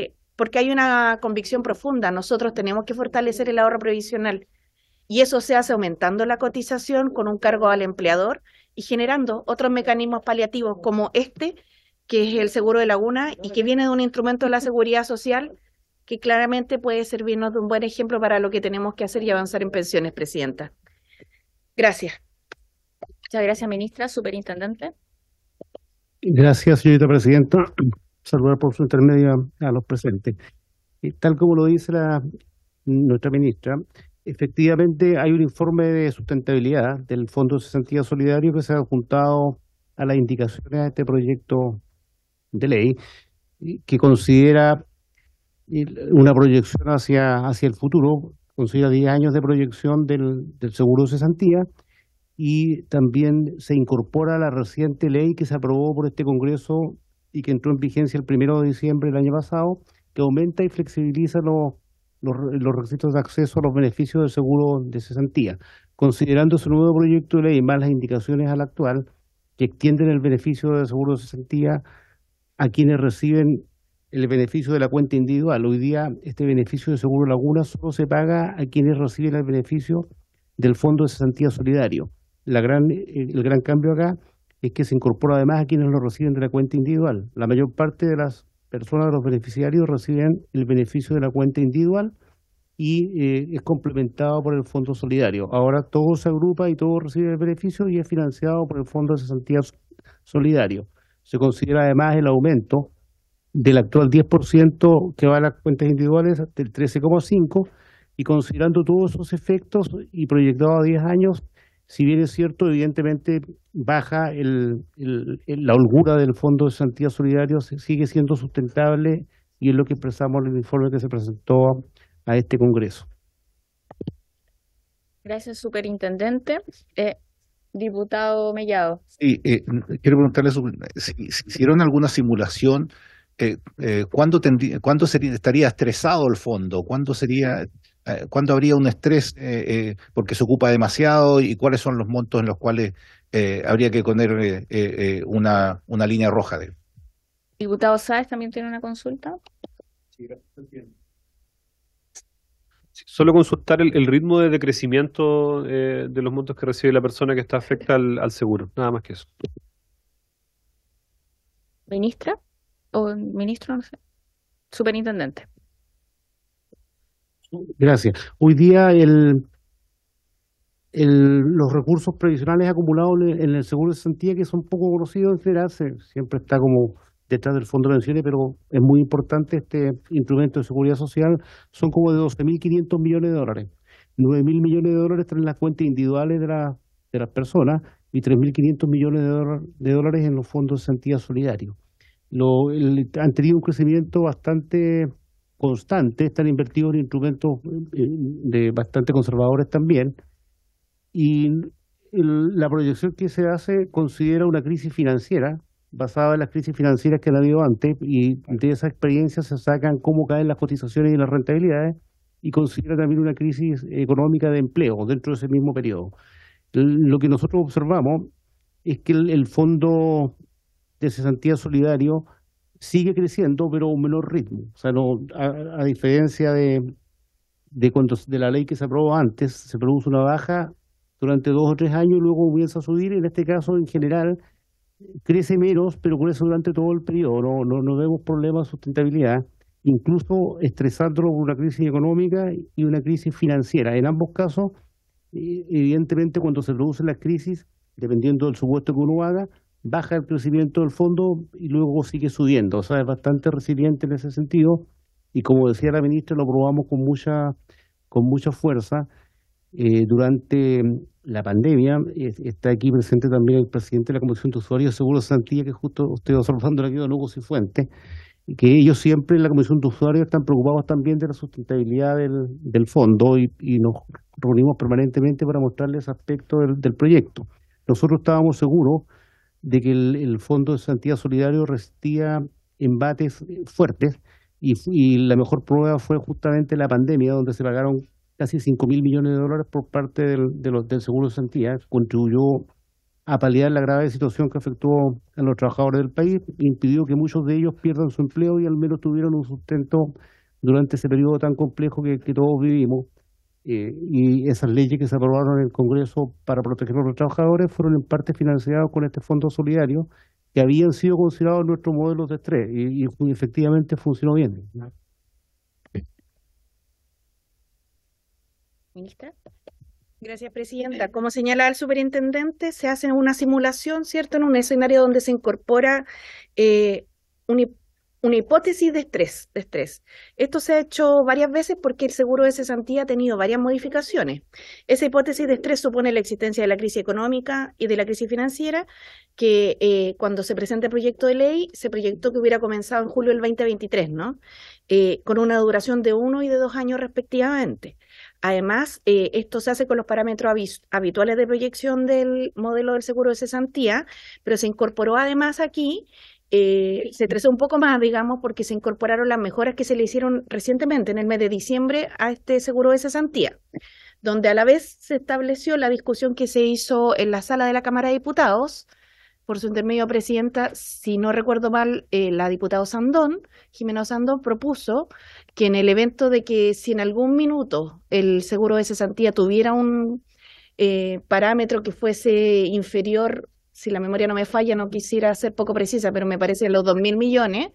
eh, porque hay una convicción profunda. Nosotros tenemos que fortalecer el ahorro previsional y eso se hace aumentando la cotización con un cargo al empleador y generando otros mecanismos paliativos como este que es el seguro de laguna y que viene de un instrumento de la seguridad social que claramente puede servirnos de un buen ejemplo para lo que tenemos que hacer y avanzar en pensiones, Presidenta. Gracias. Muchas gracias, Ministra. Superintendente. Gracias, señorita Presidenta. Saludar por su intermedio a los presentes. Y tal como lo dice nuestra ministra, efectivamente hay un informe de sustentabilidad del Fondo de sentido Solidario que se ha adjuntado a las indicaciones de este proyecto de ley que considera una proyección hacia, hacia el futuro, considera 10 años de proyección del, seguro de cesantía y también se incorpora la reciente ley que se aprobó por este Congreso y que entró en vigencia el primero de diciembre del año pasado, que aumenta y flexibiliza los, los, los requisitos de acceso a los beneficios del seguro de cesantía. Considerando su nuevo proyecto de ley más las indicaciones al actual, que extienden el beneficio del seguro de cesantía a quienes reciben el beneficio de la cuenta individual. Hoy día este beneficio de Seguro Laguna solo se paga a quienes reciben el beneficio del Fondo de Cesantía Solidario. La gran, eh, el gran cambio acá es que se incorpora además a quienes lo reciben de la cuenta individual. La mayor parte de las personas, de los beneficiarios, reciben el beneficio de la cuenta individual y eh, es complementado por el Fondo Solidario. Ahora todo se agrupa y todo recibe el beneficio y es financiado por el Fondo de Cesantía Solidario se considera además el aumento del actual 10% que va a las cuentas individuales del 13,5% y considerando todos esos efectos y proyectado a 10 años, si bien es cierto, evidentemente baja el, la holgura del Fondo de Santidad Solidario, sigue siendo sustentable y es lo que expresamos en el informe que se presentó a este Congreso. Gracias, superintendente. Eh, diputado Mellado. Sí, eh, quiero preguntarle si, hicieron alguna simulación, eh, eh, ¿cuándo, estaría estresado el fondo? ¿Cuándo sería eh, habría un estrés eh, porque se ocupa demasiado y cuáles son los montos en los cuales habría que poner una, una línea roja de? Diputado Sáez también tiene una consulta. Sí, gracias, solo consultar el, ritmo de decrecimiento eh, de los montos que recibe la persona que está afecta al, seguro, nada más que eso. ¿Ministra? ¿O ministro? No sé. Superintendente. Gracias. Hoy día el, el, los recursos previsionales acumulados en el seguro de sentía que son poco conocidos en general, siempre está como detrás del Fondo de Pensiones, pero es muy importante este instrumento de seguridad social, son como de 12.500 millones de dólares. 9.000 millones de dólares están en las cuentas individuales de, las personas y 3.500 millones de, de, dólares en los fondos de santidad solidario. han tenido un crecimiento bastante constante, están invertidos en instrumentos eh, de bastante conservadores también, y la proyección que se hace considera una crisis financiera basada en las crisis financieras que han habido antes y de esa experiencia se sacan cómo caen las cotizaciones y las rentabilidades y considera también una crisis económica de empleo dentro de ese mismo periodo. Lo que nosotros observamos es que el, fondo de cesantía solidario sigue creciendo, pero a un menor ritmo. O sea, a, diferencia de, de, de la ley que se aprobó antes, se produce una baja durante dos o tres años y luego comienza a subir. y En este caso, en general, crece menos, pero crece durante todo el periodo. No, no, vemos problemas de sustentabilidad, incluso estresándolo por una crisis económica y una crisis financiera. En ambos casos, eh, evidentemente, cuando se produce la crisis, dependiendo del supuesto que uno haga, baja el crecimiento del fondo y luego sigue subiendo. O sea, es bastante resiliente en ese sentido. Y como decía la ministra, lo probamos con mucha, con mucha fuerza eh, durante la pandemia, está aquí presente también el presidente de la Comisión de Usuarios Seguro Seguros Santilla, que justo usted estoy observando aquí de Lugo Cifuentes, que ellos siempre en la Comisión de Usuarios están preocupados también de la sustentabilidad del, fondo y, nos reunimos permanentemente para mostrarles aspectos del, proyecto. Nosotros estábamos seguros de que el, Fondo de Santidad Solidario resistía embates fuertes y la mejor prueba fue justamente la pandemia, donde se pagaron casi 5 mil millones de dólares por parte del, de los, del Seguro de contribuyó a paliar la grave situación que afectó a los trabajadores del país, impidió que muchos de ellos pierdan su empleo y al menos tuvieron un sustento durante ese periodo tan complejo que, todos vivimos. Eh, y esas leyes que se aprobaron en el Congreso para proteger a los trabajadores fueron en parte financiadas con este fondo solidario que habían sido considerados nuestros modelos de estrés y, efectivamente funcionó bien. Ministra. Gracias, Presidenta. Como señala el superintendente, se hace una simulación, ¿cierto?, en un escenario donde se incorpora eh, una, hipótesis de estrés, de estrés. Esto se ha hecho varias veces porque el seguro de cesantía ha tenido varias modificaciones. Esa hipótesis de estrés supone la existencia de la crisis económica y de la crisis financiera, que eh, cuando se presenta el proyecto de ley, se proyectó que hubiera comenzado en julio del 2023, ¿no? Eh, con una duración de uno y de dos años respectivamente. Además, eh, esto se hace con los parámetros habituales de proyección del modelo del seguro de cesantía, pero se incorporó además aquí eh, se trazó un poco más, digamos, porque se incorporaron las mejoras que se le hicieron recientemente en el mes de diciembre a este seguro de cesantía, donde a la vez se estableció la discusión que se hizo en la sala de la Cámara de Diputados por su intermedio presidenta, si no recuerdo mal, eh, la diputada Sandón, Jimena Sandón, propuso que en el evento de que si en algún minuto el seguro de cesantía tuviera un eh, parámetro que fuese inferior, si la memoria no me falla, no quisiera ser poco precisa, pero me parece los dos mil millones,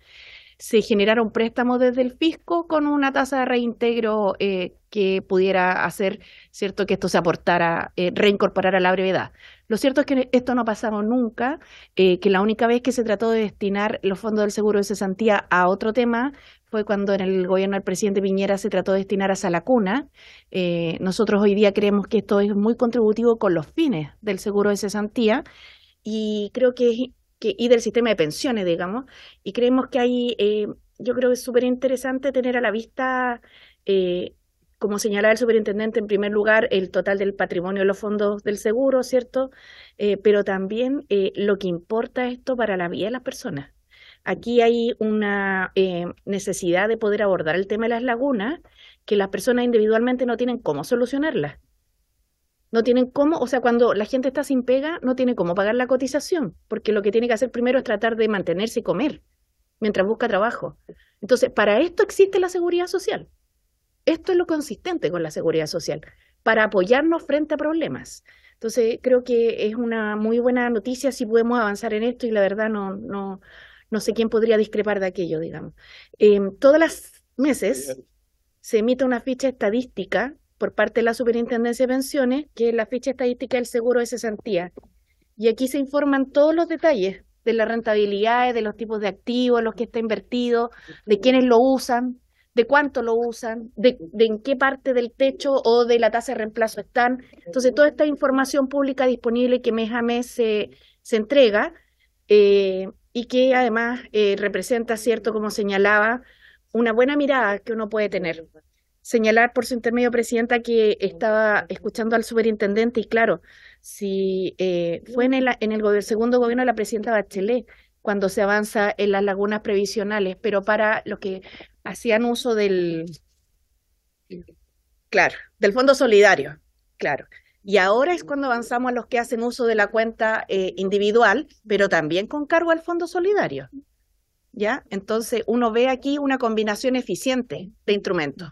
se generaron préstamos desde el fisco con una tasa de reintegro eh, que pudiera hacer cierto que esto se aportara, eh, reincorporara a la brevedad. Lo cierto es que esto no ha pasado nunca, eh, que la única vez que se trató de destinar los fondos del seguro de cesantía a otro tema fue cuando en el gobierno del presidente Piñera se trató de destinar a Salacuna. Eh, nosotros hoy día creemos que esto es muy contributivo con los fines del seguro de cesantía y creo que es y del sistema de pensiones, digamos, y creemos que hay, eh, yo creo que es súper interesante tener a la vista, eh, como señalaba el superintendente, en primer lugar, el total del patrimonio de los fondos del seguro, ¿cierto? Eh, pero también lo que importa esto para la vida de las personas. Aquí hay una necesidad de poder abordar el tema de las lagunas que las personas individualmente no tienen cómo solucionarlas no tienen cómo, o sea, cuando la gente está sin pega, no tiene cómo pagar la cotización, porque lo que tiene que hacer primero es tratar de mantenerse y comer mientras busca trabajo. Entonces, para esto existe la seguridad social. Esto es lo consistente con la seguridad social, para apoyarnos frente a problemas. Entonces, creo que es una muy buena noticia si podemos avanzar en esto y la verdad no, no, no sé quién podría discrepar de aquello, digamos. Em, todas las meses se emite una ficha estadística por parte de la Superintendencia de Pensiones que la ficha estadística del seguro de cesantía. Y aquí se informan todos los detalles de las rentabilidades, de los tipos de activos, los que está invertido, de quiénes lo usan, de cuánto lo usan, de, en qué parte del techo o de la tasa de reemplazo están. Entonces, toda esta información pública disponible que mes a mes se, se entrega eh, y que además eh, representa, ¿cierto? Como señalaba, una buena mirada que uno puede tener señalar por su intermedio, Presidenta, que estaba escuchando al superintendente y claro, si eh, fue en el, en segundo gobierno de la Presidenta Bachelet cuando se avanza en las lagunas previsionales, pero para los que hacían uso del, claro, del Fondo Solidario, claro. Y ahora es cuando avanzamos a los que hacen uso de la cuenta eh, individual, pero también con cargo al Fondo Solidario. ¿Ya? Entonces uno ve aquí una combinación eficiente de instrumentos.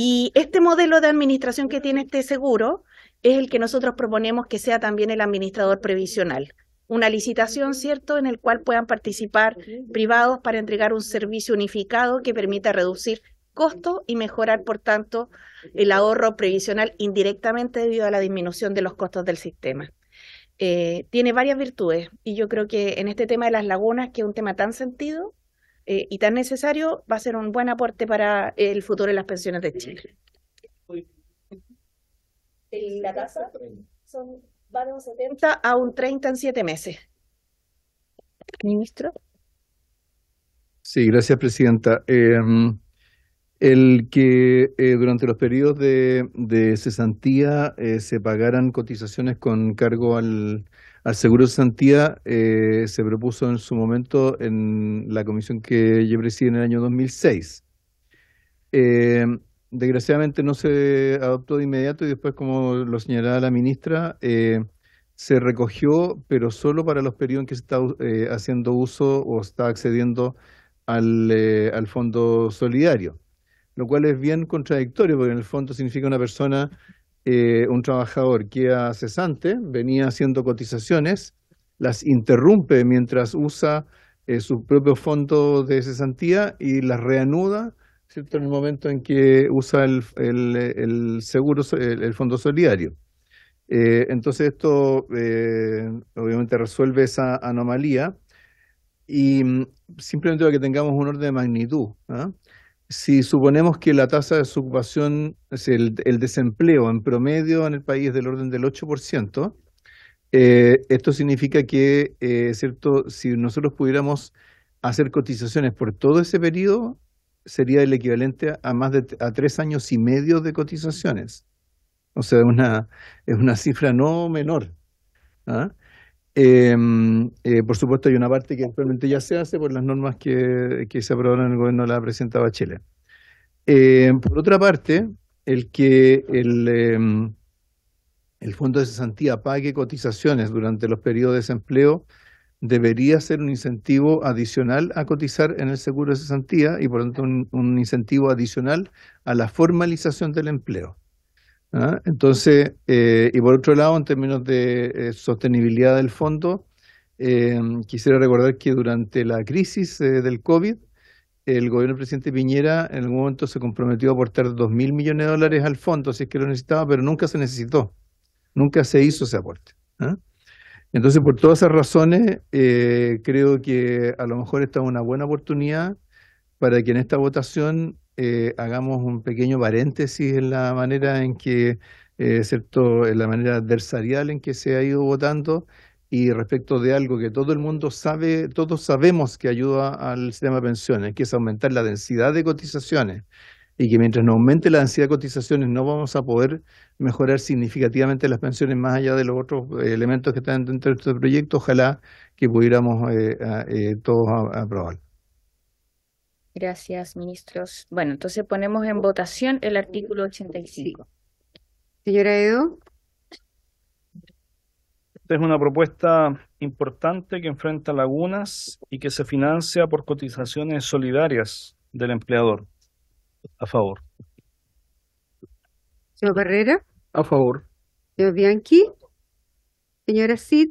Y este modelo de administración que tiene este seguro es el que nosotros proponemos que sea también el administrador previsional. Una licitación, ¿cierto?, en el cual puedan participar privados para entregar un servicio unificado que permita reducir costos y mejorar, por tanto, el ahorro previsional indirectamente debido a la disminución de los costos del sistema. Eh, tiene varias virtudes y yo creo que en este tema de las lagunas, que es un tema tan sentido, eh, y tan necesario, va a ser un buen aporte para el futuro de las pensiones de Chile. La tasa va de un 70 a un 30 en 7 meses. Ministro. Sí, gracias, Presidenta. Em, el que eh, durante los periodos de, cesantía eh, se pagaran cotizaciones con cargo al, al seguro de santidad eh, se propuso en su momento en la comisión que yo presidí en el año 2006. Eh, desgraciadamente no se adoptó de inmediato y después, como lo señalaba la ministra, eh, se recogió, pero solo para los periodos en que se está haciendo uso o está accediendo al, fondo solidario, lo cual es bien contradictorio, porque en el fondo significa una persona eh, un trabajador que era cesante, venía haciendo cotizaciones, las interrumpe mientras usa eh, su propio fondo de cesantía y las reanuda ¿cierto? en el momento en que usa el, seguro, el, fondo solidario. Eh, entonces esto obviamente resuelve esa anomalía y mm, simplemente para que tengamos un orden de magnitud. ¿ah? si suponemos que la tasa de desocupación, es el, desempleo en promedio en el país es del orden del 8%, eh, esto significa que, eh, cierto, si nosotros pudiéramos hacer cotizaciones por todo ese periodo, sería el equivalente a más de a tres años y medio de cotizaciones. O sea, una, es una cifra no menor. ¿ah? Em, eh, por supuesto, hay una parte que actualmente ya se hace por las normas que, se aprobaron en el gobierno de la presidenta Bachelet. Em, por otra parte, el que em, el, Fondo de Cesantía pague cotizaciones durante los periodos de desempleo debería ser un incentivo adicional a cotizar en el seguro de cesantía y, por lo tanto, un incentivo adicional a la formalización del empleo. ¿ah? Entonces, eh, y por otro lado, en términos de eh, sostenibilidad del fondo, eh, quisiera recordar que durante la crisis del COVID, el gobierno del presidente Piñera en algún momento se comprometió a aportar 2.000 millones de dólares al fondo, si es que lo necesitaba, pero nunca se necesitó, nunca se hizo ese aporte. ¿ah? Entonces, por todas esas razones, creo que a lo mejor esta es una buena oportunidad para que en esta votación eh, hagamos un pequeño paréntesis en la manera en que, eh, en la manera adversarial en que se ha ido votando y respecto de algo que todo el mundo sabe, todos sabemos que ayuda al sistema de pensiones, que es aumentar la densidad de cotizaciones y que mientras no aumente la densidad de cotizaciones no vamos a poder mejorar significativamente las pensiones más allá de los otros eh, elementos que están dentro de este proyecto, ojalá que pudiéramos todos aprobar. Gracias, ministros. Bueno, entonces ponemos en votación el artículo 85. Señora Edo. Esta es una propuesta importante que enfrenta lagunas y que se financia por cotizaciones solidarias del empleador. A favor. Señor Barrera. A favor. Señor Bianchi. Señora Cid.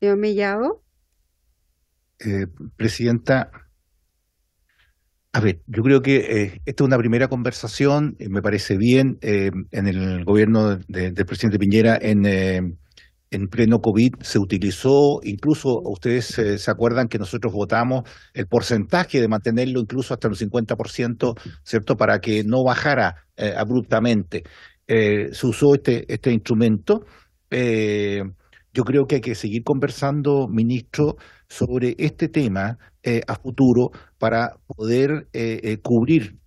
Señor Mellado. Eh, presidenta, a ver, yo creo que eh, esta es una primera conversación, eh, me parece bien, eh, en el gobierno del presidente Piñera en, pleno COVID se utilizó, incluso ustedes se acuerdan que nosotros votamos el porcentaje de mantenerlo incluso hasta por 50%, ¿cierto?, para que no bajara abruptamente. se usó este, este instrumento. Yo creo que hay que seguir conversando, ministro, sobre este tema eh, a futuro para poder eh, eh, cubrir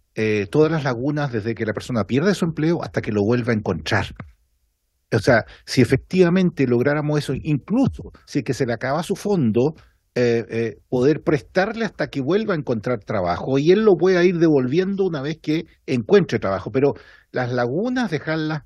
todas las lagunas desde que la persona pierde su empleo hasta que lo vuelva a encontrar. O sea, si efectivamente lográramos eso, incluso si es que se le acaba su fondo, poder prestarle hasta que vuelva a encontrar trabajo y él lo pueda ir devolviendo una vez que encuentre trabajo. Pero las lagunas, dejarlas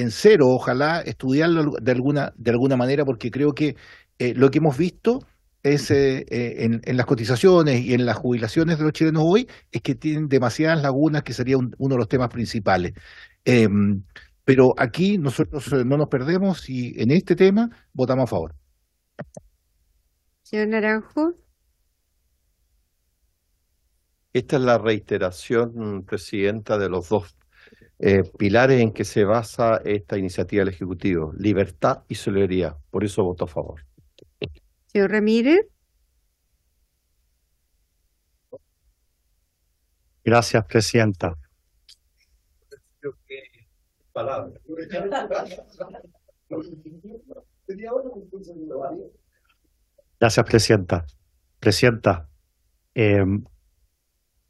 en cero, ojalá estudiarlo de alguna, de alguna manera, porque creo que eh, lo que hemos visto es, eh, eh, en, las cotizaciones y en las jubilaciones de los chilenos hoy es que tienen demasiadas lagunas, que sería uno de los temas principales. Em, pero aquí nosotros no nos perdemos y en este tema votamos a favor. Señor Naranjo. Esta es la reiteración, Presidenta, de los dos eh, pilares en que se basa esta iniciativa del Ejecutivo, libertad y solidaridad. Por eso voto a favor. Señor Ramírez. Gracias, Presidenta. Gracias, Presidenta. Presidenta, em,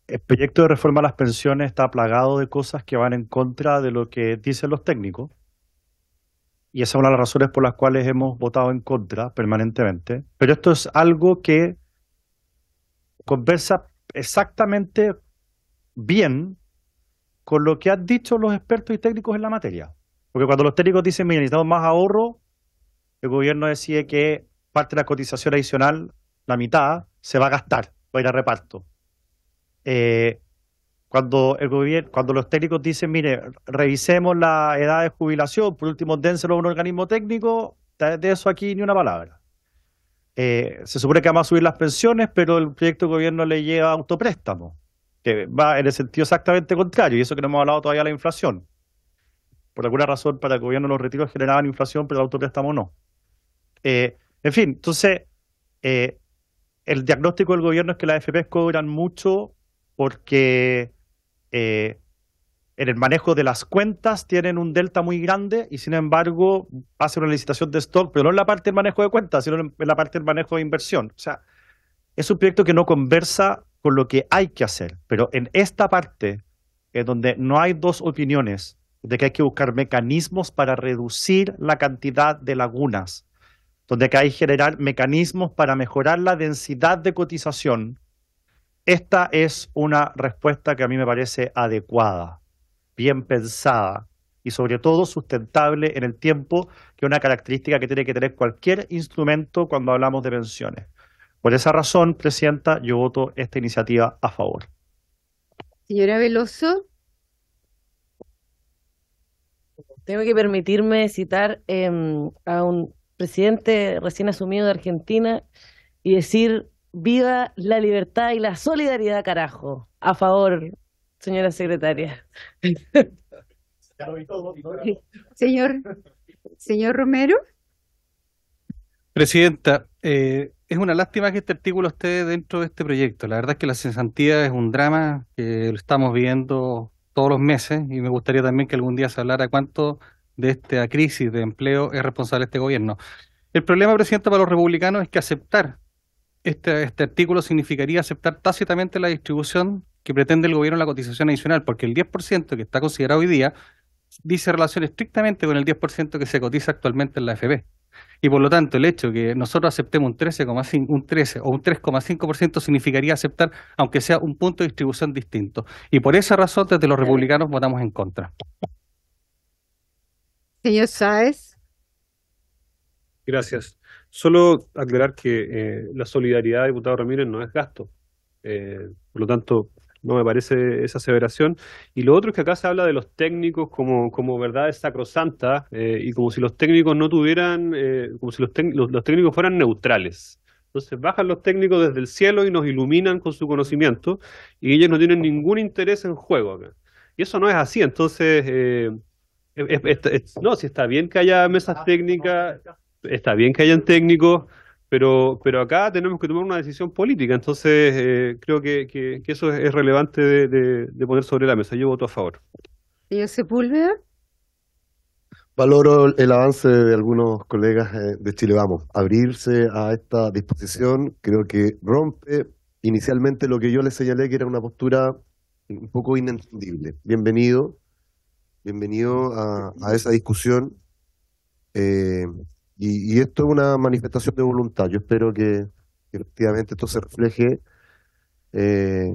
el proyecto de reforma a las pensiones está plagado de cosas que van en contra de lo que dicen los técnicos. Y esa es una de las razones por las cuales hemos votado en contra permanentemente. Pero esto es algo que conversa exactamente bien con lo que han dicho los expertos y técnicos en la materia. Porque cuando los técnicos dicen, mira, necesitamos más ahorro, el gobierno decide que parte de la cotización adicional, la mitad, se va a gastar, va a ir a reparto. Eh, cuando, el gobierno, cuando los técnicos dicen, mire, revisemos la edad de jubilación, por último, dénselo a un organismo técnico, de eso aquí ni una palabra. Eh, se supone que vamos a subir las pensiones, pero el proyecto de gobierno le lleva autopréstamo, que va en el sentido exactamente contrario, y eso que no hemos hablado todavía de la inflación. Por alguna razón, para el gobierno los retiros generaban inflación, pero el autopréstamo no. Eh, en fin, entonces, el diagnóstico del gobierno es que las FP cobran mucho porque eh, en el manejo de las cuentas tienen un delta muy grande y sin embargo hacen una licitación de stock, pero no en la parte del manejo de cuentas, sino en la parte del manejo de inversión. O sea, es un proyecto que no conversa con lo que hay que hacer, pero en esta parte, donde no hay dos opiniones de que hay que buscar mecanismos para reducir la cantidad de lagunas, donde hay que generar mecanismos para mejorar la densidad de cotización, esta es una respuesta que a mí me parece adecuada, bien pensada y sobre todo sustentable en el tiempo, que es una característica que tiene que tener cualquier instrumento cuando hablamos de pensiones. Por esa razón, Presidenta, yo voto esta iniciativa a favor. Señora Veloso. Tengo que permitirme citar em, a un presidente recién asumido de Argentina y decir Viva la libertad y la solidaridad, carajo. A favor, señora secretaria. Señor, señor Romero. Presidenta, eh, es una lástima que este artículo esté dentro de este proyecto. La verdad es que la cesantía es un drama que lo estamos viendo todos los meses y me gustaría también que algún día se hablara cuánto de esta crisis de empleo es responsable este gobierno. El problema, Presidenta, para los republicanos es que aceptar este, este, artículo significaría aceptar tácitamente la distribución que pretende el gobierno en la cotización adicional, porque el 10% que está considerado hoy día dice relación estrictamente con el 10% que se cotiza actualmente en la fb Y por lo tanto, el hecho de que nosotros aceptemos un 13,5 un 13 o un 3,5% significaría aceptar, aunque sea un punto de distribución distinto. Y por esa razón, desde los republicanos votamos en contra. Señor Sáez. Gracias. Solo aclarar que eh, la solidaridad, diputado Ramírez, no es gasto. Eh, por lo tanto, no me parece esa aseveración. Y lo otro es que acá se habla de los técnicos como, como verdades sacrosantas eh, y como si los técnicos no tuvieran, como si los, técnicos fueran neutrales. Entonces bajan los técnicos desde el cielo y nos iluminan con su conocimiento y ellos no tienen ningún interés en juego acá. Y eso no es así. Entonces, no, si está bien que haya mesas ah, técnicas está bien que hayan técnicos, pero, pero acá tenemos que tomar una decisión política. Entonces, eh, creo que, eso es, relevante de, poner sobre la mesa. Yo voto a favor. ¿Y Sepúlveda? Valoro el avance de algunos colegas eh, de Chile Vamos. Abrirse a esta disposición creo que rompe inicialmente lo que yo les señalé que era una postura un poco inentendible. Bienvenido, bienvenido a, a esa discusión. Eh, y, esto es una manifestación de voluntad. Yo espero que, efectivamente esto se refleje eh,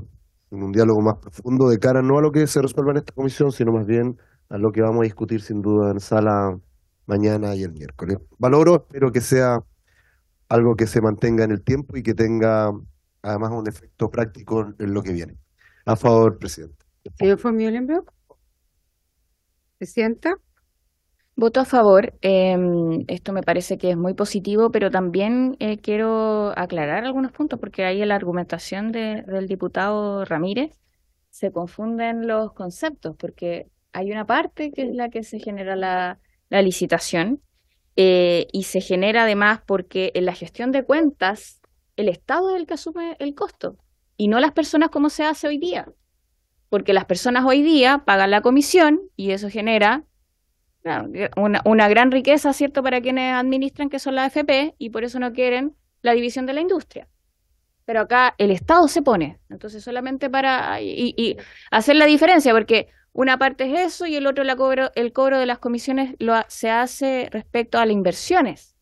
en un diálogo más profundo de cara no a lo que se resuelva en esta comisión, sino más bien a lo que vamos a discutir sin duda en sala mañana y el miércoles. Valoro, espero que sea algo que se mantenga en el tiempo y que tenga además un efecto práctico en lo que viene. A favor, presidente. Señor ¿Se sienta? Voto a favor. Em, esto me parece que es muy positivo, pero también eh, quiero aclarar algunos puntos porque ahí en la argumentación del diputado Ramírez se confunden los conceptos, porque hay una parte que es la que se genera la, licitación eh, y se genera además porque en la gestión de cuentas el Estado es el que asume el costo y no las personas como se hace hoy día, porque las personas hoy día pagan la comisión y eso genera una, gran riqueza, ¿cierto?, para quienes administran, que son la AFP, y por eso no quieren la división de la industria pero acá el Estado se pone. Entonces, solamente para y, hacer la diferencia, porque una parte es eso y el otro la el cobro de las comisiones lo, se hace respecto a las inversiones.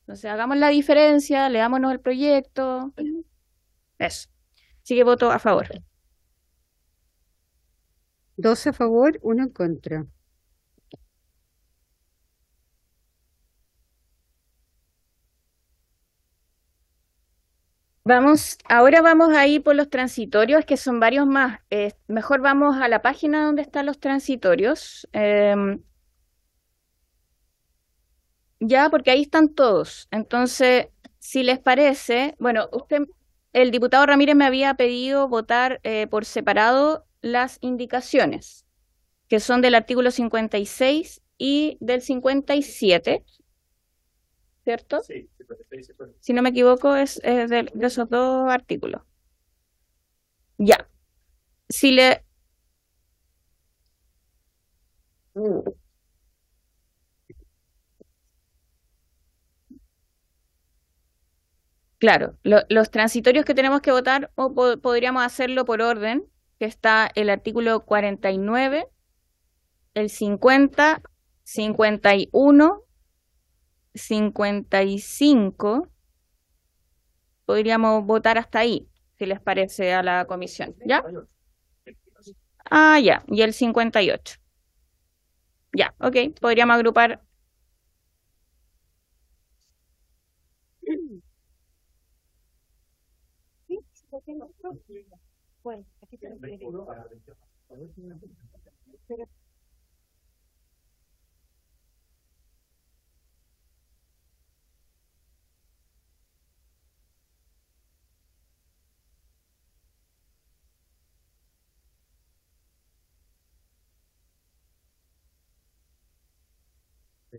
Entonces, hagamos la diferencia, le dámonos el proyecto. Eso. Así que voto a favor. Dos a favor, uno en contra. Vamos, ahora vamos a ir por los transitorios, que son varios más. Eh, mejor vamos a la página donde están los transitorios. Em, ya, porque ahí están todos. Entonces, si les parece, bueno, usted, el diputado Ramírez me había pedido votar eh, por separado las indicaciones, que son del artículo 56 y del 57. ¿cierto? Sí, Si no me equivoco, es, de, esos dos artículos. Ya. Si le... Claro, los transitorios que tenemos que votar podríamos hacerlo por orden, que está el artículo 49, el 50, 51, 55, podríamos votar hasta ahí, si les parece a la comisión. ¿Ya? Ah, ya, y el 58. Ya, ok, podríamos agrupar.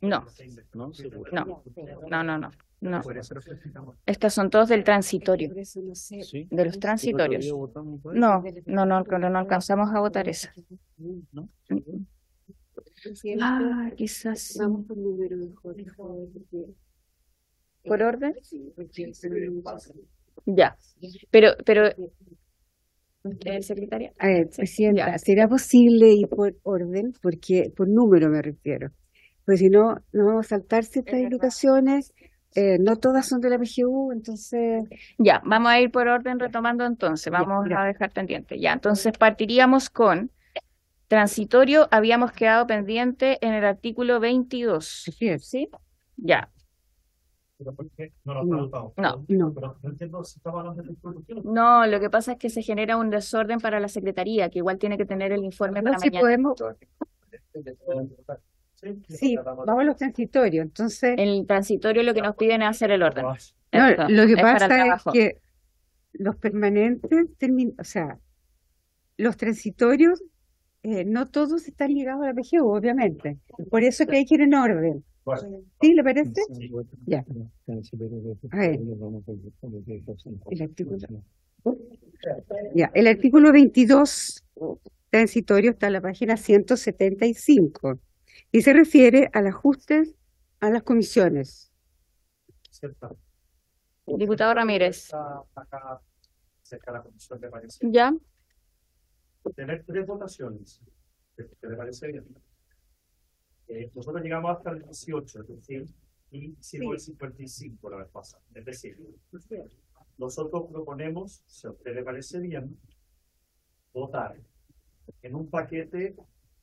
No. No, no, no, no. Estos son todos del transitorio. De los transitorios. No, no, no, no, alcanzamos a votar esa. Ah, quizás. por eh, ¿Por orden? Ya. Pero, pero. Eh, secretaria. ¿será posible ir por orden? Porque por número me refiero. Pues si no, no vamos a saltar ciertas educaciones. Eh, no todas son de la PGU, entonces... Ya, vamos a ir por orden retomando entonces, vamos a dejar pendiente. Ya, entonces partiríamos con transitorio, habíamos quedado pendiente en el artículo 22. Sí, ¿sí? Ya, no lo no, no, no. Pero no hablando de No, lo que pasa es que se genera un desorden para la Secretaría, que igual tiene que tener el informe no, para si podemos... Sí, vamos a los transitorios. Entonces, el transitorio lo que nos piden es hacer el orden. lo que pasa es que los permanentes, o sea, los transitorios, eh, no todos están ligados a la PGU, obviamente. Por eso es que hay que ir en orden. ¿Sí le parece? Ya. El artículo, ya, el artículo 22 transitorio está en la página 175 y se refiere al ajuste a las comisiones. Cierto. Diputado Ramírez. la comisión Ya. Tener tres votaciones, usted le parece bien? Eh, nosotros llegamos hasta el 18, es decir, y hicimos el 55 la vez pasada. Es decir, nosotros proponemos, si a usted le parece bien, votar en un paquete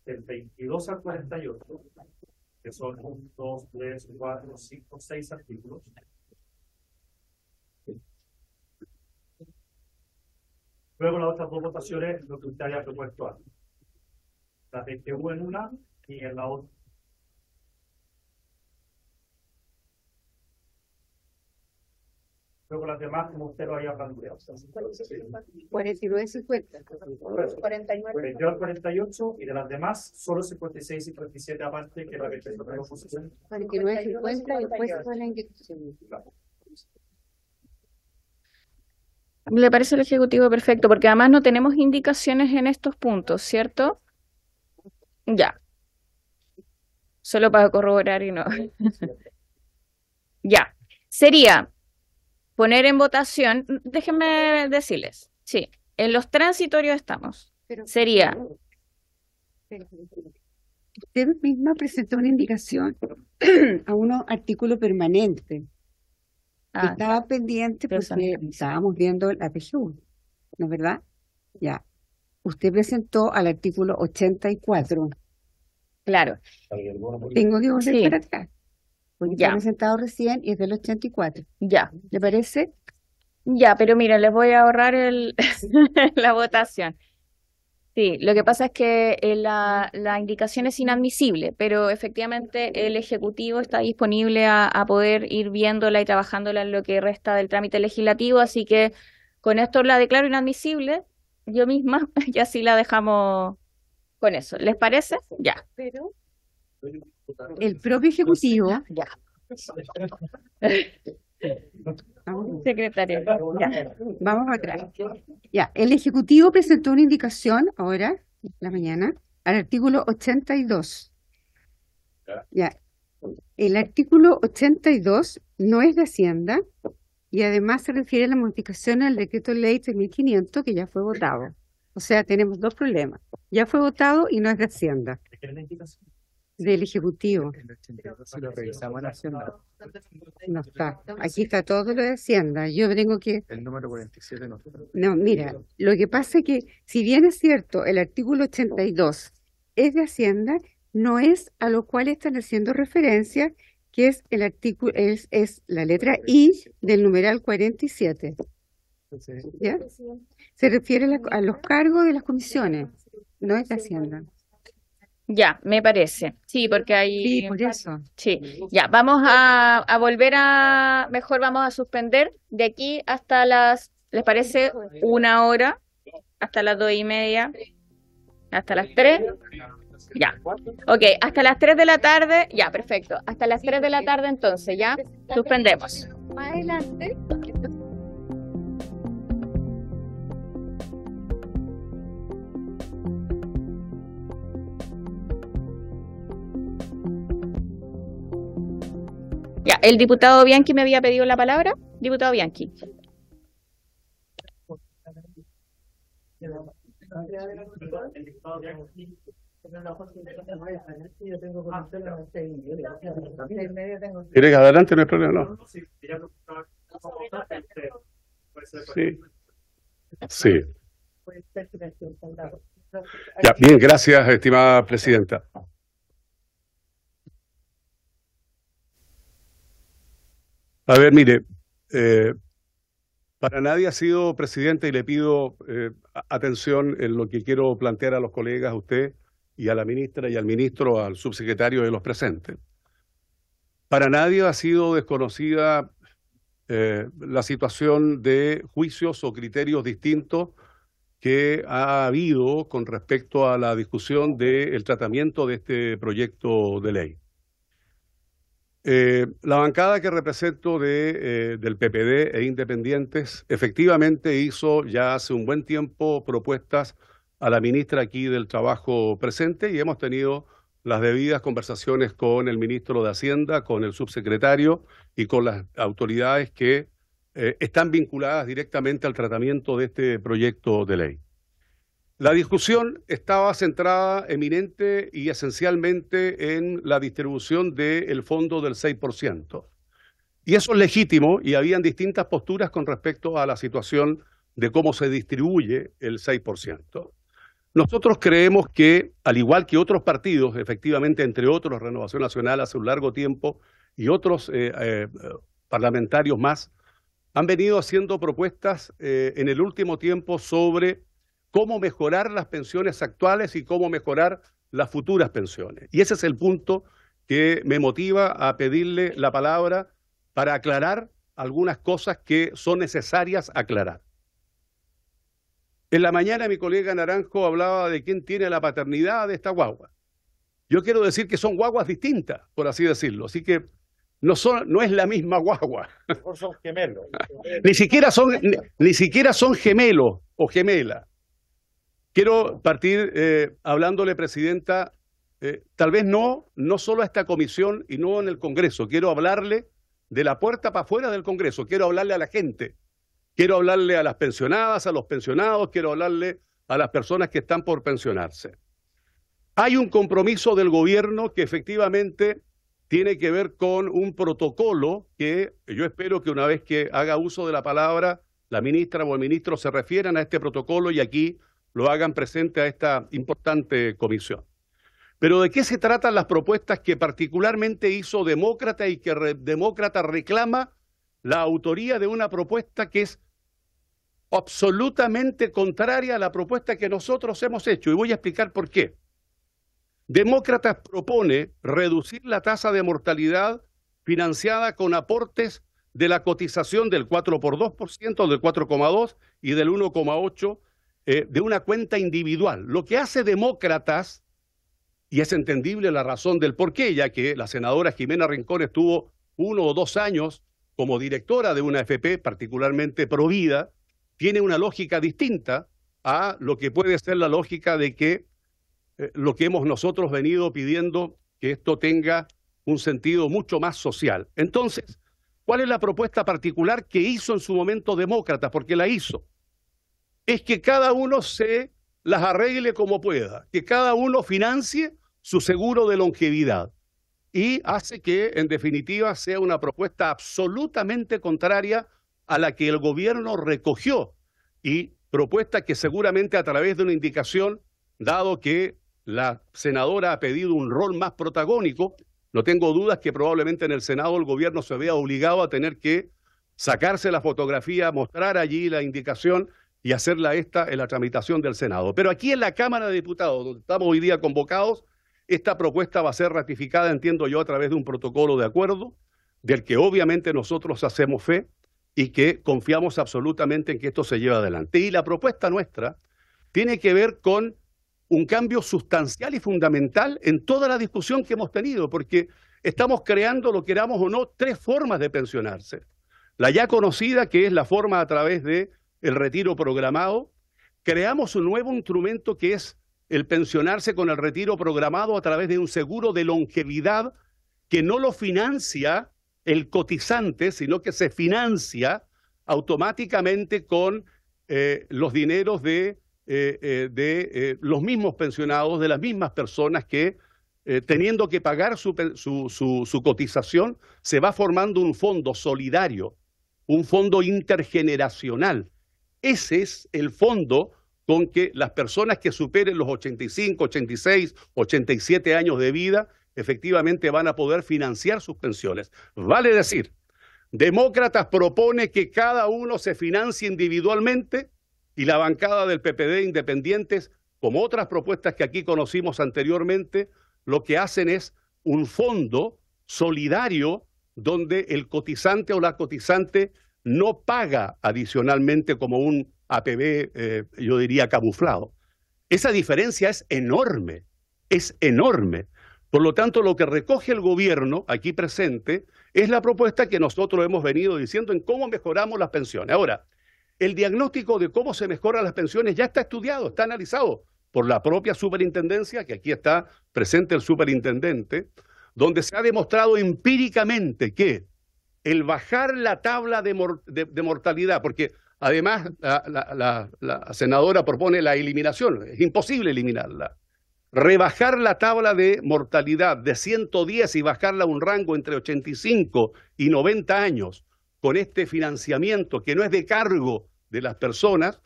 del 22 al 48, que son 1, 2, 3, 4, 5, 6 artículos. Luego las otras dos votaciones, lo que usted haya propuesto antes. La de en una y en la otra con las demás, como usted lo había planteado. 49 y 50. 49. Yo al 48 y de las demás, solo 56 y 37 aparte que la que tengo 49 y 50 y después fue la Le parece el Ejecutivo perfecto, porque además no tenemos indicaciones en estos puntos, ¿cierto? Ya. Solo para corroborar y no. ya. Sería poner en votación, déjenme decirles, sí, en los transitorios estamos. Sería. usted misma presentó una indicación a un artículo permanente. Ah, Estaba pendiente porque estábamos viendo la PGU, ¿no es verdad? Ya. Usted presentó al artículo 84. Claro. Tengo que volver para atrás. Pues ya. está presentado recién y es del 84. Ya. ¿Le parece? Ya, pero mira, les voy a ahorrar el, la votación. Sí, lo que pasa es que eh, la, la, indicación es inadmisible, pero efectivamente el Ejecutivo está disponible a, a, poder ir viéndola y trabajándola en lo que resta del trámite legislativo, así que con esto la declaro inadmisible yo misma y así la dejamos con eso. ¿Les parece? Ya. Pero, el propio Ejecutivo... Ya. vamos atrás. Ya, el Ejecutivo presentó una indicación ahora, la mañana, al artículo 82. Ya, el artículo 82 no es de Hacienda y además se refiere a la modificación al decreto ley 3500 que ya fue votado. O sea, tenemos dos problemas. Ya fue votado y no es de Hacienda del Ejecutivo. No está. Aquí está todo lo de Hacienda. Yo tengo que... El número 47 no No, mira, lo que pasa es que si bien es cierto, el artículo 82 es de Hacienda, no es a lo cual están haciendo referencia, que es el artículo es, es la letra I del numeral 47. ¿Ya? Se refiere a, a los cargos de las comisiones, no es de Hacienda. Ya, me parece. Sí, porque hay. Sí, por eso. Sí, ya, vamos a, volver a. Mejor vamos a suspender de aquí hasta las. ¿Les parece? Una hora, hasta las dos y media, hasta las tres. Ya. Ok, hasta las tres de la tarde. Ya, perfecto. Hasta las tres de la tarde entonces, ¿ya? Suspendemos. adelante. El diputado Bianchi me había pedido la palabra. Diputado Bianchi. ¿Quieres que adelante, no hay problema, ¿no? Sí. Sí. bien, gracias, estimada presidenta. A ver, mire, eh, para nadie ha sido presidente y le pido eh, atención en lo que quiero plantear a los colegas, a usted y a la ministra y al ministro, al subsecretario de los presentes. Para nadie ha sido desconocida eh, la situación de juicios o criterios distintos que ha habido con respecto a la discusión del tratamiento de este proyecto de ley. Eh, la bancada que represento de, eh, del PPD e Independientes efectivamente hizo ya hace un buen tiempo propuestas a la ministra aquí del Trabajo presente y hemos tenido las debidas conversaciones con el ministro de Hacienda, con el subsecretario y con las autoridades que eh, están vinculadas directamente al tratamiento de este proyecto de ley. La discusión estaba centrada eminente y esencialmente en la distribución del fondo del 6%. Y eso es legítimo y habían distintas posturas con respecto a la situación de cómo se distribuye el 6%. Nosotros creemos que, al igual que otros partidos, efectivamente, entre otros, Renovación Nacional hace un largo tiempo y otros eh, eh, parlamentarios más, han venido haciendo propuestas eh, en el último tiempo sobre cómo mejorar las pensiones actuales y cómo mejorar las futuras pensiones. Y ese es el punto que me motiva a pedirle la palabra para aclarar algunas cosas que son necesarias aclarar. En la mañana mi colega Naranjo hablaba de quién tiene la paternidad de esta guagua. Yo quiero decir que son guaguas distintas, por así decirlo. Así que no, son, no es la misma guagua. son gemelos. ni, siquiera son, siquiera son gemelos o gemela. Quiero partir eh, hablándole, Presidenta, eh, tal vez no, no solo a esta comisión y no en el Congreso. Quiero hablarle de la puerta para afuera del Congreso. Quiero hablarle a la gente. Quiero hablarle a las pensionadas, a los pensionados. Quiero hablarle a las personas que están por pensionarse. Hay un compromiso del gobierno que efectivamente tiene que ver con un protocolo que yo espero que una vez que haga uso de la palabra la ministra o el ministro se refieran a este protocolo y aquí lo hagan presente a esta importante comisión. Pero ¿de qué se tratan las propuestas que particularmente hizo Demócrata y que Demócrata reclama la autoría de una propuesta que es absolutamente contraria a la propuesta que nosotros hemos hecho? Y voy a explicar por qué. Demócrata propone reducir la tasa de mortalidad financiada con aportes de la cotización del 4 por 2%, del 4,2 y del 1,8 eh, de una cuenta individual. Lo que hace demócratas, y es entendible la razón del por qué, ya que la senadora Jimena Rincón estuvo uno o dos años como directora de una FP, particularmente provida, tiene una lógica distinta a lo que puede ser la lógica de que eh, lo que hemos nosotros venido pidiendo, que esto tenga un sentido mucho más social. Entonces, ¿cuál es la propuesta particular que hizo en su momento demócrata? Porque la hizo es que cada uno se las arregle como pueda, que cada uno financie su seguro de longevidad y hace que, en definitiva, sea una propuesta absolutamente contraria a la que el gobierno recogió y propuesta que seguramente a través de una indicación, dado que la senadora ha pedido un rol más protagónico, no tengo dudas que probablemente en el Senado el gobierno se vea obligado a tener que sacarse la fotografía, mostrar allí la indicación y hacerla esta en la tramitación del Senado. Pero aquí en la Cámara de Diputados, donde estamos hoy día convocados, esta propuesta va a ser ratificada, entiendo yo, a través de un protocolo de acuerdo, del que obviamente nosotros hacemos fe y que confiamos absolutamente en que esto se lleve adelante. Y la propuesta nuestra tiene que ver con un cambio sustancial y fundamental en toda la discusión que hemos tenido, porque estamos creando, lo queramos o no, tres formas de pensionarse. La ya conocida, que es la forma a través de el retiro programado, creamos un nuevo instrumento que es el pensionarse con el retiro programado a través de un seguro de longevidad que no lo financia el cotizante, sino que se financia automáticamente con eh, los dineros de, eh, eh, de los mismos pensionados, de las mismas personas que, teniendo que pagar su, su, su cotización, se va formando un fondo solidario, un fondo intergeneracional ese es el fondo con que las personas que superen los 85, 86, 87 años de vida efectivamente van a poder financiar sus pensiones. Vale decir, Demócratas propone que cada uno se financie individualmente y la bancada del PPD Independientes, como otras propuestas que aquí conocimos anteriormente, lo que hacen es un fondo solidario donde el cotizante o la cotizante no paga adicionalmente como un APB, eh, yo diría, camuflado. Esa diferencia es enorme, es enorme. Por lo tanto, lo que recoge el gobierno aquí presente es la propuesta que nosotros hemos venido diciendo en cómo mejoramos las pensiones. Ahora, el diagnóstico de cómo se mejoran las pensiones ya está estudiado, está analizado por la propia superintendencia, que aquí está presente el superintendente, donde se ha demostrado empíricamente que el bajar la tabla de, mortalidad, porque además la, la, senadora propone la eliminación, es imposible eliminarla. Rebajar la tabla de mortalidad de 110 y bajarla a un rango entre 85 y 90 años con este financiamiento que no es de cargo de las personas,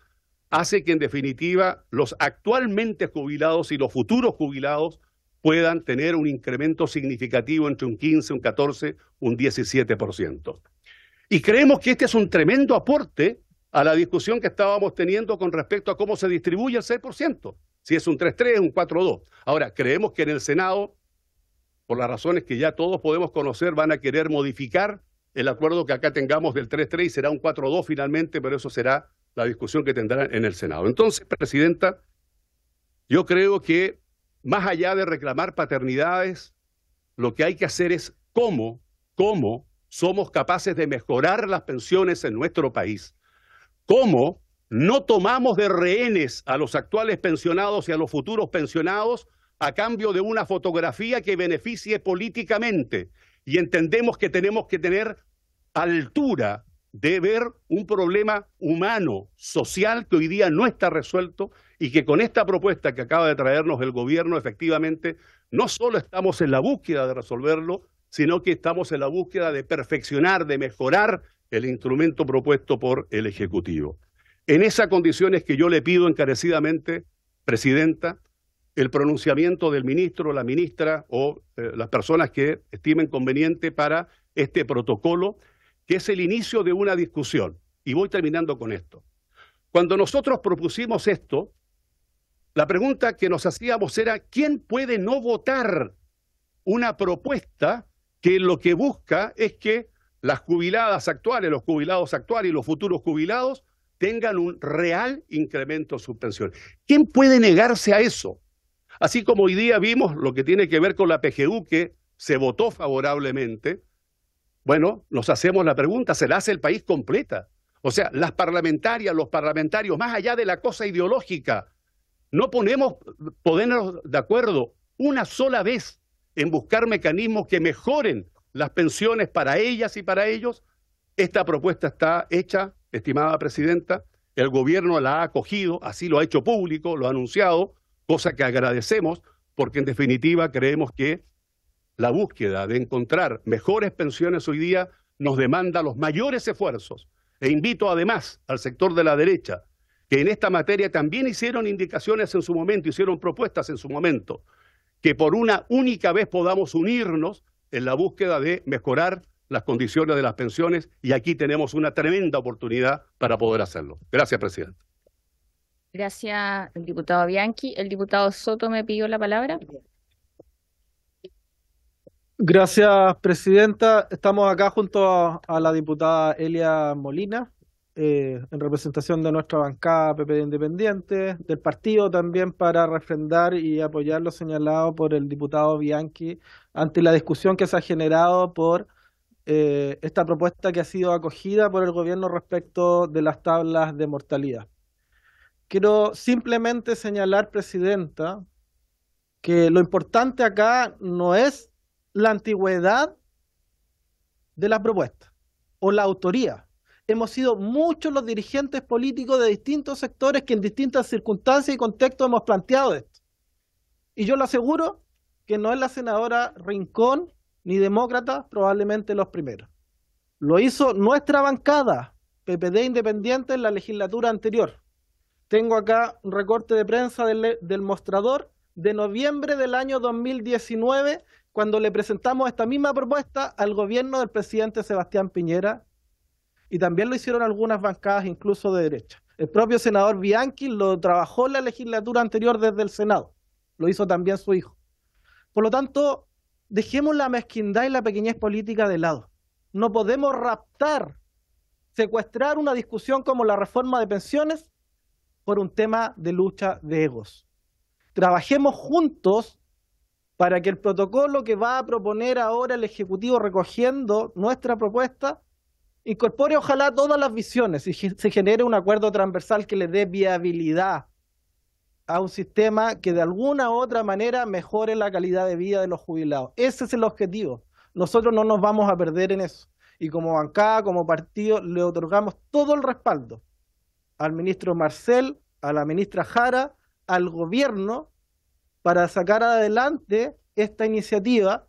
hace que en definitiva los actualmente jubilados y los futuros jubilados puedan tener un incremento significativo entre un 15, un 14, un 17%. Y creemos que este es un tremendo aporte a la discusión que estábamos teniendo con respecto a cómo se distribuye el 6%, si es un 3-3, un 4-2. Ahora, creemos que en el Senado, por las razones que ya todos podemos conocer, van a querer modificar el acuerdo que acá tengamos del 3-3 y será un 4-2 finalmente, pero eso será la discusión que tendrán en el Senado. Entonces, Presidenta, yo creo que más allá de reclamar paternidades, lo que hay que hacer es cómo, cómo somos capaces de mejorar las pensiones en nuestro país. ¿Cómo no tomamos de rehenes a los actuales pensionados y a los futuros pensionados a cambio de una fotografía que beneficie políticamente? Y entendemos que tenemos que tener altura de ver un problema humano, social, que hoy día no está resuelto y que con esta propuesta que acaba de traernos el gobierno, efectivamente, no solo estamos en la búsqueda de resolverlo, sino que estamos en la búsqueda de perfeccionar, de mejorar el instrumento propuesto por el Ejecutivo. En esas condiciones que yo le pido encarecidamente, Presidenta, el pronunciamiento del ministro, la ministra o eh, las personas que estimen conveniente para este protocolo, que es el inicio de una discusión. Y voy terminando con esto. Cuando nosotros propusimos esto, la pregunta que nos hacíamos era, ¿quién puede no votar una propuesta que lo que busca es que las jubiladas actuales, los jubilados actuales y los futuros jubilados tengan un real incremento de su pensión? ¿Quién puede negarse a eso? Así como hoy día vimos lo que tiene que ver con la PGU, que se votó favorablemente, bueno, nos hacemos la pregunta, se la hace el país completa. O sea, las parlamentarias, los parlamentarios, más allá de la cosa ideológica, no ponemos ponernos de acuerdo una sola vez en buscar mecanismos que mejoren las pensiones para ellas y para ellos, esta propuesta está hecha, estimada presidenta, el gobierno la ha acogido, así lo ha hecho público, lo ha anunciado, cosa que agradecemos, porque en definitiva creemos que la búsqueda de encontrar mejores pensiones hoy día nos demanda los mayores esfuerzos. E invito además al sector de la derecha, que en esta materia también hicieron indicaciones en su momento, hicieron propuestas en su momento, que por una única vez podamos unirnos en la búsqueda de mejorar las condiciones de las pensiones y aquí tenemos una tremenda oportunidad para poder hacerlo. Gracias, presidente. Gracias, diputado Bianchi. El diputado Soto me pidió la palabra. Gracias, presidenta. Estamos acá junto a la diputada Elia Molina, eh, en representación de nuestra bancada PP Independiente, del partido también para refrendar y apoyar lo señalado por el diputado Bianchi ante la discusión que se ha generado por eh, esta propuesta que ha sido acogida por el gobierno respecto de las tablas de mortalidad. Quiero simplemente señalar, Presidenta, que lo importante acá no es la antigüedad de la propuesta o la autoría hemos sido muchos los dirigentes políticos de distintos sectores que en distintas circunstancias y contextos hemos planteado esto. Y yo lo aseguro que no es la senadora Rincón ni demócrata, probablemente los primeros. Lo hizo nuestra bancada, PPD Independiente, en la legislatura anterior. Tengo acá un recorte de prensa del, del mostrador de noviembre del año 2019, cuando le presentamos esta misma propuesta al gobierno del presidente Sebastián Piñera y también lo hicieron algunas bancadas incluso de derecha. El propio senador Bianchi lo trabajó en la legislatura anterior desde el Senado, lo hizo también su hijo. Por lo tanto, dejemos la mezquindad y la pequeñez política de lado. No podemos raptar, secuestrar una discusión como la reforma de pensiones por un tema de lucha de egos. Trabajemos juntos para que el protocolo que va a proponer ahora el Ejecutivo recogiendo nuestra propuesta incorpore ojalá todas las visiones y se genere un acuerdo transversal que le dé viabilidad a un sistema que de alguna u otra manera mejore la calidad de vida de los jubilados. Ese es el objetivo. Nosotros no nos vamos a perder en eso. Y como bancada, como partido, le otorgamos todo el respaldo al ministro Marcel, a la ministra Jara, al gobierno, para sacar adelante esta iniciativa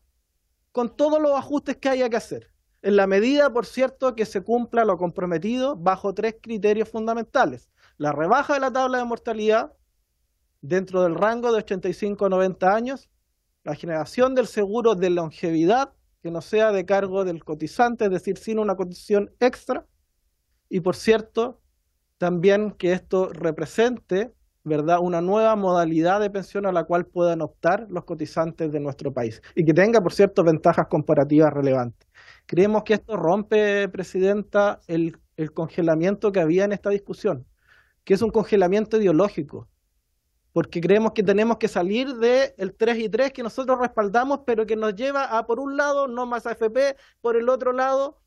con todos los ajustes que haya que hacer en la medida, por cierto, que se cumpla lo comprometido bajo tres criterios fundamentales. La rebaja de la tabla de mortalidad dentro del rango de 85 a 90 años, la generación del seguro de longevidad, que no sea de cargo del cotizante, es decir, sin una condición extra, y por cierto, también que esto represente ¿verdad? una nueva modalidad de pensión a la cual puedan optar los cotizantes de nuestro país y que tenga, por cierto, ventajas comparativas relevantes. Creemos que esto rompe, Presidenta, el, congelamiento que había en esta discusión, que es un congelamiento ideológico, porque creemos que tenemos que salir del 3 y 3 que nosotros respaldamos, pero que nos lleva a, por un lado, no más AFP, por el otro lado,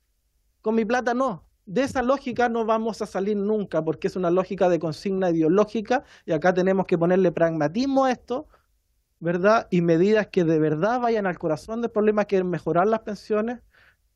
con mi plata no. De esa lógica no vamos a salir nunca, porque es una lógica de consigna ideológica, y acá tenemos que ponerle pragmatismo a esto, ¿verdad? Y medidas que de verdad vayan al corazón del problema, que es mejorar las pensiones,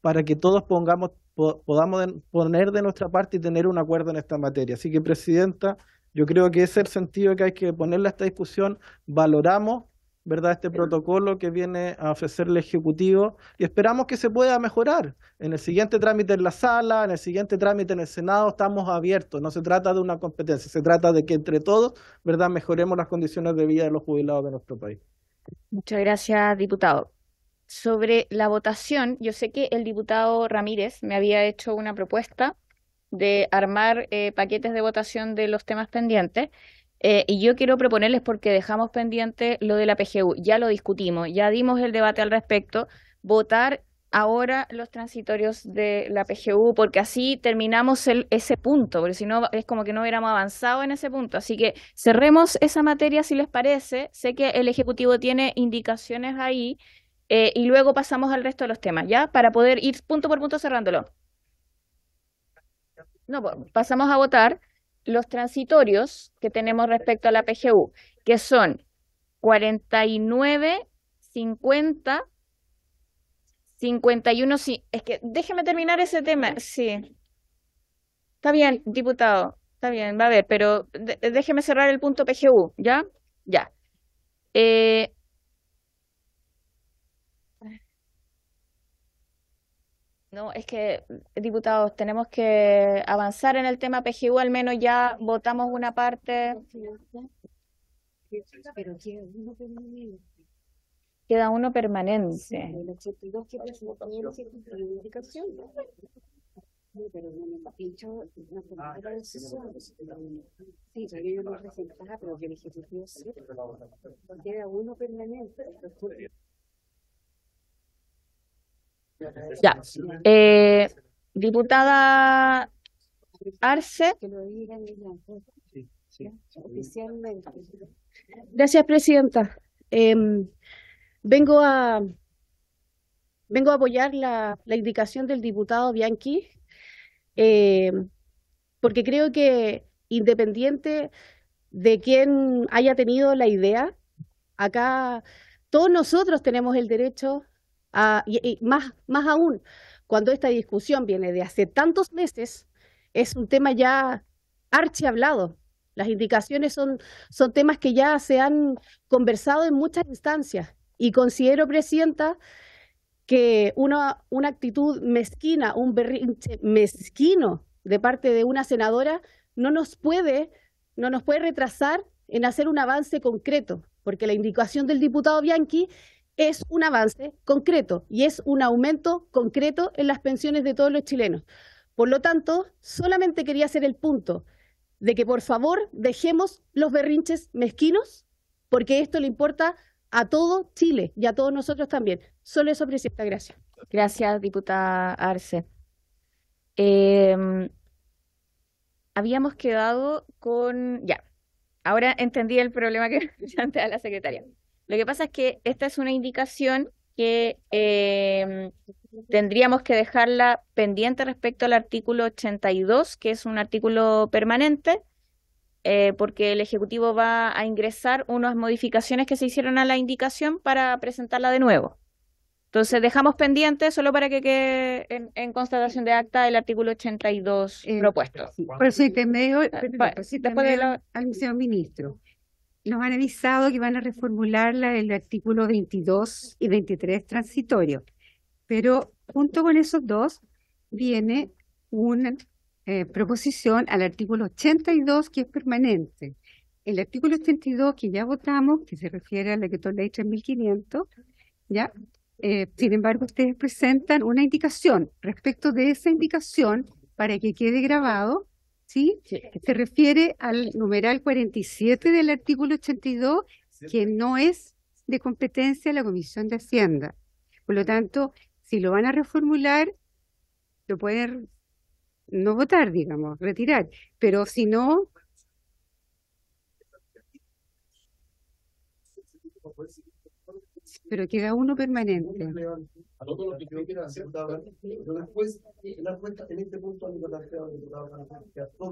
para que todos pongamos, podamos poner de nuestra parte y tener un acuerdo en esta materia. Así que, Presidenta, yo creo que ese es el sentido que hay que ponerle a esta discusión. Valoramos ¿verdad? Este protocolo que viene a ofrecer el Ejecutivo y esperamos que se pueda mejorar. En el siguiente trámite en la sala, en el siguiente trámite en el Senado, estamos abiertos. No se trata de una competencia, se trata de que entre todos, ¿verdad?, mejoremos las condiciones de vida de los jubilados de nuestro país. Muchas gracias, diputado sobre la votación, yo sé que el diputado Ramírez me había hecho una propuesta de armar eh, paquetes de votación de los temas pendientes. Eh, y yo quiero proponerles, porque dejamos pendiente lo de la PGU, ya lo discutimos, ya dimos el debate al respecto, votar ahora los transitorios de la PGU, porque así terminamos el, ese punto, porque si no es como que no hubiéramos avanzado en ese punto. Así que cerremos esa materia si les parece. Sé que el Ejecutivo tiene indicaciones ahí eh, y luego pasamos al resto de los temas, ¿ya? Para poder ir punto por punto cerrándolo. No, pasamos a votar los transitorios que tenemos respecto a la PGU, que son 49, 50, 51. Sí, es que déjeme terminar ese tema. Sí. Está bien, diputado. Está bien, va a ver, pero déjeme cerrar el punto PGU, ¿ya? Ya. Eh, No, es que, diputados, tenemos que avanzar en el tema PGU, al menos ya votamos una parte. Pero queda uno permanente. Queda uno permanente. Pero no me dicho una primera ah, decisión. Sí, yo yo no presentaba, pero que el Ejecutivo sí. Queda uno permanente. Ya. Eh, diputada Arce. Gracias, presidenta. Em, vengo a vengo a apoyar la, indicación del diputado Bianchi, eh, porque creo que independiente de quien haya tenido la idea, acá todos nosotros tenemos el derecho y, más, aún, cuando esta discusión viene de hace tantos meses, es un tema ya archi hablado. Las indicaciones son, son temas que ya se han conversado en muchas instancias y considero, Presidenta, que una, una actitud mezquina, un berrinche mezquino de parte de una senadora no nos puede, no nos puede retrasar en hacer un avance concreto, porque la indicación del diputado Bianchi es un avance concreto y es un aumento concreto en las pensiones de todos los chilenos. Por lo tanto, solamente quería hacer el punto de que por favor dejemos los berrinches mezquinos, porque esto le importa a todo Chile y a todos nosotros también. Solo eso, Presidenta, gracias. Gracias, diputada Arce. Em, habíamos quedado con... Ya, ahora entendí el problema que plantea la secretaria. Lo que pasa es que esta es una indicación que em, tendríamos que dejarla pendiente respecto al artículo 82, que es un artículo permanente, eh, porque el Ejecutivo va a ingresar unas modificaciones que se hicieron a la indicación para presentarla de nuevo. Entonces dejamos pendiente solo para que quede en, constatación de acta el artículo 82 eh, propuesto. Sí, ah, después al señor ministro nos han avisado que van a reformular el artículo 22 y 23 transitorio, pero junto con esos dos viene una eh, proposición al artículo 82 que es permanente. El artículo 82 que ya votamos, que se refiere a la que ley 3500, ¿ya? Eh, sin embargo, ustedes presentan una indicación. Respecto de esa indicación, para que quede grabado, ¿sí? Que Se refiere al numeral 47 del artículo 82, que no es de competencia de la Comisión de Hacienda. Por lo tanto, si lo van a reformular, lo pueden no votar, digamos, retirar. Pero si no pero queda uno permanente. a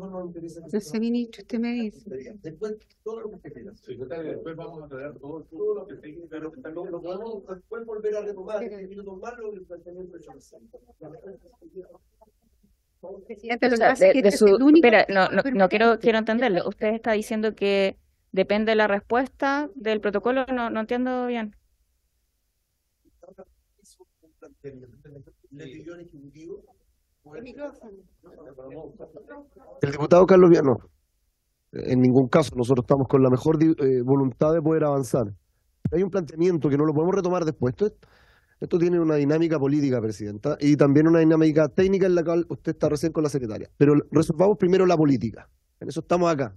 que este No sé, ministro, usted me dice. Después, todo lo que quiera Después vamos a traer todo, todo lo que tenga, pero lo podemos después volver a retomar y retomar lo que el planteamiento de Presidente, lo que espera, no, no, no quiero, quiero entenderlo. Usted está diciendo que depende de la respuesta del protocolo, no, no entiendo bien. El diputado Carlos Villano, en ningún caso, nosotros estamos con la mejor eh, voluntad de poder avanzar. Hay un planteamiento que no lo podemos retomar después. Esto, esto tiene una dinámica política, Presidenta, y también una dinámica técnica en la cual usted está recién con la secretaria. Pero resolvamos primero la política. En eso estamos acá.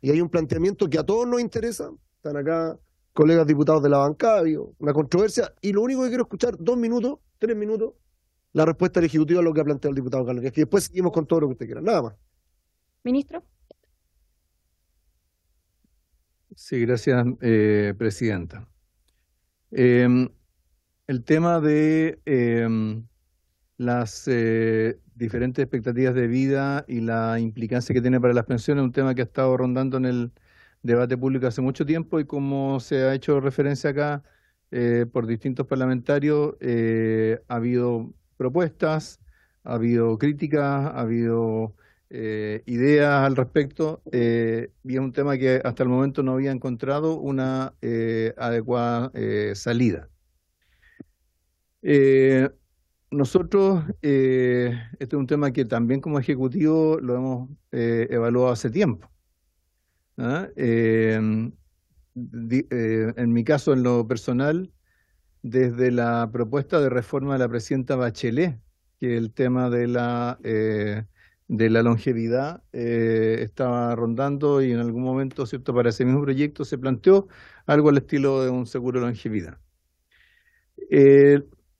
Y hay un planteamiento que a todos nos interesa. Están acá colegas diputados de la bancada, digo, una controversia, y lo único que quiero escuchar, dos minutos, tres minutos, la respuesta del Ejecutivo a lo que ha planteado el diputado Carlos que después seguimos con todo lo que usted quiera, nada más. Ministro. Sí, gracias, eh, Presidenta. Em, el tema de em, las eh, diferentes expectativas de vida y la implicancia que tiene para las pensiones es un tema que ha estado rondando en el debate público hace mucho tiempo y como se ha hecho referencia acá eh, por distintos parlamentarios, eh, ha habido propuestas, ha habido críticas, ha habido eh, ideas al respecto y es un tema que hasta el momento no había encontrado una adecuada salida. nosotros, este es un tema que también como ejecutivo lo hemos evaluado hace tiempo ¿ah? Eh, eh, en mi caso, en lo personal, desde la propuesta de reforma de la presidenta Bachelet, que el tema de la, eh, de la longevidad estaba rondando y en algún momento, ¿cierto? para ese mismo proyecto se planteó algo al estilo de un seguro de longevidad.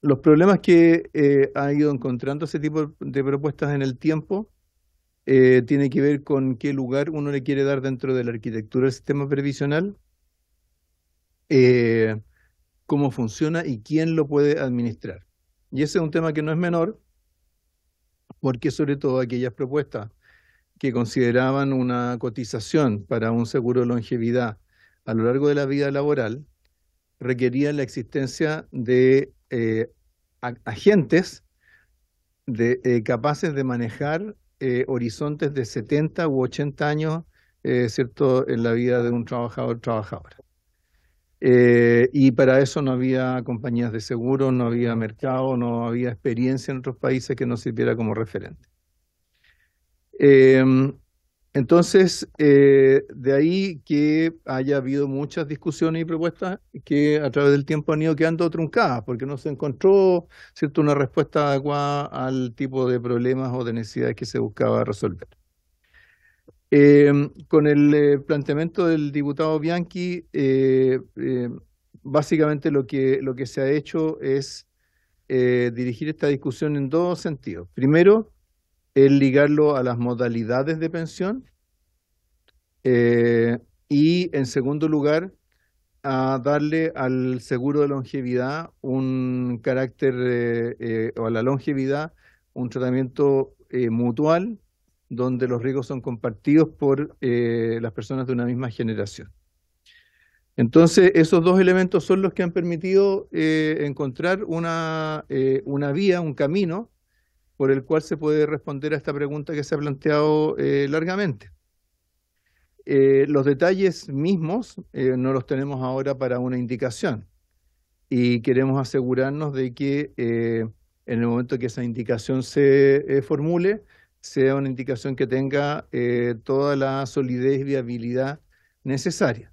los problemas que ha ido encontrando ese tipo de propuestas en el tiempo eh, tiene que ver con qué lugar uno le quiere dar dentro de la arquitectura del sistema previsional, eh, cómo funciona y quién lo puede administrar. Y ese es un tema que no es menor, porque sobre todo aquellas propuestas que consideraban una cotización para un seguro de longevidad a lo largo de la vida laboral requerían la existencia de eh, agentes capaces de manejar eh, horizontes de 70 u 80 años, eh, en la vida de un trabajador trabajadora. Eh, y para eso no había compañías de seguro, no había mercado, no había experiencia en otros países que nos sirviera como referente. Entonces, eh, de ahí que haya habido muchas discusiones y propuestas que a través del tiempo han ido quedando truncadas, porque no se encontró ¿cierto? una respuesta adecuada al tipo de problemas o de necesidades que se buscaba resolver. Em, con el eh, planteamiento del diputado Bianchi, eh, básicamente lo que, lo que se ha hecho es dirigir esta discusión en dos sentidos. Primero, el ligarlo a las modalidades de pensión eh, y, en segundo lugar, a darle al seguro de longevidad un carácter, eh, eh, o a la longevidad, un tratamiento mutual donde los riesgos son compartidos por las personas de una misma generación. Entonces, esos dos elementos son los que han permitido encontrar una vía, un camino por el cual se puede responder a esta pregunta que se ha planteado eh, largamente. Eh, los detalles mismos eh, no los tenemos ahora para una indicación y queremos asegurarnos de que en el momento que esa indicación se formule, sea una indicación que tenga toda la solidez y viabilidad necesaria.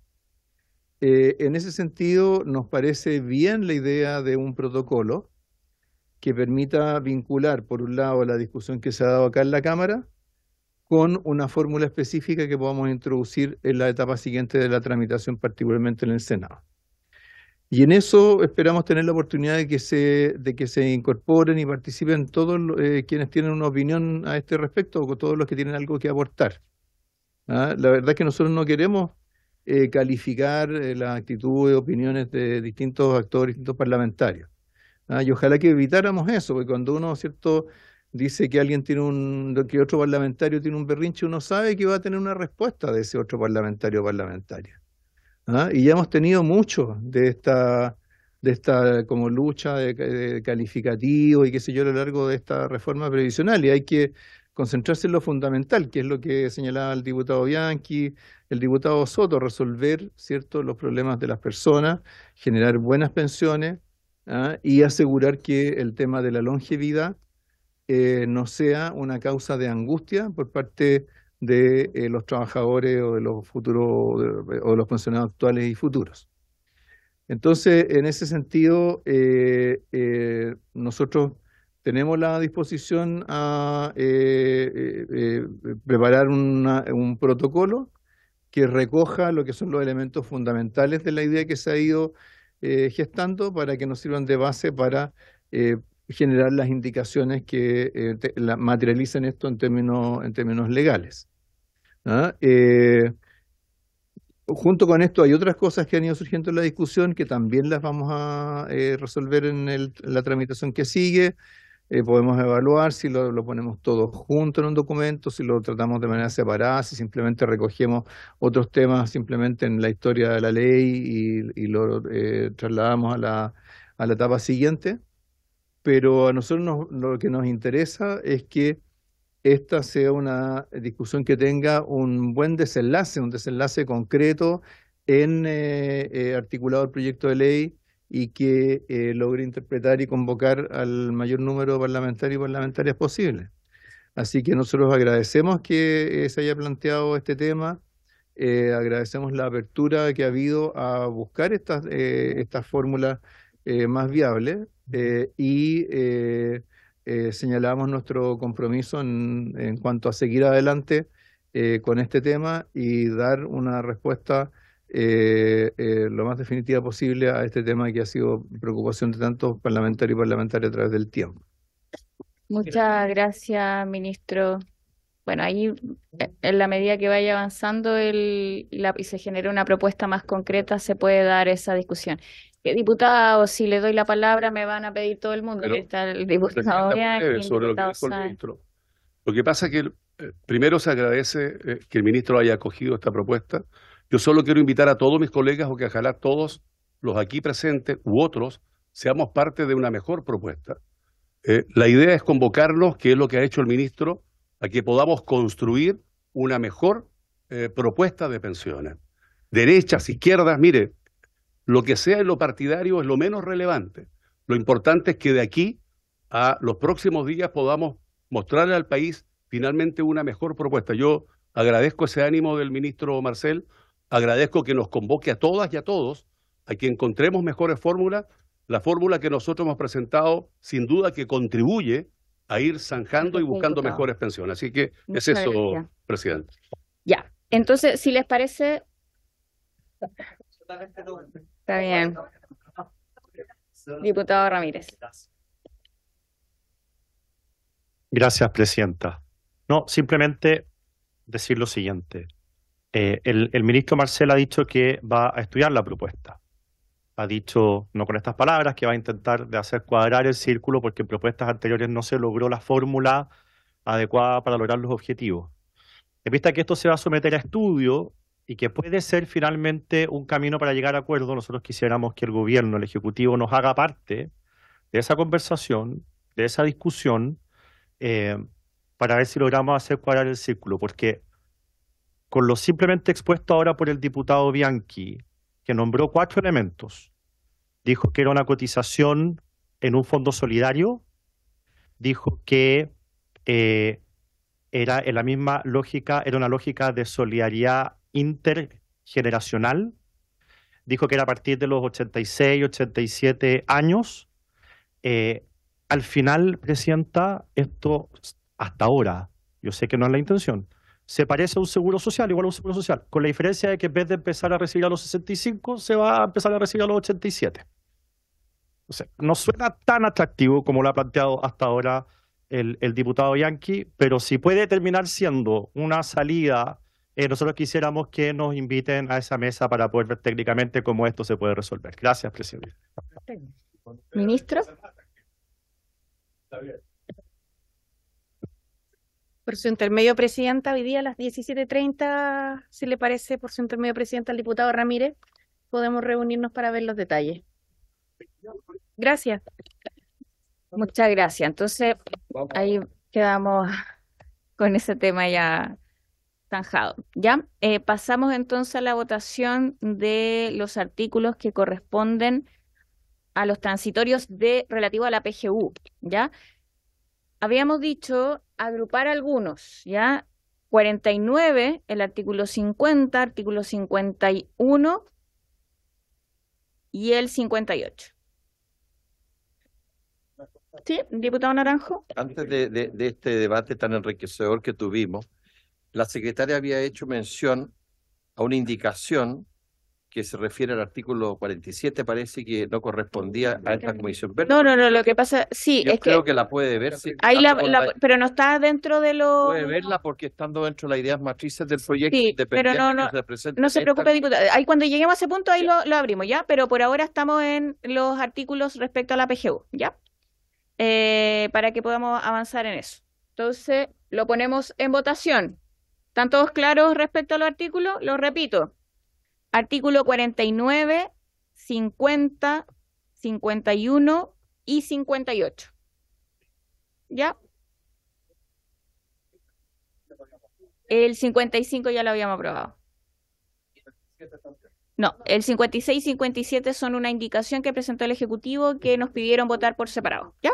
en ese sentido, nos parece bien la idea de un protocolo que permita vincular, por un lado, la discusión que se ha dado acá en la Cámara con una fórmula específica que podamos introducir en la etapa siguiente de la tramitación, particularmente en el Senado. Y en eso esperamos tener la oportunidad de que se, de que se incorporen y participen todos eh, quienes tienen una opinión a este respecto o todos los que tienen algo que aportar. ¿Ah? La verdad es que nosotros no queremos eh, calificar la eh, las actitudes, opiniones de distintos actores, distintos parlamentarios. Ah, y ojalá que evitáramos eso, porque cuando uno, ¿cierto? dice que alguien tiene un, que otro parlamentario tiene un berrinche, uno sabe que va a tener una respuesta de ese otro parlamentario o parlamentaria. ¿Ah? Y ya hemos tenido mucho de esta, de esta como lucha de, calificativo y qué sé yo a lo largo de esta reforma previsional. Y hay que concentrarse en lo fundamental, que es lo que señalaba el diputado Bianchi, el diputado Soto, resolver cierto los problemas de las personas, generar buenas pensiones, ¿ah? y asegurar que el tema de la longevidad eh, no sea una causa de angustia por parte de eh, los trabajadores o de los futuros o los pensionados actuales y futuros. Entonces, en ese sentido, eh, nosotros tenemos la disposición a preparar un protocolo que recoja lo que son los elementos fundamentales de la idea que se ha ido eh, gestando para que nos sirvan de base para eh, generar las indicaciones que eh, materialicen esto en términos, en términos legales. junto con esto hay otras cosas que han ido surgiendo en la discusión que también las vamos a resolver en el, la tramitación que sigue. Eh, podemos evaluar si lo, ponemos todo junto en un documento, si lo tratamos de manera separada, si simplemente recogemos otros temas simplemente en la historia de la ley y, lo eh, trasladamos a la, a la etapa siguiente. Pero a nosotros lo que nos interesa es que esta sea una discusión que tenga un buen desenlace, un desenlace concreto en eh, articulado el proyecto de ley y que eh, logre interpretar y convocar al mayor número de parlamentarios y parlamentarias posible. Así que nosotros agradecemos que eh, se haya planteado este tema, eh, agradecemos la apertura que ha habido a buscar estas, estas fórmulas más viables y señalamos nuestro compromiso en, cuanto a seguir adelante con este tema y dar una respuesta eh, eh, lo más definitiva posible a este tema que ha sido preocupación de tantos parlamentarios y parlamentarias a través del tiempo. Muchas gracias, ministro. Bueno, ahí en la medida que vaya avanzando el, y se genere una propuesta más concreta, se puede dar esa discusión. Eh, diputado, si le doy la palabra, me van a pedir todo el mundo. está el diputado sobre lo, que lo que pasa es que primero se agradece que el ministro haya acogido esta propuesta yo solo quiero invitar a todos mis colegas o que ojalá todos los aquí presentes u otros seamos parte de una mejor propuesta. Eh, la idea es convocarlos, que es lo que ha hecho el ministro, a que podamos construir una mejor eh, propuesta de pensiones. Derechas, izquierdas, mire, lo que sea en lo partidario es lo menos relevante. Lo importante es que de aquí a los próximos días podamos mostrarle al país finalmente una mejor propuesta. Yo agradezco ese ánimo del ministro Marcel. Agradezco que nos convoque a todas y a todos a que encontremos mejores fórmulas. La fórmula que nosotros hemos presentado, sin duda que contribuye a ir zanjando y buscando mejores pensiones. Así que es eso, presidente. Ya, entonces, si les parece... Está bien. Diputado Ramírez. Gracias, presidenta. No, simplemente decir lo siguiente. Eh, el, ministro Marcel ha dicho que va a estudiar la propuesta. Ha dicho, no con estas palabras, que va a intentar de hacer cuadrar el círculo porque en propuestas anteriores no se logró la fórmula adecuada para lograr los objetivos. En vista que esto se va a someter a estudio y que puede ser finalmente un camino para llegar a acuerdo, nosotros quisiéramos que el gobierno, el Ejecutivo, nos haga parte de esa conversación, de esa discusión, eh, para ver si logramos hacer cuadrar el círculo, porque con lo simplemente expuesto ahora por el diputado Bianchi, que nombró cuatro elementos. Dijo que era una cotización en un fondo solidario, dijo que eh, era en la misma lógica, era una lógica de solidaridad intergeneracional, dijo que era a partir de los 86, 87 años. Eh, al final, Presidenta, esto hasta ahora, yo sé que no es la intención, se parece a un seguro social, igual a un seguro social, con la diferencia de que en vez de empezar a recibir a los 65, se va a empezar a recibir a los 87. O sea, no suena tan atractivo como lo ha planteado hasta ahora el, diputado Yankee, pero si puede terminar siendo una salida, eh, nosotros quisiéramos que nos inviten a esa mesa para poder ver técnicamente cómo esto se puede resolver. Gracias, presidente. Ministro por su intermedio presidenta, hoy día a las 17.30, si le parece, por su intermedio presidenta al diputado Ramírez, podemos reunirnos para ver los detalles. Gracias. Muchas gracias. Entonces, ahí quedamos con ese tema ya zanjado. ¿ya? Eh, pasamos entonces a la votación de los artículos que corresponden a los transitorios de relativo a la PGU. ¿ya? Habíamos dicho agrupar algunos, ¿ya? 49, el artículo 50, artículo 51 y el 58. Sí, diputado Naranjo. Antes de, este debate tan enriquecedor que tuvimos, la secretaria había hecho mención a una indicación que se refiere al artículo 47 parece que no correspondía a esta comisión. no, no, no, lo que pasa, sí, yo creo que, la puede ver. ahí ah, la, pero no está dentro de lo... Puede verla porque estando dentro de las ideas matrices del proyecto sí, pero no, no, se preocupe, cuando lleguemos a ese punto, ahí lo, abrimos, ¿ya? Pero por ahora estamos en los artículos respecto a la PGU, ¿ya? Eh, para que podamos avanzar en eso. Entonces, lo ponemos en votación. ¿Están todos claros respecto al artículo? Lo repito. Artículo 49, 50, 51 y 58. ¿Ya? El 55 ya lo habíamos aprobado. No, el 56 y 57 son una indicación que presentó el Ejecutivo que nos pidieron votar por separado. ¿Ya?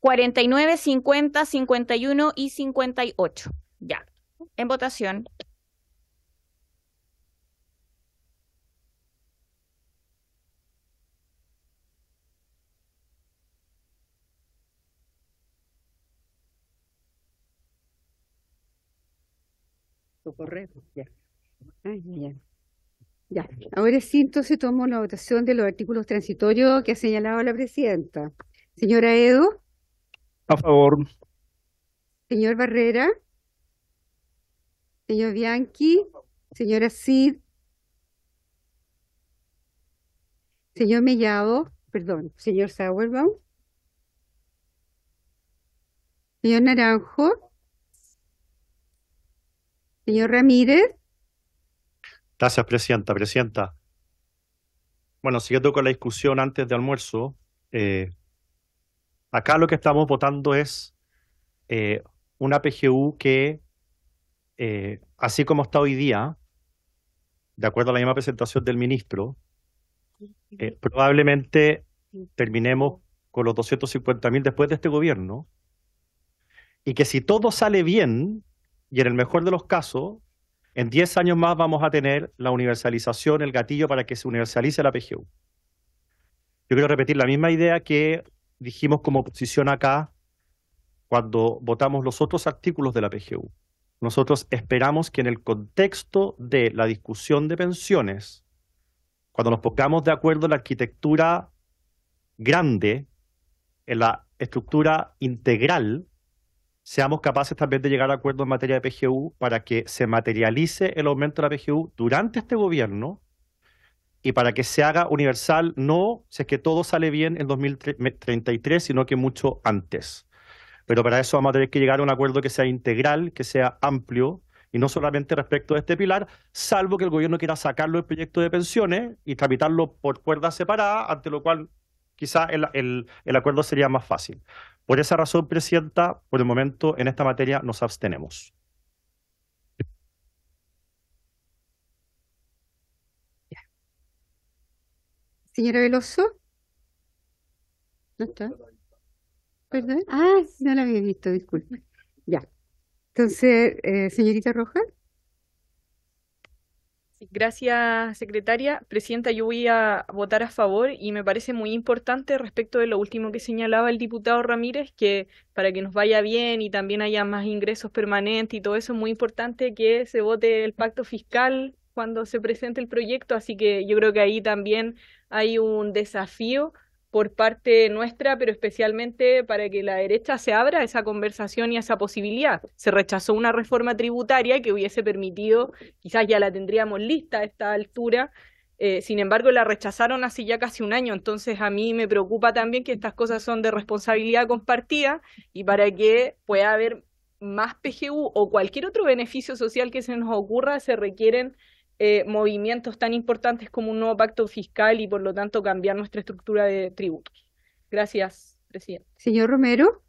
49, 50, 51 y 58. Ya. En votación. socorrer. Ya. ya. Ahora sí, entonces tomo la votación de los artículos transitorios que ha señalado la presidenta. Señora Edo. A favor. Señor Barrera. Señor Bianchi. Señora Cid. Señor Mellado. Perdón. Señor Sauerbaum. Señor Naranjo. Señor Ramírez. Gracias, Presidenta. Presidenta, bueno, siguiendo con la discusión antes de almuerzo, eh, acá lo que estamos votando es eh, una PGU que, eh, así como está hoy día, de acuerdo a la misma presentación del ministro, probablemente terminemos con los 250.000 mil después de este gobierno, y que si todo sale bien, y en el mejor de los casos, en 10 años más vamos a tener la universalización, el gatillo para que se universalice la PGU. Yo quiero repetir la misma idea que dijimos como oposición acá cuando votamos los otros artículos de la PGU. Nosotros esperamos que en el contexto de la discusión de pensiones, cuando nos pongamos de acuerdo en la arquitectura grande, en la estructura integral seamos capaces también de llegar a acuerdos en materia de PGU para que se materialice el aumento de la PGU durante este gobierno y para que se haga universal, no si es que todo sale bien en 2033, sino que mucho antes. Pero para eso vamos a tener que llegar a un acuerdo que sea integral, que sea amplio, y no solamente respecto de este pilar, salvo que el gobierno quiera sacarlo del proyecto de pensiones y tramitarlo por cuerda separada, ante lo cual quizá el acuerdo sería más fácil. Por esa razón, Presidenta, por el momento en esta materia nos abstenemos. Señora Veloso. ¿No está? ¿Perdón? Ah, no la había visto, disculpe. Ya. Entonces, eh, señorita Rojas. Gracias, secretaria. Presidenta, yo voy a votar a favor y me parece muy importante respecto de lo último que señalaba el diputado Ramírez, que para que nos vaya bien y también haya más ingresos permanentes y todo eso, es muy importante que se vote el pacto fiscal cuando se presente el proyecto, así que yo creo que ahí también hay un desafío por parte nuestra, pero especialmente para que la derecha se abra a esa conversación y a esa posibilidad. Se rechazó una reforma tributaria que hubiese permitido, quizás ya la tendríamos lista a esta altura, eh, sin embargo la rechazaron hace ya casi un año, entonces a mí me preocupa también que estas cosas son de responsabilidad compartida y para que pueda haber más PGU o cualquier otro beneficio social que se nos ocurra, se requieren eh, movimientos tan importantes como un nuevo pacto fiscal y por lo tanto cambiar nuestra estructura de tributos. Gracias, presidente. Señor Romero.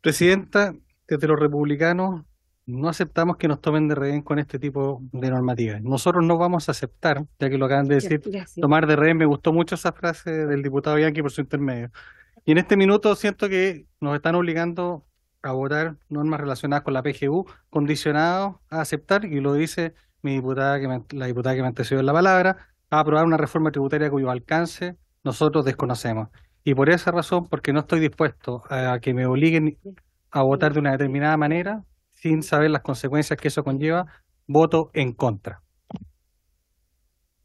Presidenta, desde los republicanos no aceptamos que nos tomen de rehén con este tipo de normativas. Nosotros no vamos a aceptar, ya que lo acaban de decir, tomar de rehén. Me gustó mucho esa frase del diputado Bianchi por su intermedio. Y en este minuto siento que nos están obligando a votar normas relacionadas con la PGU condicionados a aceptar, y lo dice mi diputada la diputada que me antecedió en la palabra, a aprobar una reforma tributaria cuyo alcance nosotros desconocemos. Y por esa razón, porque no estoy dispuesto a que me obliguen a votar de una determinada manera sin saber las consecuencias que eso conlleva, voto en contra.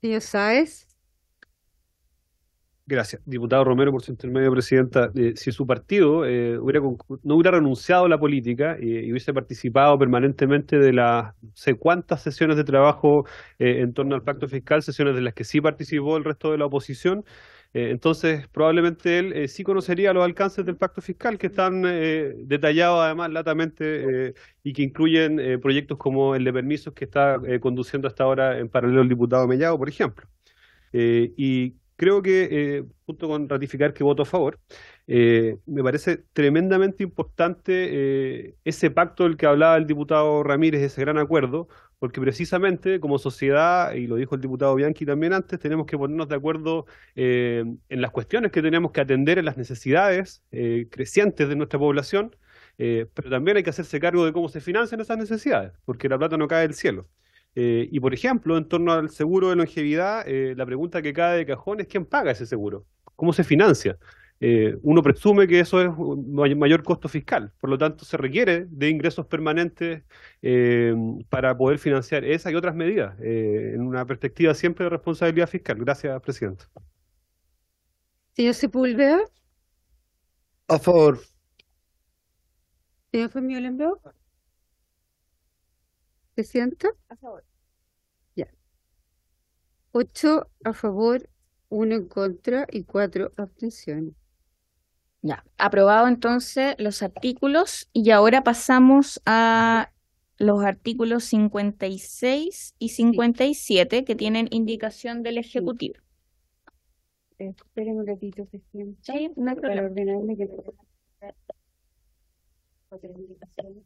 Señor sabes? Gracias, diputado Romero, por su intermedio, Presidenta. Eh, si su partido eh, hubiera no hubiera renunciado a la política eh, y hubiese participado permanentemente de las sé cuántas sesiones de trabajo en torno al pacto fiscal, sesiones de las que sí participó el resto de la oposición, entonces probablemente él sí conocería los alcances del pacto fiscal que están detallados además latamente y que incluyen proyectos como el de permisos que está conduciendo hasta ahora en paralelo el diputado Mellado, por ejemplo. y creo que, eh, junto con ratificar que voto a favor, eh, me parece tremendamente importante eh, ese pacto del que hablaba el diputado Ramírez, ese gran acuerdo, porque precisamente como sociedad, y lo dijo el diputado Bianchi también antes, tenemos que ponernos de acuerdo eh, en las cuestiones que tenemos que atender, en las necesidades crecientes de nuestra población, pero también hay que hacerse cargo de cómo se financian esas necesidades, porque la plata no cae del cielo. Eh, y por ejemplo, en torno al seguro de longevidad, eh, la pregunta que cae de cajón es quién paga ese seguro, cómo se financia. Eh, uno presume que eso es un mayor costo fiscal, por lo tanto se requiere de ingresos permanentes para poder financiar esa y otras medidas, en una perspectiva siempre de responsabilidad fiscal. Gracias, presidente. Señor Sepúlveda. A favor. Señor ¿Se sienta? A favor. Ya. Ocho a favor, uno en contra y cuatro abstenciones. Ya, aprobado entonces los artículos y ahora pasamos a los artículos 56 y 57 que tienen indicación del Ejecutivo. esperen un ratito, se sienta. no hay problema. que...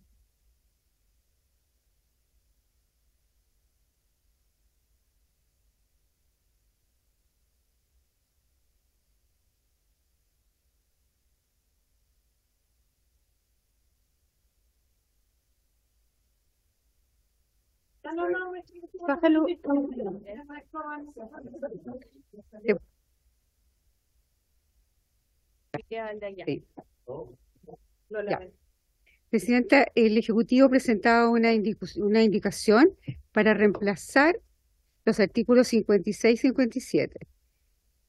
Presidenta, el Ejecutivo presentaba una, una indicación para reemplazar los artículos 56 y 57.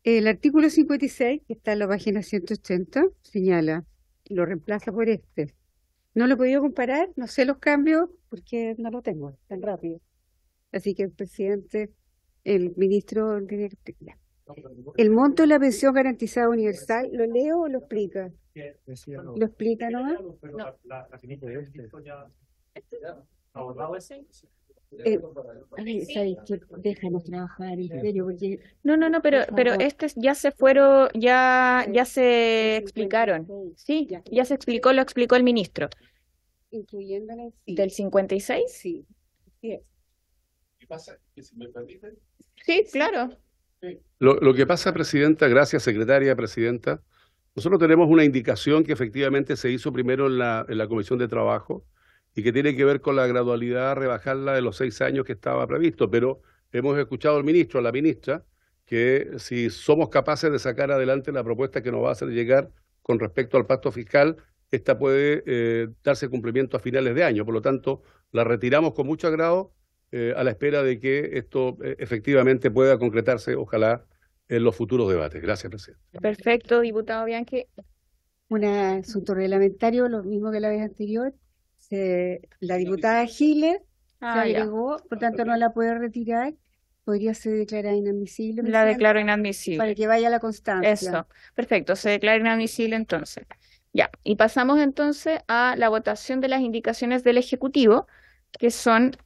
El artículo 56, que está en la página 180, señala, lo reemplaza por este. No lo he podido comparar, no sé los cambios porque no lo tengo tan rápido. Así que el presidente, el ministro, el monto de la pensión garantizada universal, ¿lo leo o lo explica? ¿Lo explica nomás? No. ¿Abordado eh, trabajar, No, no, no, pero, pero este ya se fueron, ya, ya se explicaron. Sí, ya se explicó, lo explicó el ministro. ¿Del 56? Sí. ¿Qué pasa? me Sí, claro. Lo, lo que pasa, Presidenta, gracias, Secretaria, Presidenta. Nosotros tenemos una indicación que efectivamente se hizo primero en la, en la Comisión de Trabajo, y que tiene que ver con la gradualidad, rebajarla de los seis años que estaba previsto. Pero hemos escuchado al ministro, a la ministra, que si somos capaces de sacar adelante la propuesta que nos va a hacer llegar con respecto al pacto fiscal, esta puede eh, darse cumplimiento a finales de año. Por lo tanto, la retiramos con mucho agrado eh, a la espera de que esto eh, efectivamente pueda concretarse, ojalá, en los futuros debates. Gracias, presidente. Perfecto, diputado Bianchi. Un asunto reglamentario, lo mismo que la vez anterior. Este, la diputada Giles ah, agregó, por tanto no la puede retirar. Podría ser declarada inadmisible. La declaro inadmisible. Para que vaya la constancia. Eso, perfecto, se declara inadmisible entonces. Ya, y pasamos entonces a la votación de las indicaciones del Ejecutivo, que son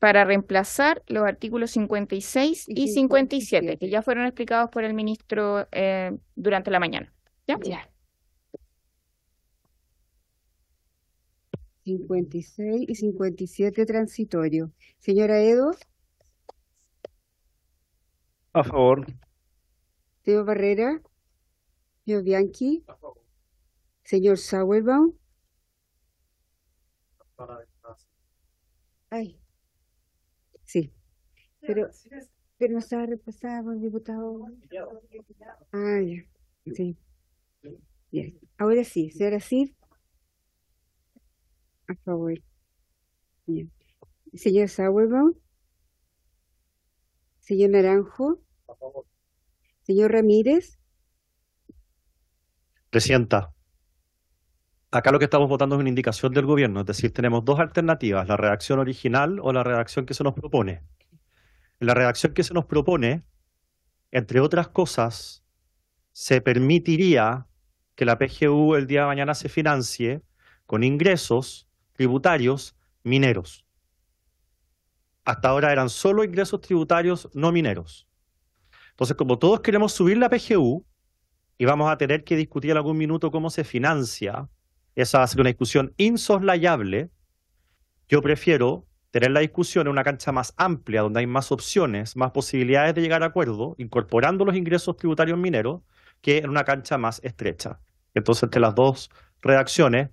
para reemplazar los artículos 56 y, 57, que ya fueron explicados por el ministro eh, durante la mañana. ¿Ya? ya 56 y 57 transitorio. Señora Edo. A favor. Teo Barrera. Señor Bianchi. A favor. Señor Sauerbaum. Ay. Sí. Pero, pero no estaba repasado el diputado. Ay, ah, sí. Bien. Ahora sí, señora Cid a favor. Señor Sauerbaum. Señor Naranjo. A favor. Señor Ramírez. Presidenta Acá lo que estamos votando es una indicación del gobierno, es decir, tenemos dos alternativas, la redacción original o la redacción que se nos propone. la redacción que se nos propone, entre otras cosas, se permitiría que la PGU el día de mañana se financie con ingresos tributarios mineros. Hasta ahora eran solo ingresos tributarios no mineros. Entonces, como todos queremos subir la PGU, y vamos a tener que discutir en algún minuto cómo se financia, esa va a ser una discusión insoslayable, yo prefiero tener la discusión en una cancha más amplia, donde hay más opciones, más posibilidades de llegar a acuerdo, incorporando los ingresos tributarios mineros, que en una cancha más estrecha. Entonces, entre las dos redacciones,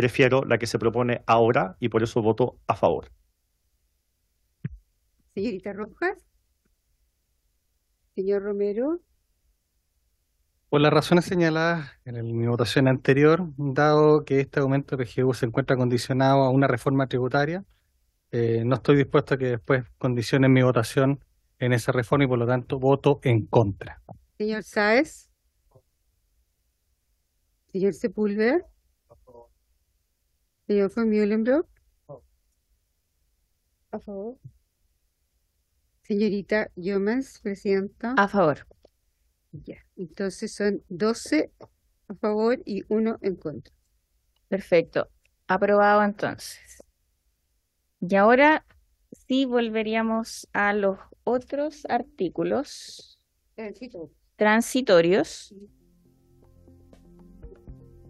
prefiero la que se propone ahora y por eso voto a favor. Señorita Rojas. Señor Romero. Por las razones señaladas en mi votación anterior, dado que este aumento de PGU se encuentra condicionado a una reforma tributaria, eh, no estoy dispuesto a que después condicionen mi votación en esa reforma y por lo tanto voto en contra. Señor Sáez. Señor Sepúlveda. Señor von oh. A favor. Señorita Jomans, presidenta. A favor. Ya, entonces son 12 a favor y uno en contra. Perfecto. Aprobado entonces. Y ahora sí volveríamos a los otros artículos transitorios.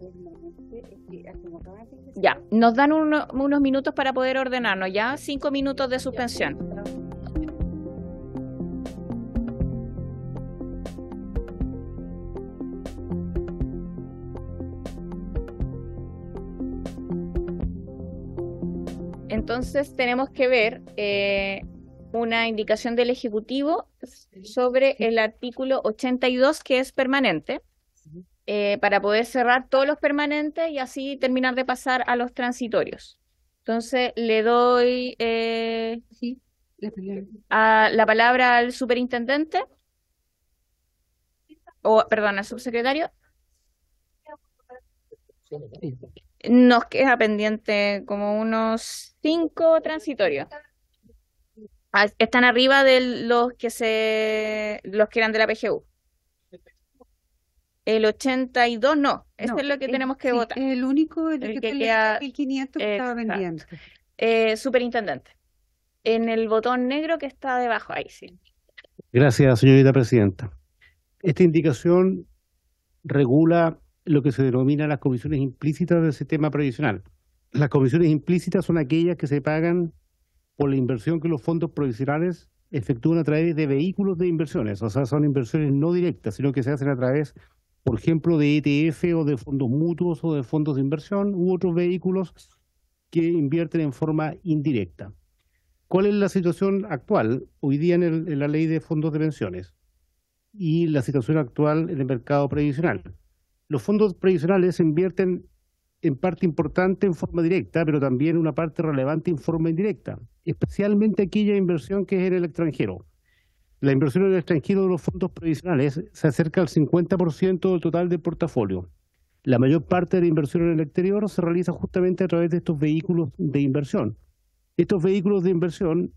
Ah, ya, nos dan unos minutos para poder ordenarnos, ya cinco minutos de suspensión. Entonces tenemos que ver eh, una indicación del Ejecutivo sobre el artículo 82 que es permanente eh, para poder cerrar todos los permanentes y así terminar de pasar a los transitorios. Entonces le doy eh, la, palabra. A, la palabra al superintendente, o perdón, al subsecretario. Nos queda pendiente como unos cinco transitorios. Ah, están arriba de los que se los que eran de la PGU. El 82 no, dos no, este es lo que tenemos que votar. El único el, que, que estaba vendiendo. Eh, superintendente. En el botón negro que está debajo, ahí sí. Gracias, señorita presidenta. Esta indicación regula lo que se denomina las comisiones implícitas del sistema previsional. Las comisiones implícitas son aquellas que se pagan por la inversión que los fondos provisionales efectúan a través de vehículos de inversiones, o sea, son inversiones no directas, sino que se hacen a través por ejemplo, de ETF o de fondos mutuos o de fondos de inversión u otros vehículos que invierten en forma indirecta. ¿Cuál es la situación actual hoy día en, la ley de fondos de pensiones y la situación actual en el mercado previsional? Los fondos previsionales invierten en parte importante en forma directa, pero también una parte relevante en forma indirecta, especialmente aquella inversión que es en el extranjero. La inversión en el extranjero de los fondos previsionales se acerca al 50% del total del portafolio. La mayor parte de la inversión en el exterior se realiza justamente a través de estos vehículos de inversión. Estos vehículos de inversión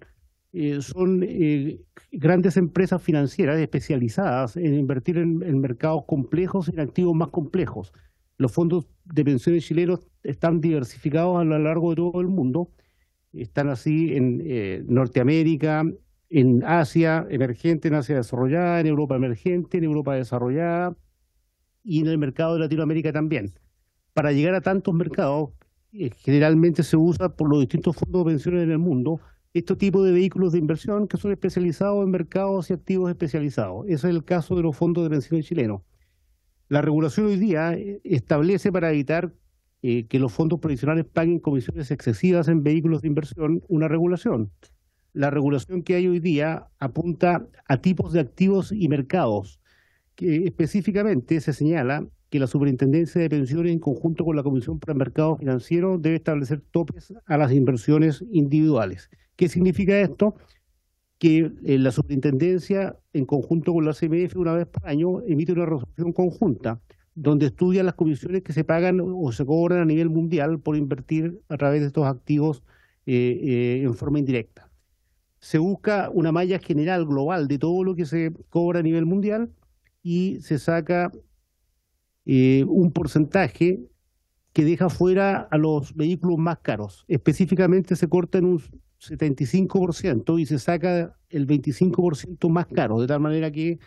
eh, son eh, grandes empresas financieras especializadas en invertir en, mercados complejos y en activos más complejos. Los fondos de pensiones chilenos están diversificados a lo largo de todo el mundo. Están así en eh, Norteamérica, en Asia emergente, en Asia desarrollada, en Europa emergente, en Europa desarrollada y en el mercado de Latinoamérica también. Para llegar a tantos mercados, eh, generalmente se usa por los distintos fondos de pensiones en el mundo este tipo de vehículos de inversión que son especializados en mercados y activos especializados. Ese es el caso de los fondos de pensiones chilenos. La regulación hoy día eh, establece para evitar eh, que los fondos provisionales paguen comisiones excesivas en vehículos de inversión una regulación la regulación que hay hoy día apunta a tipos de activos y mercados. Que específicamente se señala que la Superintendencia de Pensiones, en conjunto con la Comisión para el Mercado Financiero, debe establecer topes a las inversiones individuales. ¿Qué significa esto? Que eh, la Superintendencia, en conjunto con la CMF, una vez por año, emite una resolución conjunta donde estudia las comisiones que se pagan o se cobran a nivel mundial por invertir a través de estos activos eh, eh, en forma indirecta se busca una malla general, global, de todo lo que se cobra a nivel mundial y se saca eh, un porcentaje que deja fuera a los vehículos más caros. Específicamente se corta en un 75% y se saca el 25% más caro, de tal manera que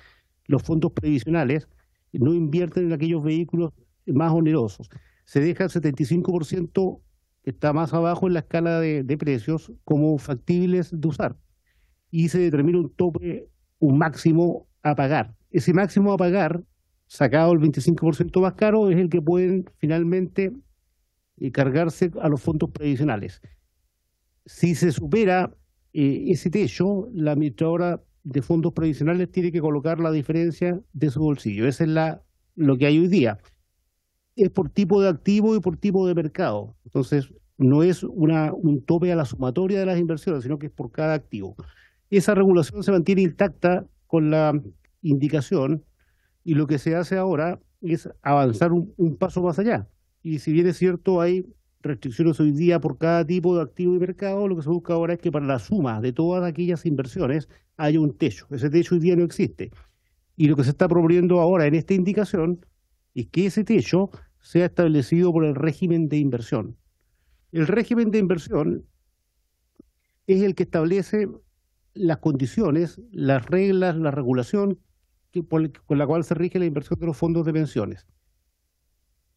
los fondos previsionales no invierten en aquellos vehículos más onerosos. Se deja el 75% que está más abajo en la escala de precios como factibles de usar y se determina un tope, un máximo a pagar. Ese máximo a pagar, sacado el 25% más caro, es el que pueden finalmente eh, cargarse a los fondos previsionales. Si se supera eh, ese techo, la administradora de fondos previsionales tiene que colocar la diferencia de su bolsillo. Esa es la, lo que hay hoy día. Es por tipo de activo y por tipo de mercado. Entonces, no es una, un tope a la sumatoria de las inversiones, sino que es por cada activo. Esa regulación se mantiene intacta con la indicación y lo que se hace ahora es avanzar un, paso más allá. Y si bien es cierto, hay restricciones hoy día por cada tipo de activo y mercado, lo que se busca ahora es que para la suma de todas aquellas inversiones haya un techo. Ese techo hoy día no existe. Y lo que se está proponiendo ahora en esta indicación es que ese techo sea establecido por el régimen de inversión. El régimen de inversión es el que establece las condiciones, las reglas, la regulación con la cual se rige la inversión de los fondos de pensiones.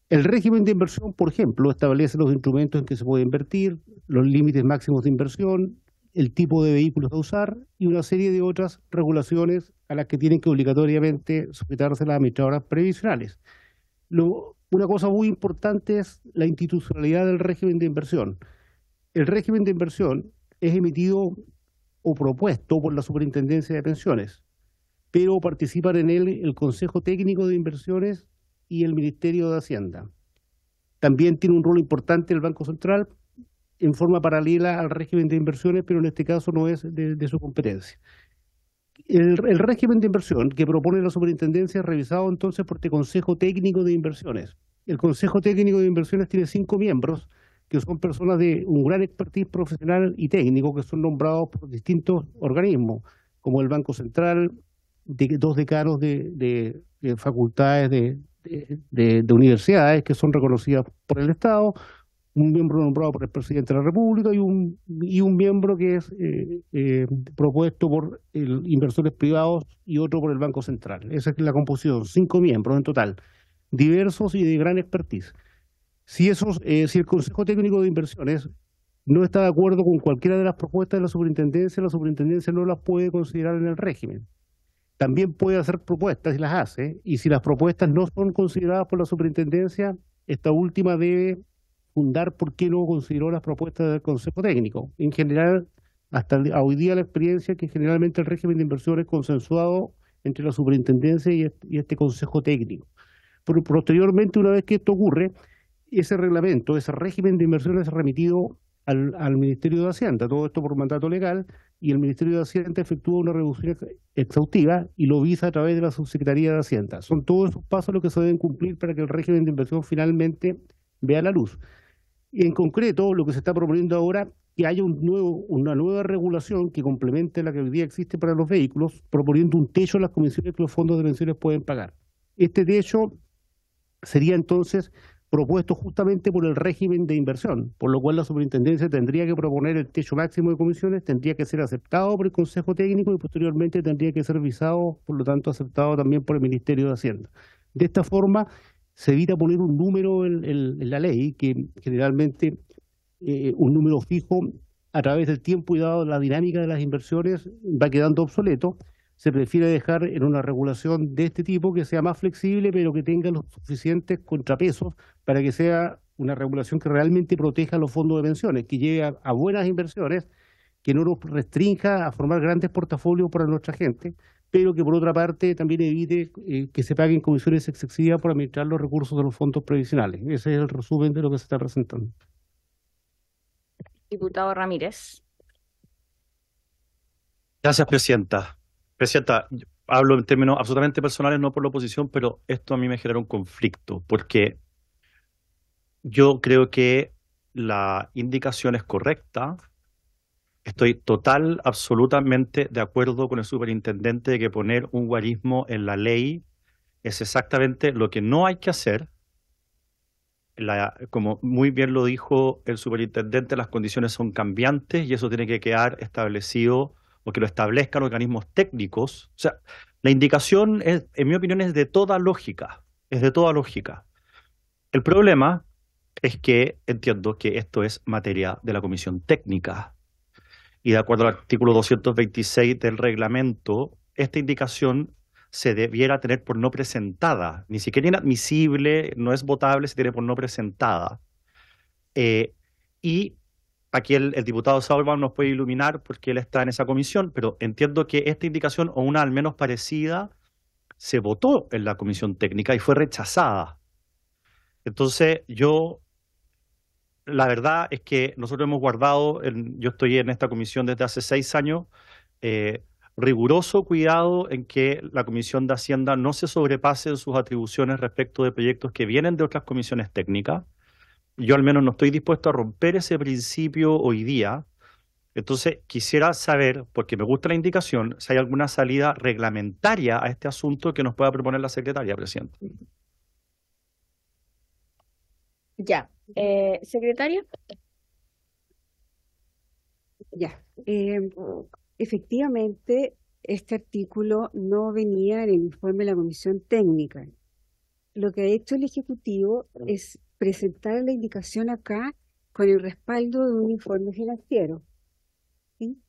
El régimen de inversión, por ejemplo, establece los instrumentos en que se puede invertir, los límites máximos de inversión, el tipo de vehículos a usar y una serie de otras regulaciones a las que tienen que obligatoriamente sujetarse las administradoras previsionales. luego una cosa muy importante es la institucionalidad del régimen de inversión. El régimen de inversión es emitido o propuesto por la Superintendencia de Pensiones, pero participan en él el Consejo Técnico de Inversiones y el Ministerio de Hacienda. También tiene un rol importante el Banco Central en forma paralela al régimen de inversiones, pero en este caso no es de, su competencia. El, el, régimen de inversión que propone la superintendencia es revisado entonces por el este Consejo Técnico de Inversiones. El Consejo Técnico de Inversiones tiene cinco miembros que son personas de un gran expertise profesional y técnico que son nombrados por distintos organismos, como el Banco Central, dos decanos de, facultades de, universidades que son reconocidas por el Estado, un miembro nombrado por el presidente de la República y un, y un miembro que es eh, eh, propuesto por inversores privados y otro por el Banco Central. Esa es la composición, cinco miembros en total, diversos y de gran expertise si, esos, eh, el Consejo Técnico de Inversiones no está de acuerdo con cualquiera de las propuestas de la superintendencia, la superintendencia no las puede considerar en el régimen. También puede hacer propuestas y las hace, y si las propuestas no son consideradas por la superintendencia, esta última debe fundar por qué no consideró las propuestas del Consejo Técnico. En general, hasta hoy día la experiencia es que generalmente el régimen de inversión es consensuado entre la superintendencia y este, Consejo Técnico. Pero posteriormente, una vez que esto ocurre, ese reglamento, ese régimen de inversiones es remitido al, Ministerio de Hacienda, todo esto por mandato legal, y el Ministerio de Hacienda efectúa una reducción exhaustiva y lo visa a través de la Subsecretaría de Hacienda. Son todos esos pasos los que se deben cumplir para que el régimen de inversión finalmente vea la luz. Y en concreto, lo que se está proponiendo ahora es que haya una nueva regulación que complemente la que hoy día existe para los vehículos, proponiendo un techo a las comisiones que los fondos de pensiones pueden pagar. Este techo sería entonces propuesto justamente por el régimen de inversión, por lo cual la superintendencia tendría que proponer el techo máximo de comisiones, tendría que ser aceptado por el Consejo Técnico y posteriormente tendría que ser visado, por lo tanto aceptado también por el Ministerio de Hacienda. De esta forma se evita poner un número en, la ley, que generalmente eh, un número fijo a través del tiempo y dado la dinámica de las inversiones va quedando obsoleto se prefiere dejar en una regulación de este tipo que sea más flexible, pero que tenga los suficientes contrapesos para que sea una regulación que realmente proteja los fondos de pensiones, que llegue a, buenas inversiones, que no nos restrinja a formar grandes portafolios para nuestra gente, pero que por otra parte también evite eh, que se paguen comisiones excesivas por administrar los recursos de los fondos previsionales. Ese es el resumen de lo que se está presentando. Diputado Ramírez. Gracias, Presidenta cierto, hablo en términos absolutamente personales, no por la oposición, pero esto a mí me genera un conflicto, porque yo creo que la indicación es correcta. Estoy total, absolutamente de acuerdo con el superintendente de que poner un guarismo en la ley es exactamente lo que no hay que hacer. como muy bien lo dijo el superintendente, las condiciones son cambiantes y eso tiene que quedar establecido o que lo establezcan organismos técnicos. O sea, la indicación, es, en mi opinión, es de toda lógica. Es de toda lógica. El problema es que entiendo que esto es materia de la Comisión Técnica. Y de acuerdo al artículo 226 del reglamento, esta indicación se debiera tener por no presentada. Ni siquiera inadmisible, no es votable, se tiene por no presentada. Eh, y aquí el, diputado Sauerbaum nos puede iluminar porque él está en esa comisión, pero entiendo que esta indicación, o una al menos parecida, se votó en la comisión técnica y fue rechazada. Entonces, yo, la verdad es que nosotros hemos guardado, yo estoy en esta comisión desde hace seis años, eh, riguroso cuidado en que la Comisión de Hacienda no se sobrepase en sus atribuciones respecto de proyectos que vienen de otras comisiones técnicas yo al menos no estoy dispuesto a romper ese principio hoy día. Entonces, quisiera saber, porque me gusta la indicación, si hay alguna salida reglamentaria a este asunto que nos pueda proponer la secretaria, presidente. Ya, eh, secretaria. Ya, eh, efectivamente, este artículo no venía en el informe de la Comisión Técnica. Lo que ha hecho el Ejecutivo es presentar la indicación acá con el respaldo de un informe financiero. ¿Sí?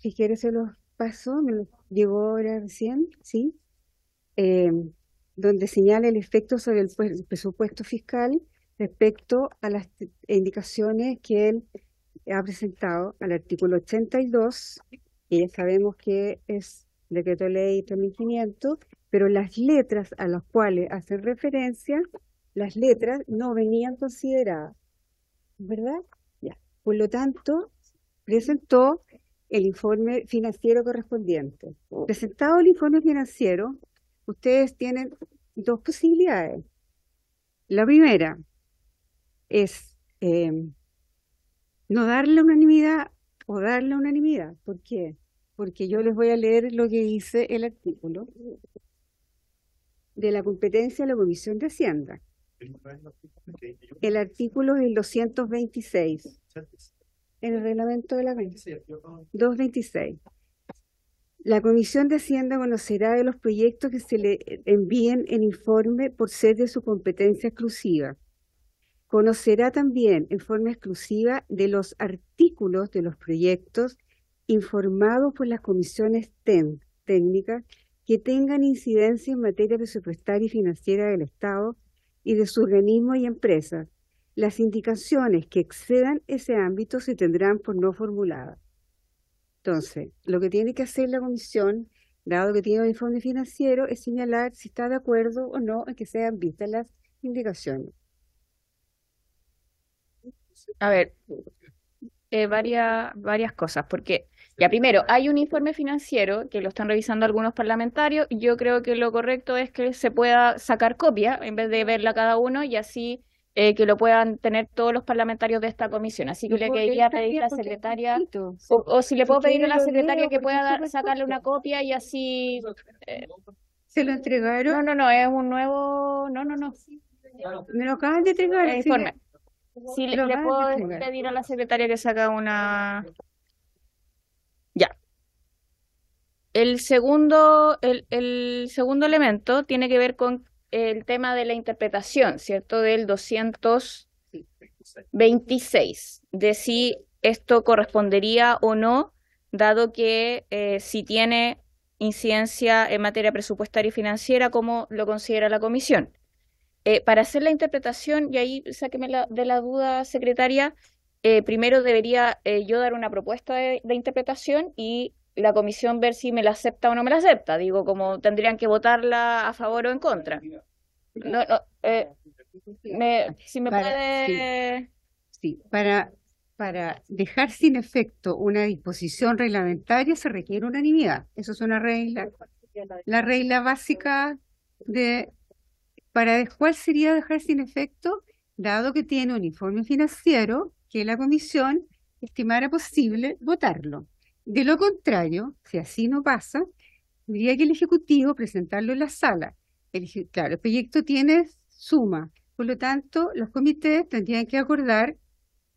Si quieres se los paso, me lo llegó ahora recién, ¿sí? Eh, donde señala el efecto sobre el presupuesto fiscal respecto a las indicaciones que él ha presentado al artículo 82, y ya sabemos que es decreto ley 3500, pero las letras a las cuales hacen referencia, las letras no venían consideradas, ¿verdad? Ya. Por lo tanto, presentó el informe financiero correspondiente. Oh. Presentado el informe financiero, ustedes tienen dos posibilidades. La primera es eh, no darle unanimidad o darle unanimidad. ¿Por qué? Porque yo les voy a leer lo que dice el artículo de la competencia de la Comisión de Hacienda. El artículo es el 226 en el reglamento de la 226. La Comisión de Hacienda conocerá de los proyectos que se le envíen en informe por ser de su competencia exclusiva. Conocerá también en forma exclusiva de los artículos de los proyectos informados por las comisiones técnicas que tengan incidencia en materia presupuestaria y financiera del Estado y de su organismo y empresas Las indicaciones que excedan ese ámbito se tendrán por no formuladas. Entonces, lo que tiene que hacer la Comisión, dado que tiene un informe financiero, es señalar si está de acuerdo o no en que sean vistas las indicaciones. A ver, eh, varias, varias cosas, porque ya, primero, hay un informe financiero que lo están revisando algunos parlamentarios. Yo creo que lo correcto es que se pueda sacar copia en vez de verla cada uno y así eh, que lo puedan tener todos los parlamentarios de esta comisión. Así que le quería pedir a la secretaria, o, si le puedo pedir a la secretaria que pueda sacarle una copia y así... Eh, ¿Se lo entregaron? No, no, no, es un nuevo... No, no, no. Me lo acaban de entregar. El informe. Si le puedo pedir a la secretaria que saca una, El segundo, el, segundo elemento tiene que ver con el tema de la interpretación, ¿cierto? Del 226, de si esto correspondería o no, dado que eh, si tiene incidencia en materia presupuestaria y financiera, como lo considera la comisión. Eh, para hacer la interpretación, y ahí sáqueme la, de la duda, secretaria, eh, primero debería yo dar una propuesta de interpretación y la comisión ver si me la acepta o no me la acepta. Digo, como tendrían que votarla a favor o en contra. No, no, eh, me, si me puede... Sí, para, para dejar sin efecto una disposición reglamentaria se requiere unanimidad. Eso es una regla, la regla básica de... Para cuál sería dejar sin efecto, dado que tiene un informe financiero, que la comisión estimara posible votarlo. De lo contrario, si así no pasa, diría que el Ejecutivo presentarlo en la sala. claro, el proyecto tiene suma, por lo tanto, los comités tendrían que acordar,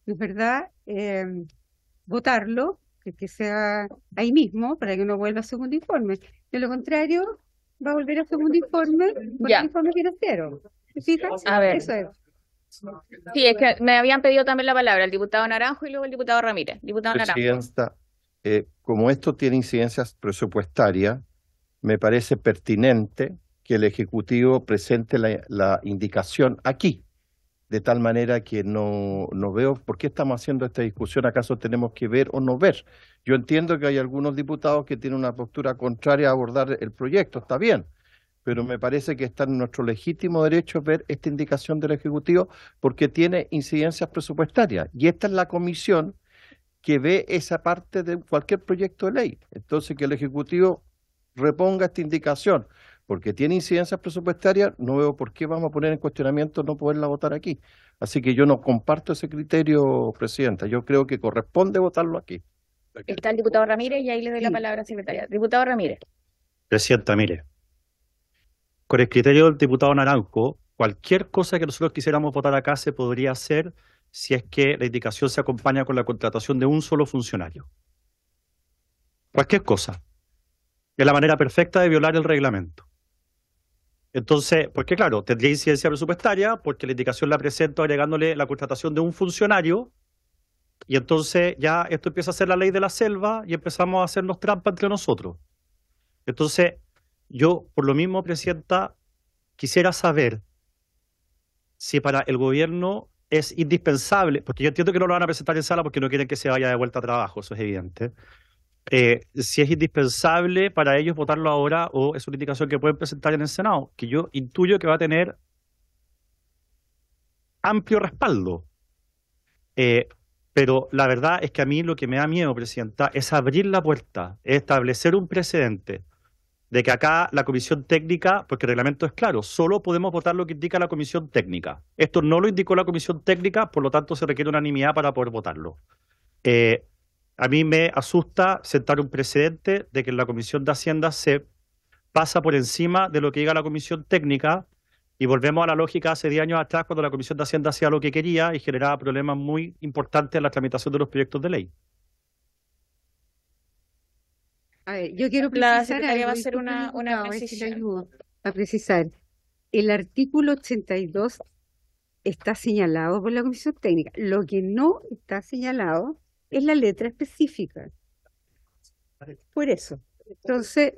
es verdad?, em, votarlo, que, sea ahí mismo, para que no vuelva a segundo informe. De lo contrario, va a volver a segundo informe, porque el informe financiero. Fijas? A ver. Eso es. Sí, es que me habían pedido también la palabra el diputado Naranjo y luego el diputado Ramírez. Diputado Naranjo. Eh, como esto tiene incidencias presupuestarias, me parece pertinente que el Ejecutivo presente la, indicación aquí, de tal manera que no, no, veo por qué estamos haciendo esta discusión, acaso tenemos que ver o no ver. Yo entiendo que hay algunos diputados que tienen una postura contraria a abordar el proyecto, está bien, pero me parece que está en nuestro legítimo derecho ver esta indicación del Ejecutivo porque tiene incidencias presupuestarias. Y esta es la comisión que ve esa parte de cualquier proyecto de ley. Entonces, que el Ejecutivo reponga esta indicación, porque tiene incidencias presupuestarias, no veo por qué vamos a poner en cuestionamiento no poderla votar aquí. Así que yo no comparto ese criterio, Presidenta. Yo creo que corresponde votarlo aquí. Está el diputado Ramírez y ahí le doy la palabra secretaria. Diputado Ramírez. Presidenta, mire. Con el criterio del diputado Naranjo, cualquier cosa que nosotros quisiéramos votar acá se podría hacer si es que la indicación se acompaña con la contratación de un solo funcionario. Cualquier cosa. Es la manera perfecta de violar el reglamento. Entonces, porque claro, tendría incidencia presupuestaria porque la indicación la presento agregándole la contratación de un funcionario y entonces ya esto empieza a ser la ley de la selva y empezamos a hacernos trampa entre nosotros. Entonces, yo por lo mismo, Presidenta, quisiera saber si para el gobierno es indispensable, porque yo entiendo que no lo van a presentar en sala porque no quieren que se vaya de vuelta a trabajo, eso es evidente. Eh, si es indispensable para ellos votarlo ahora o es una indicación que pueden presentar en el Senado, que yo intuyo que va a tener amplio respaldo. Eh, pero la verdad es que a mí lo que me da miedo, Presidenta, es abrir la puerta, establecer un precedente de que acá la comisión técnica, porque el reglamento es claro, solo podemos votar lo que indica la comisión técnica. Esto no lo indicó la comisión técnica, por lo tanto se requiere unanimidad para poder votarlo. Eh, a mí me asusta sentar un precedente de que la comisión de Hacienda se pasa por encima de lo que diga la comisión técnica y volvemos a la lógica hace 10 años atrás cuando la comisión de Hacienda hacía lo que quería y generaba problemas muy importantes en la tramitación de los proyectos de ley. A ver, yo quiero precisar. va a hacer una, una precisión. A, precisar. El artículo 82 está señalado por la Comisión Técnica. Lo que no está señalado es la letra específica. Por eso. Entonces,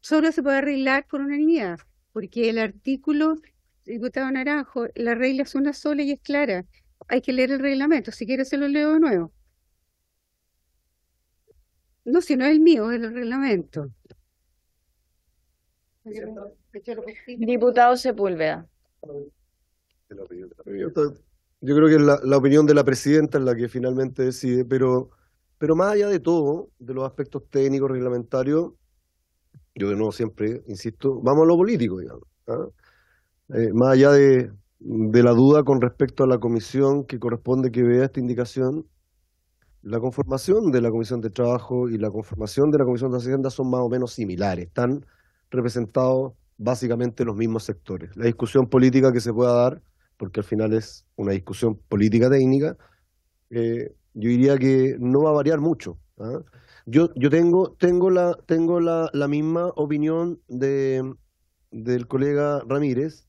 solo se puede arreglar por unanimidad, porque el artículo, diputado Naranjo, la regla es una sola y es clara. Hay que leer el reglamento. Si quiere, se lo leo de nuevo. No, si no es el mío, es el reglamento. Diputado Sepúlveda. Yo creo que es la, opinión de la presidenta es la que finalmente decide, pero, pero más allá de todo, de los aspectos técnicos, reglamentarios, yo de nuevo siempre insisto, vamos a lo político, digamos. ¿ah? Eh, más allá de la duda con respecto a la comisión que corresponde que vea esta indicación, la conformación de la Comisión de Trabajo y la conformación de la Comisión de Hacienda son más o menos similares, están representados básicamente los mismos sectores. La discusión política que se pueda dar, porque al final es una discusión política técnica, eh, yo diría que no va a variar mucho. ¿ah? Yo, yo tengo, tengo, la, tengo la, la misma opinión de, del colega Ramírez,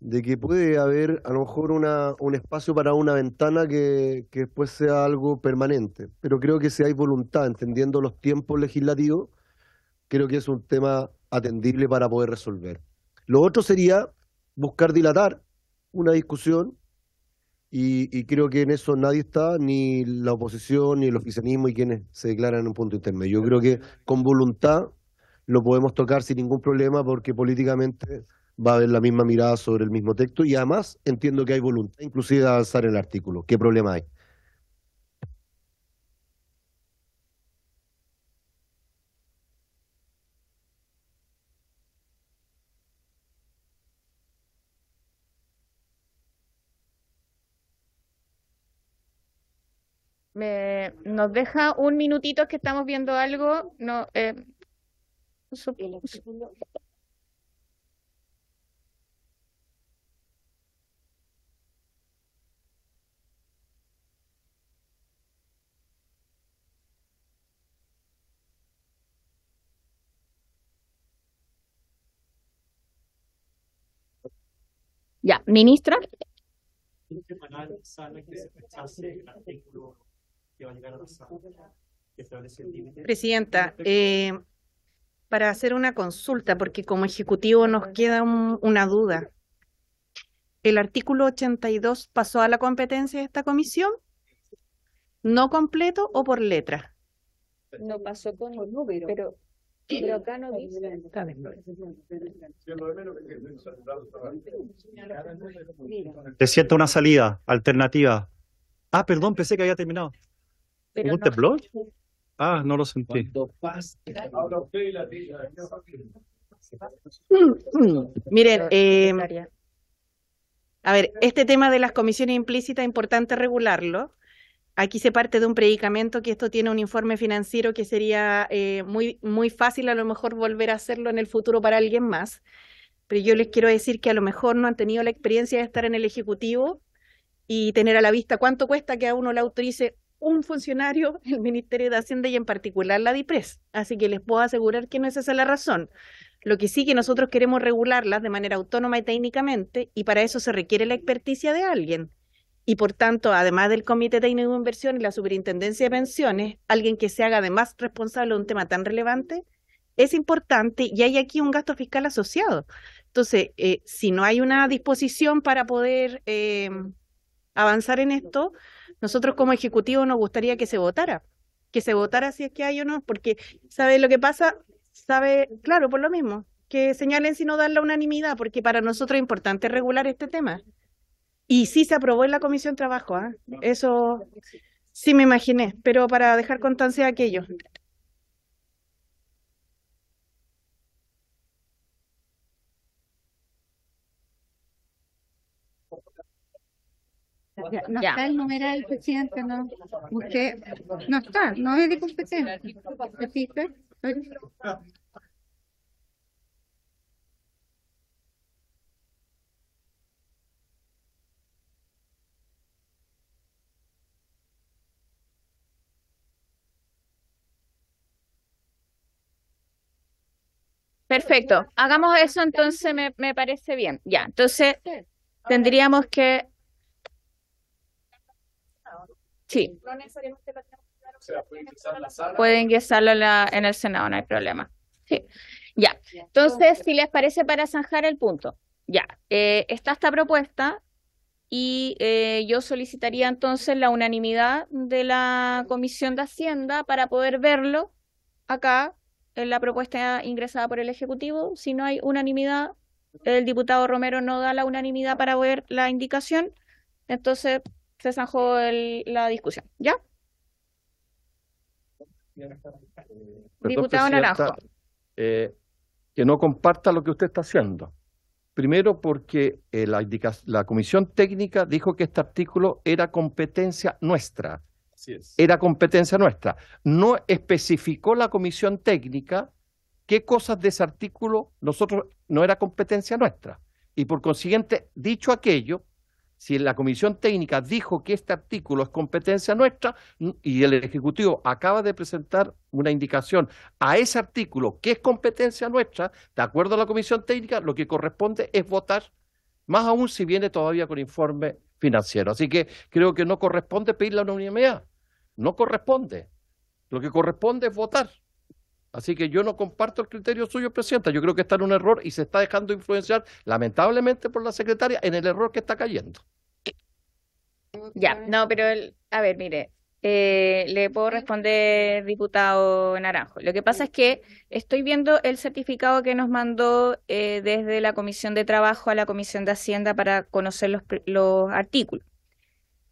de que puede haber a lo mejor una, un espacio para una ventana que, después sea algo permanente. Pero creo que si hay voluntad, entendiendo los tiempos legislativos, creo que es un tema atendible para poder resolver. Lo otro sería buscar dilatar una discusión y, y creo que en eso nadie está, ni la oposición, ni el oficialismo y quienes se declaran en un punto intermedio. Yo creo que con voluntad lo podemos tocar sin ningún problema porque políticamente va a haber la misma mirada sobre el mismo texto y además entiendo que hay voluntad inclusive de avanzar el artículo. ¿Qué problema hay? Me, nos deja un minutito que estamos viendo algo. No, eh, Ya, ministra. Presidenta, eh, para hacer una consulta, porque como ejecutivo nos queda una duda. ¿El artículo 82 pasó a la competencia de esta comisión? ¿No completo o por letra? No pasó con el número. Pero te siento una salida alternativa. Ah, perdón, pensé que había terminado. un temblor? Ah, no lo sentí. Mm, mm. Miren, eh, a ver, este tema de las comisiones implícitas es importante regularlo. Aquí se parte de un predicamento que esto tiene un informe financiero que sería eh, muy, muy fácil a lo mejor volver a hacerlo en el futuro para alguien más. Pero yo les quiero decir que a lo mejor no han tenido la experiencia de estar en el Ejecutivo y tener a la vista cuánto cuesta que a uno le autorice un funcionario, el Ministerio de Hacienda y en particular la DIPRES. Así que les puedo asegurar que no es esa la razón. Lo que sí que nosotros queremos regularlas de manera autónoma y técnicamente y para eso se requiere la experticia de alguien y por tanto, además del Comité Técnico de Inversión y la Superintendencia de Pensiones, alguien que se haga además responsable de un tema tan relevante, es importante y hay aquí un gasto fiscal asociado. Entonces, eh, si no hay una disposición para poder eh, avanzar en esto, nosotros como Ejecutivo nos gustaría que se votara, que se votara si es que hay o no, porque ¿sabe lo que pasa? ¿Sabe? Claro, por lo mismo, que señalen si no dan la unanimidad, porque para nosotros es importante regular este tema. Y sí se aprobó en la Comisión de Trabajo, ¿ah? eso sí me imaginé, pero para dejar constancia de aquello. no está el numeral, presidente, no. Usted no está, no es de competencia. Perfecto. Hagamos eso, entonces me, parece bien. Ya, entonces tendríamos que... Sí. No la Pueden en, el Senado, no hay problema. Sí. Ya. Entonces, si les parece para zanjar el punto, ya. Eh, está esta propuesta y eh, yo solicitaría entonces la unanimidad de la Comisión de Hacienda para poder verlo acá en la propuesta ingresada por el Ejecutivo. Si no hay unanimidad, el diputado Romero no da la unanimidad para ver la indicación, entonces se zanjó la discusión. ¿Ya? Diputado Naranjo. Eh, que no comparta lo que usted está haciendo. Primero porque eh, la, la comisión técnica dijo que este artículo era competencia nuestra era competencia nuestra. No especificó la comisión técnica qué cosas de ese artículo nosotros no era competencia nuestra. Y por consiguiente, dicho aquello, si la comisión técnica dijo que este artículo es competencia nuestra y el Ejecutivo acaba de presentar una indicación a ese artículo que es competencia nuestra, de acuerdo a la comisión técnica, lo que corresponde es votar, más aún si viene todavía con informe financiero. Así que creo que no corresponde pedir la unanimidad no corresponde. Lo que corresponde es votar. Así que yo no comparto el criterio suyo, Presidenta. Yo creo que está en un error y se está dejando influenciar, lamentablemente, por la secretaria en el error que está cayendo. Ya, no, pero a ver, mire, eh, le puedo responder, diputado Naranjo. Lo que pasa es que estoy viendo el certificado que nos mandó eh, desde la Comisión de Trabajo a la Comisión de Hacienda para conocer los artículos.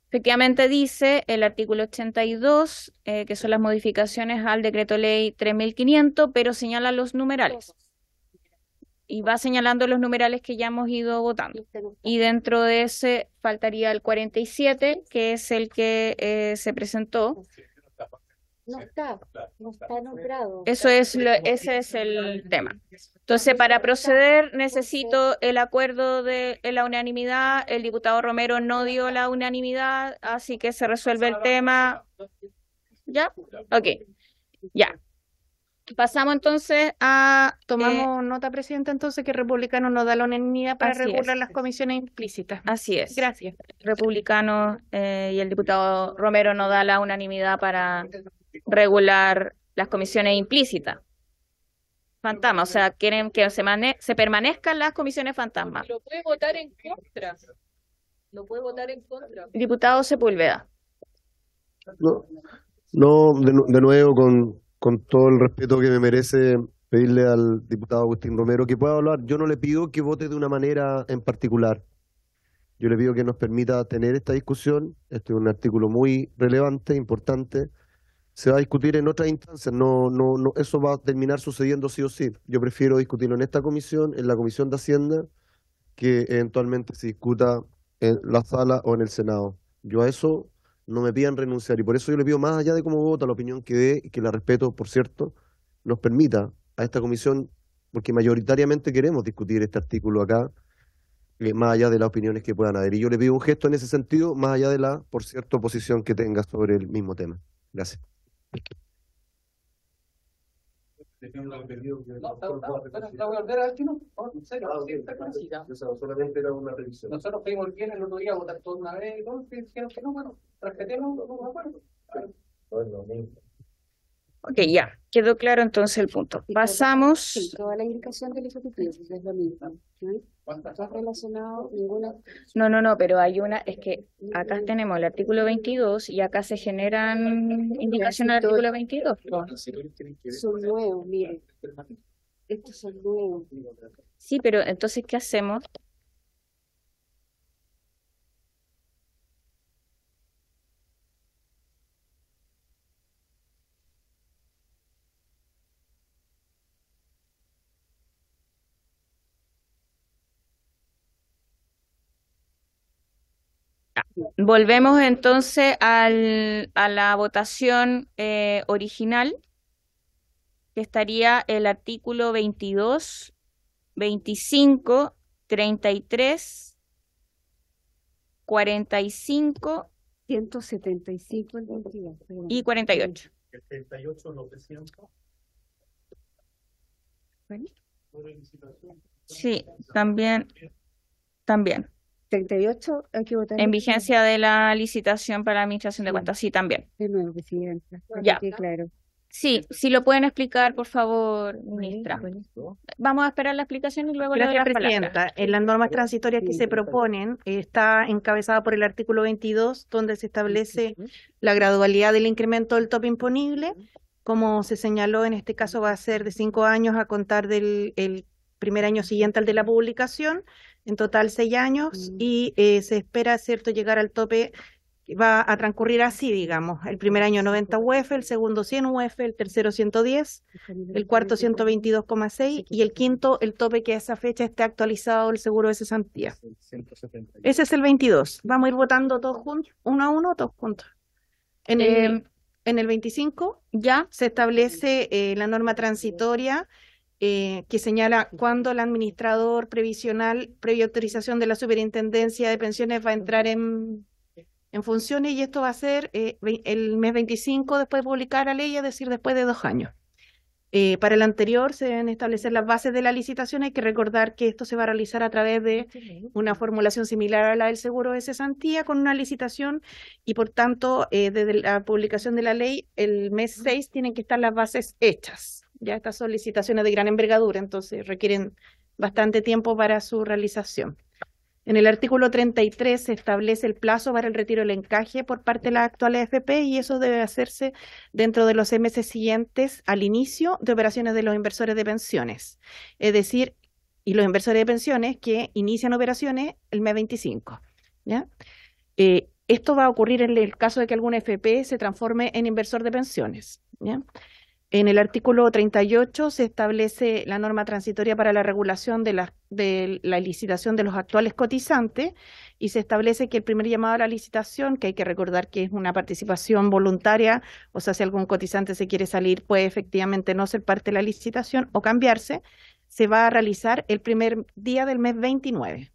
Efectivamente dice el artículo 82 eh, que son las modificaciones al decreto ley 3500, pero señala los numerales. Y va señalando los numerales que ya hemos ido votando. Y dentro de ese faltaría el 47, que es el que eh, se presentó, no está, no está nombrado. Eso es ese es el tema. Entonces, para proceder necesito el acuerdo de la unanimidad. El diputado Romero no dio la unanimidad, así que se resuelve el tema. ¿Ya? Ok. Ya. Pasamos entonces a... Tomamos eh, nota, Presidenta, entonces que Republicano no da la unanimidad para regular las comisiones implícitas. Así es. Gracias. Republicano eh, y el diputado Romero no da la unanimidad para regular las comisiones implícitas. Fantasma, o sea, quieren que se, permanezcan las comisiones fantasma. Lo puede votar en contra. Lo puede votar en contra. Diputado Sepúlveda. No, de, nuevo, con, con todo el respeto que me merece pedirle al diputado Agustín Romero que pueda hablar. Yo no le pido que vote de una manera en particular. Yo le pido que nos permita tener esta discusión. Este es un artículo muy relevante, importante se va a discutir en otras instancias, no, no, no, eso va a terminar sucediendo sí o sí. Yo prefiero discutirlo en esta comisión, en la comisión de Hacienda, que eventualmente se discuta en la sala o en el Senado. Yo a eso no me piden renunciar y por eso yo le pido más allá de cómo vota la opinión que dé, y que la respeto, por cierto, nos permita a esta comisión, porque mayoritariamente queremos discutir este artículo acá, eh, más allá de las opiniones que puedan haber. Y yo le pido un gesto en ese sentido, más allá de la, por cierto, posición que tenga sobre el mismo tema. Gracias no solamente era una revisión. Nosotros fuimos el otro día, votar todo una vez y no, dijeron que no, bueno, respetemos, no acuerdo. Bueno, Ok, ya, quedó claro entonces el punto. Pasamos. toda la indicación del Ejecutivo es la misma? ¿sí? Está relacionado ninguna. No, no, no, pero hay una, es que acá tenemos el artículo 22 y acá se generan indicaciones al artículo 22. Son nuevos, miren. Estos son nuevos. Sí, pero entonces, ¿qué hacemos? Volvemos entonces al, a la votación eh, original, que estaría el artículo 22, 25, 33, 45. 175 22, Y 48. El 38 Sí, también. También. 38, En vigencia de la licitación para la administración de cuentas, sí, también. De nuevo, Ya. claro. Sí, si lo pueden explicar, por favor, ministra. Vamos a esperar la explicación y luego la le doy presidenta. En las normas transitorias que se proponen eh, está encabezada por el artículo 22, donde se establece la gradualidad del incremento del top imponible. Como se señaló, en este caso va a ser de cinco años a contar del primer año siguiente al de la publicación en total seis años mm. y eh, se espera, ¿cierto?, llegar al tope va a transcurrir así, digamos. El primer año 90 UF, el segundo 100 UF, el tercero 110, el cuarto 122,6 y el quinto, el tope que a esa fecha esté actualizado el seguro de cesantía. Ese es el 22. Vamos a ir votando todos juntos, uno a uno, todos juntos. En eh. el, en el 25 ya se establece eh, la norma transitoria eh, que señala cuándo el administrador previsional, previa autorización de la Superintendencia de Pensiones, va a entrar en, funciones y esto va a ser eh, el mes 25 después de publicar la ley, es decir, después de dos años. Eh, para el anterior se deben establecer las bases de la licitación. Hay que recordar que esto se va a realizar a través de ah, una formulación similar a la del seguro de cesantía con una licitación y por tanto desde la publicación de la ley el mes 6 tienen que estar las bases hechas. Ya estas solicitaciones de gran envergadura, entonces requieren bastante tiempo para su realización. En el artículo 33 se establece el plazo para el retiro del encaje por parte de la actual AFP y eso debe hacerse dentro de los meses siguientes al inicio de operaciones de los inversores de pensiones. Es decir, y los inversores de pensiones que inician operaciones el mes 25. ¿ya? Eh, esto va a ocurrir en el caso de que algún FP se transforme en inversor de pensiones. ¿ya? En el artículo 38 se establece la norma transitoria para la regulación de la, licitación de los actuales cotizantes y se establece que el primer llamado a la licitación, que hay que recordar que es una participación voluntaria, o sea, si algún cotizante se quiere salir, puede efectivamente no ser parte de la licitación o cambiarse, se va a realizar el primer día del mes 29.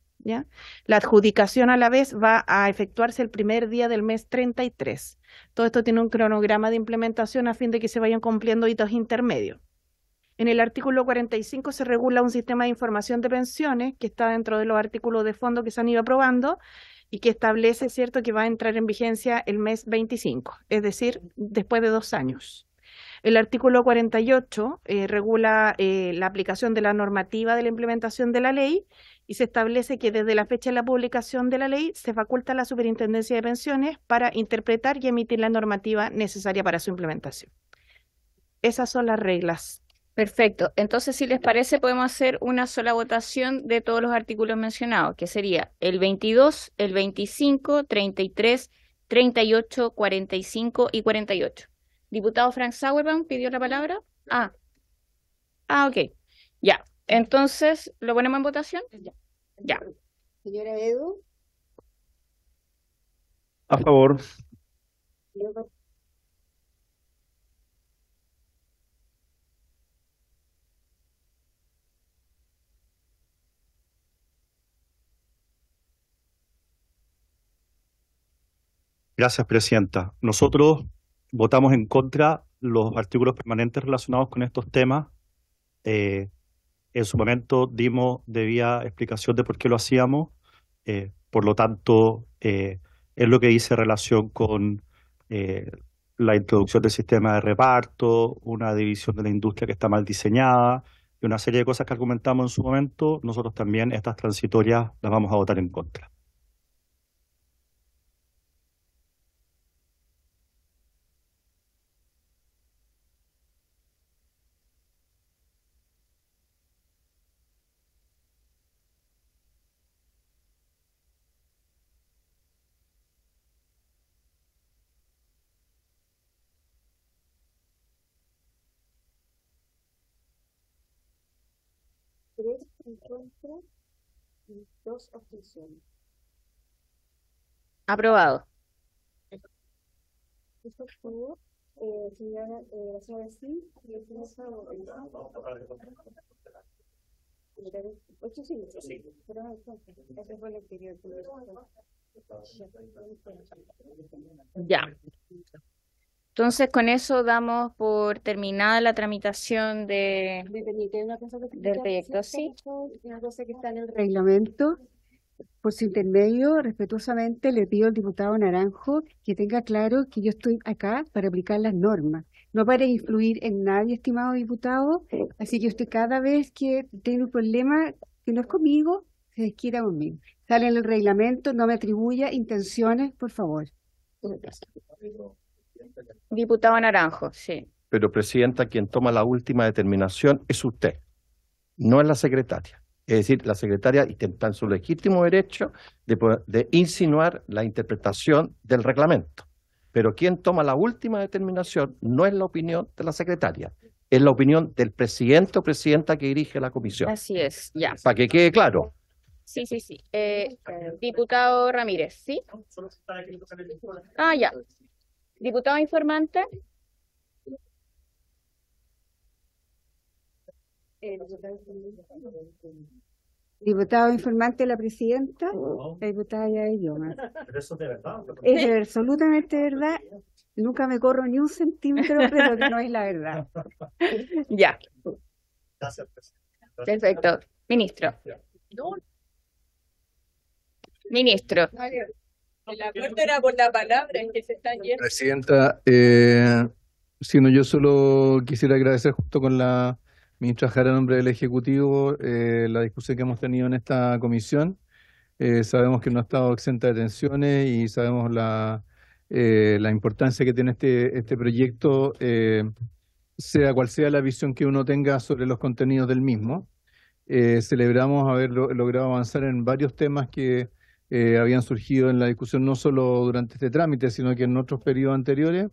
La adjudicación a la vez va a efectuarse el primer día del mes 33. Todo esto tiene un cronograma de implementación a fin de que se vayan cumpliendo hitos intermedios. En el artículo 45 se regula un sistema de información de pensiones que está dentro de los artículos de fondo que se han ido aprobando y que establece, cierto, que va a entrar en vigencia el mes 25, es decir, después de dos años. El artículo 48 eh, regula eh, la aplicación de la normativa de la implementación de la ley y se establece que desde la fecha de la publicación de la ley se faculta a la Superintendencia de Pensiones para interpretar y emitir la normativa necesaria para su implementación. Esas son las reglas. Perfecto. Entonces, si les parece, podemos hacer una sola votación de todos los artículos mencionados, que sería el 22, el 25, 33, 38, 45 y 48. Diputado Frank Sauerbaum pidió la palabra. Ah. Ah, ok. Ya. Entonces, ¿lo ponemos en votación? Ya. Señora Edu. A favor. Gracias, Presidenta. Nosotros votamos en contra los artículos permanentes relacionados con estos temas. Eh, en su momento dimos debida explicación de por qué lo hacíamos. Eh, por lo tanto, eh, es lo que dice relación con eh, la introducción del sistema de reparto, una división de la industria que está mal diseñada y una serie de cosas que argumentamos en su momento. Nosotros también estas transitorias las vamos a votar en contra. dos abstenciones. Aprobado. Esto fue, eh, señora, eh, la señora sí, y el Ocho sí, ocho sí. Pero no, ese fue el anterior. Ya. Entonces, con eso damos por terminada la tramitación de, del proyecto. Sí. Una cosa que está en el reglamento. Por su intermedio, respetuosamente le pido al diputado Naranjo que tenga claro que yo estoy acá para aplicar las normas, no para influir en nadie, estimado diputado. Así que usted cada vez que tiene un problema que no es conmigo, se desquita conmigo. Sale en el reglamento, no me atribuya intenciones, por favor. Diputado Naranjo, sí. Pero, Presidenta, quien toma la última determinación es usted, no es la secretaria. Es decir, la secretaria intenta en su legítimo derecho de, de insinuar la interpretación del reglamento. Pero quien toma la última determinación no es la opinión de la secretaria, es la opinión del presidente o presidenta que dirige la comisión. Así es, ya. Para que quede claro. Sí, sí, sí. Eh, eh, diputado Ramírez, ¿sí? Ah, ya. Diputado informante. Diputado informante la presidenta, oh. diputada ya de Pero eso es de verdad. Es absolutamente verdad. Nunca me corro ni un centímetro, pero que no es la verdad. ya. Perfecto. Ministro. Ministro la acuerdo era por la palabra, es que se está yendo. Presidenta, eh, sino yo solo quisiera agradecer junto con la ministra Jara, en nombre del Ejecutivo, eh, la discusión que hemos tenido en esta comisión. Eh, sabemos que no ha estado exenta de tensiones y sabemos la, la importancia que tiene este, este proyecto, sea cual sea la visión que uno tenga sobre los contenidos del mismo. celebramos haber logrado avanzar en varios temas que eh, habían surgido en la discusión no solo durante este trámite, sino que en otros periodos anteriores.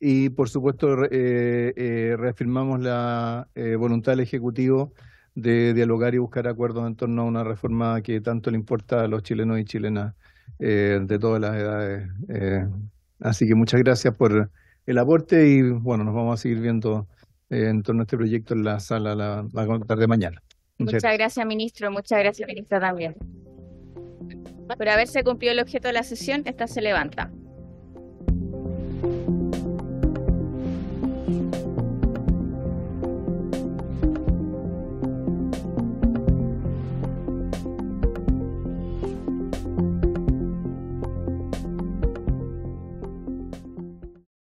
Y, por supuesto, eh, eh, reafirmamos la voluntad del Ejecutivo de dialogar y buscar acuerdos en torno a una reforma que tanto le importa a los chilenos y chilenas de todas las edades. así que muchas gracias por el aporte y, bueno, nos vamos a seguir viendo en torno a este proyecto en la sala la, tarde de mañana. Muchas, gracias. gracias, ministro. Muchas gracias, ministra, también. Por haberse cumplido el objeto de la sesión, esta se levanta.